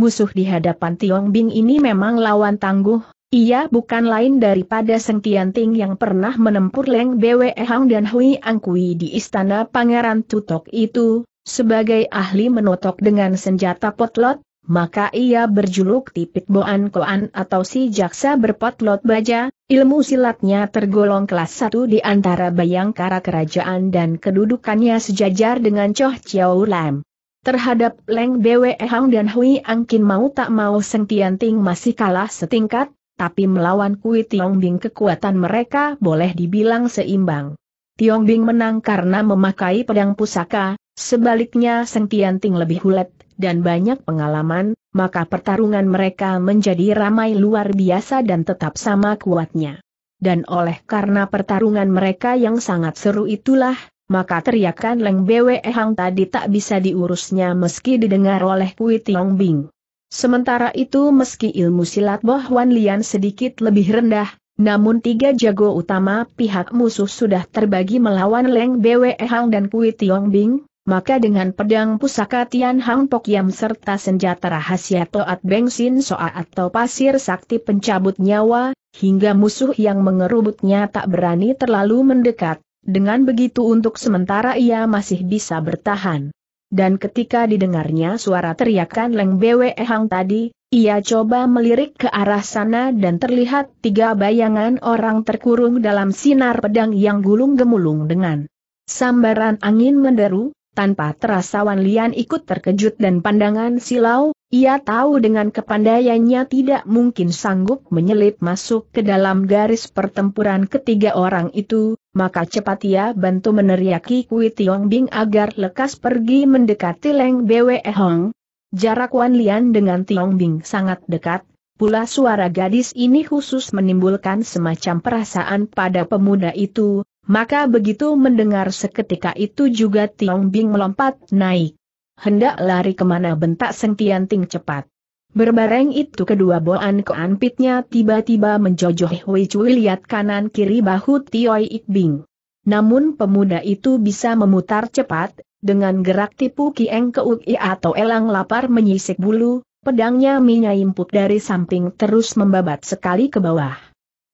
Musuh di hadapan Tiong Bing ini memang lawan tangguh, ia bukan lain daripada Seng Tianting yang pernah menempur Leng Bwe Hang dan Hui Angkui di istana Pangeran Tutok itu, sebagai ahli menotok dengan senjata potlot, maka ia berjuluk Tipit Boan Koan atau si jaksa berpotlot baja, ilmu silatnya tergolong kelas satu di antara bayangkara kerajaan dan kedudukannya sejajar dengan Choh Chiao Lam. Terhadap Leng Bwe Hang dan Hui Angkin mau tak mau Seng Tianting masih kalah setingkat, tapi melawan Kui Bing kekuatan mereka boleh dibilang seimbang. Bing menang karena memakai pedang pusaka, sebaliknya Seng Tian Ting lebih hulet dan banyak pengalaman, maka pertarungan mereka menjadi ramai luar biasa dan tetap sama kuatnya. Dan oleh karena pertarungan mereka yang sangat seru itulah, maka teriakan Leng Bwe Hang tadi tak bisa diurusnya meski didengar oleh Kui Tiong Bing. Sementara itu meski ilmu silat Boh Wan Lian sedikit lebih rendah, namun tiga jago utama pihak musuh sudah terbagi melawan Leng Bwe Hang dan Kui Tiong Bing, maka dengan pedang pusaka Tian Hang Pok Yam serta senjata rahasia Toat Beng Sin Soa atau pasir sakti pencabut nyawa, hingga musuh yang mengerubutnya tak berani terlalu mendekat, dengan begitu untuk sementara ia masih bisa bertahan dan ketika didengarnya suara teriakan Leng Bwe Hang tadi, ia coba melirik ke arah sana dan terlihat tiga bayangan orang terkurung dalam sinar pedang yang gulung-gemulung dengan sambaran angin menderu, tanpa terasa Wan Lian ikut terkejut dan pandangan silau, ia tahu dengan kepandaiannya tidak mungkin sanggup menyelip masuk ke dalam garis pertempuran ketiga orang itu, maka cepat ia bantu meneriaki Kui Tiong Bing agar lekas pergi mendekati Leng Bwe Hong. Jarak Wan Lian dengan Tiong Bing sangat dekat, pula suara gadis ini khusus menimbulkan semacam perasaan pada pemuda itu, maka begitu mendengar seketika itu juga Tiong Bing melompat naik hendak lari kemana bentak Seng Tianting cepat. Berbareng itu kedua boan keanpitnya tiba-tiba menjojoh Hui Cui lihat kanan kiri bahu Tioi Bing. Namun pemuda itu bisa memutar cepat, dengan gerak tipu Kieng Keui atau elang lapar menyisik bulu, pedangnya menyaimput dari samping terus membabat sekali ke bawah.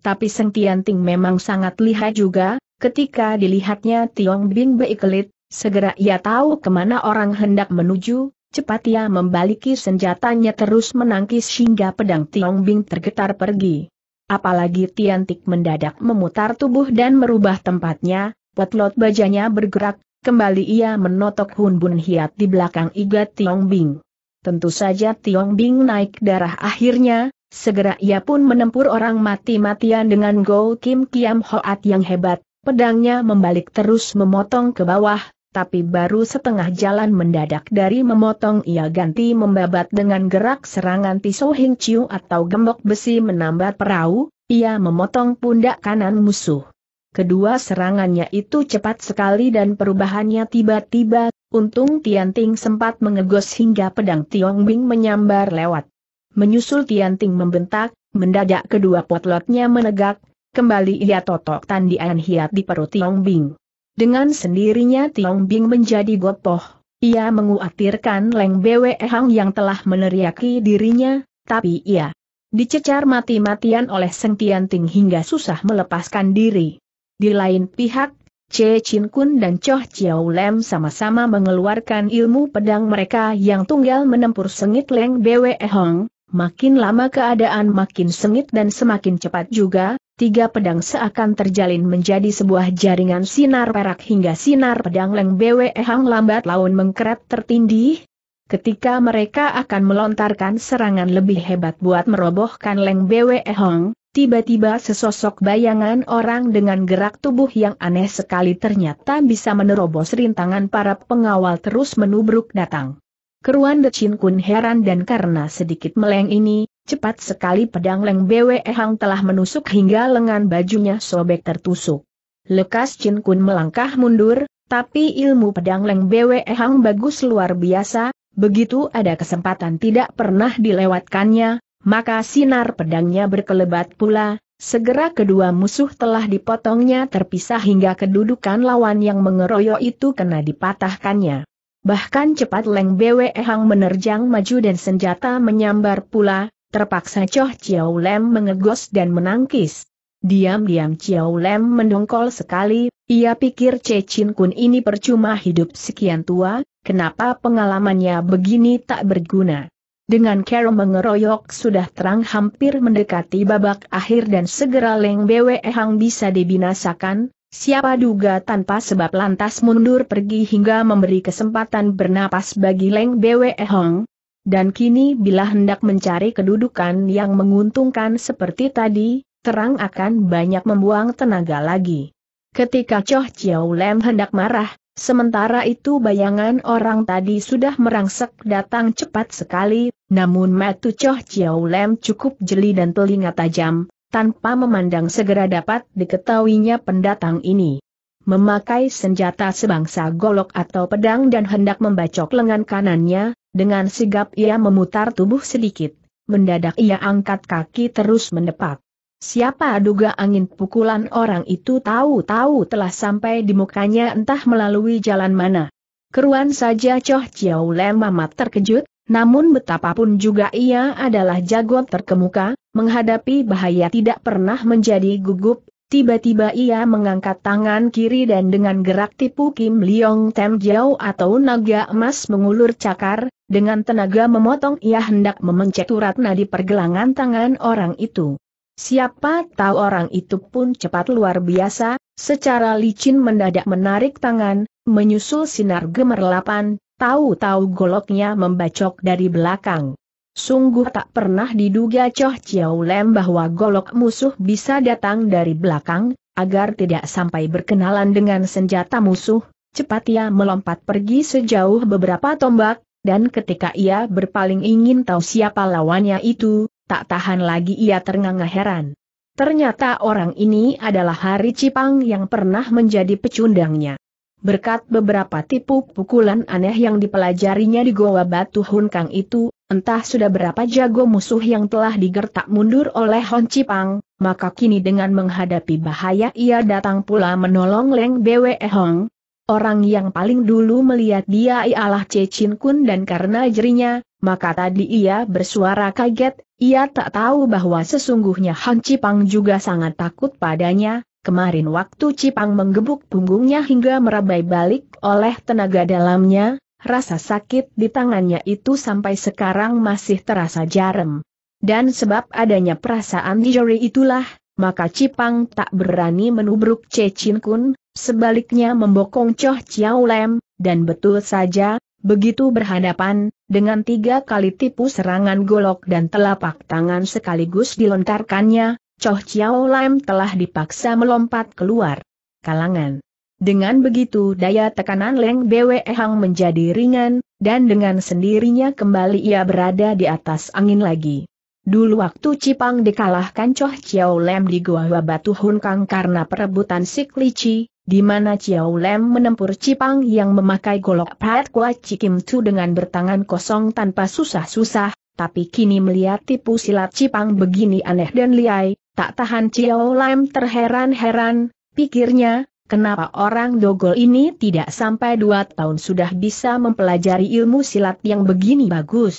Tapi Seng Tianting memang sangat lihai juga, ketika dilihatnya Tiong Bing Beikelit, Segera ia tahu kemana orang hendak menuju, cepat ia membaliki senjatanya terus menangkis hingga pedang Bing tergetar pergi. Apalagi Tian Tiantik mendadak memutar tubuh dan merubah tempatnya, potlot bajanya bergerak, kembali ia menotok Hun Bun Hiat di belakang Iga Bing. Tentu saja Bing naik darah akhirnya, segera ia pun menempur orang mati-matian dengan Go Kim Kiam Hoat yang hebat, pedangnya membalik terus memotong ke bawah, tapi baru setengah jalan mendadak dari memotong ia ganti membabat dengan gerak serangan pisau Hing Chiu atau gembok besi menambat perahu, ia memotong pundak kanan musuh. Kedua serangannya itu cepat sekali dan perubahannya tiba-tiba, untung Tian Ting sempat mengegos hingga pedang Bing menyambar lewat. Menyusul Tian Ting membentak, mendadak kedua potlotnya menegak, kembali ia totok tandian hiat di perut Bing. Dengan sendirinya Tiong Bing menjadi gopoh. Ia menguatirkan Leng Bwe Hang yang telah meneriaki dirinya, tapi ia dicecar mati-matian oleh Seng Ting hingga susah melepaskan diri. Di lain pihak, Che Chin Kun dan Choh Chiao Lem sama-sama mengeluarkan ilmu pedang mereka yang tunggal menempur sengit Leng Bwe Hang, makin lama keadaan makin sengit dan semakin cepat juga, tiga pedang seakan terjalin menjadi sebuah jaringan sinar perak hingga sinar pedang Leng Bwe Hang lambat laun mengkeret tertindih. Ketika mereka akan melontarkan serangan lebih hebat buat merobohkan Leng Bwe Hang, tiba-tiba sesosok bayangan orang dengan gerak tubuh yang aneh sekali ternyata bisa menerobos rintangan para pengawal terus menubruk datang. Keruan Decin Kun heran dan karena sedikit meleng ini, Cepat sekali pedang Leng Bwe Hang telah menusuk hingga lengan bajunya sobek tertusuk. Lekas Chin Kun melangkah mundur, tapi ilmu pedang Leng Bwe Hang bagus luar biasa, begitu ada kesempatan tidak pernah dilewatkannya, maka sinar pedangnya berkelebat pula, Segera kedua musuh telah dipotongnya terpisah hingga kedudukan lawan yang mengeroyok itu kena dipatahkannya. Bahkan cepat Leng Bwe Hang menerjang maju dan senjata menyambar pula, Terpaksa Choh Chiao Lem mengegos dan menangkis. Diam-diam Chiao Lem mendongkol sekali, ia pikir Che Chin Kun ini percuma hidup sekian tua, kenapa pengalamannya begini tak berguna. Dengan Carol mengeroyok sudah terang hampir mendekati babak akhir dan segera Leng Bwe Hang bisa dibinasakan, siapa duga tanpa sebab lantas mundur pergi hingga memberi kesempatan bernapas bagi Leng Bwe Hang, dan kini bila hendak mencari kedudukan yang menguntungkan seperti tadi, terang akan banyak membuang tenaga lagi. Ketika Choh Chiao Lem hendak marah, sementara itu bayangan orang tadi sudah merangsek datang cepat sekali, namun metu Choh Chiao Lem cukup jeli dan telinga tajam, tanpa memandang segera dapat diketahuinya pendatang ini memakai senjata sebangsa golok atau pedang dan hendak membacok lengan kanannya, dengan sigap ia memutar tubuh sedikit, mendadak ia angkat kaki terus mendepak. Siapa duga angin pukulan orang itu tahu-tahu telah sampai di mukanya entah melalui jalan mana. Keruan saja Choh Chiao Lem amat terkejut, namun betapapun juga ia adalah jago terkemuka, menghadapi bahaya tidak pernah menjadi gugup, Tiba-tiba ia mengangkat tangan kiri dan dengan gerak tipu Kim Leong Tem Jiao atau naga emas mengulur cakar, dengan tenaga memotong ia hendak memencet urat nadi pergelangan tangan orang itu. Siapa tahu orang itu pun cepat luar biasa, secara licin mendadak menarik tangan, menyusul sinar gemerlapan, tahu-tahu goloknya membacok dari belakang. Sungguh tak pernah diduga Choh Chiao Lem bahwa golok musuh bisa datang dari belakang, agar tidak sampai berkenalan dengan senjata musuh, cepat ia melompat pergi sejauh beberapa tombak, dan ketika ia berpaling ingin tahu siapa lawannya itu, tak tahan lagi ia ternganga heran. Ternyata orang ini adalah Hari Cipang yang pernah menjadi pecundangnya. Berkat beberapa tipu pukulan aneh yang dipelajarinya di Goa Batu Hunkang itu, Entah sudah berapa jago musuh yang telah digertak mundur oleh Hon Cipang, maka kini dengan menghadapi bahaya ia datang pula menolong Leng Bwe Hong. Orang yang paling dulu melihat dia ialah Che Cecin Kun dan karena jerinya, maka tadi ia bersuara kaget, ia tak tahu bahwa sesungguhnya Hon Cipang juga sangat takut padanya, kemarin waktu Cipang menggebuk punggungnya hingga merabai balik oleh tenaga dalamnya, rasa sakit di tangannya itu sampai sekarang masih terasa jarem. Dan sebab adanya perasaan dijeri itulah, maka Cipang tak berani menubruk Cecin Kun, sebaliknya membokong Choh Chiao Lem, dan betul saja, begitu berhadapan, dengan tiga kali tipu serangan golok dan telapak tangan sekaligus dilontarkannya, Choh Chiao Lem telah dipaksa melompat keluar. Kalangan dengan begitu daya tekanan Leng Bwe Hang menjadi ringan, dan dengan sendirinya kembali ia berada di atas angin lagi. Dulu waktu Cipang dikalahkan Choh Chiao Lem di Gua Batu Hun Kang karena perebutan Siklici, di mana Chiao Lem menempur Cipang yang memakai golok Pat Kua Cikim Tu dengan bertangan kosong tanpa susah-susah, tapi kini melihat tipu silat Cipang begini aneh dan liai, tak tahan Chiao Lem terheran-heran, pikirnya, kenapa orang dogol ini tidak sampai dua tahun sudah bisa mempelajari ilmu silat yang begini bagus.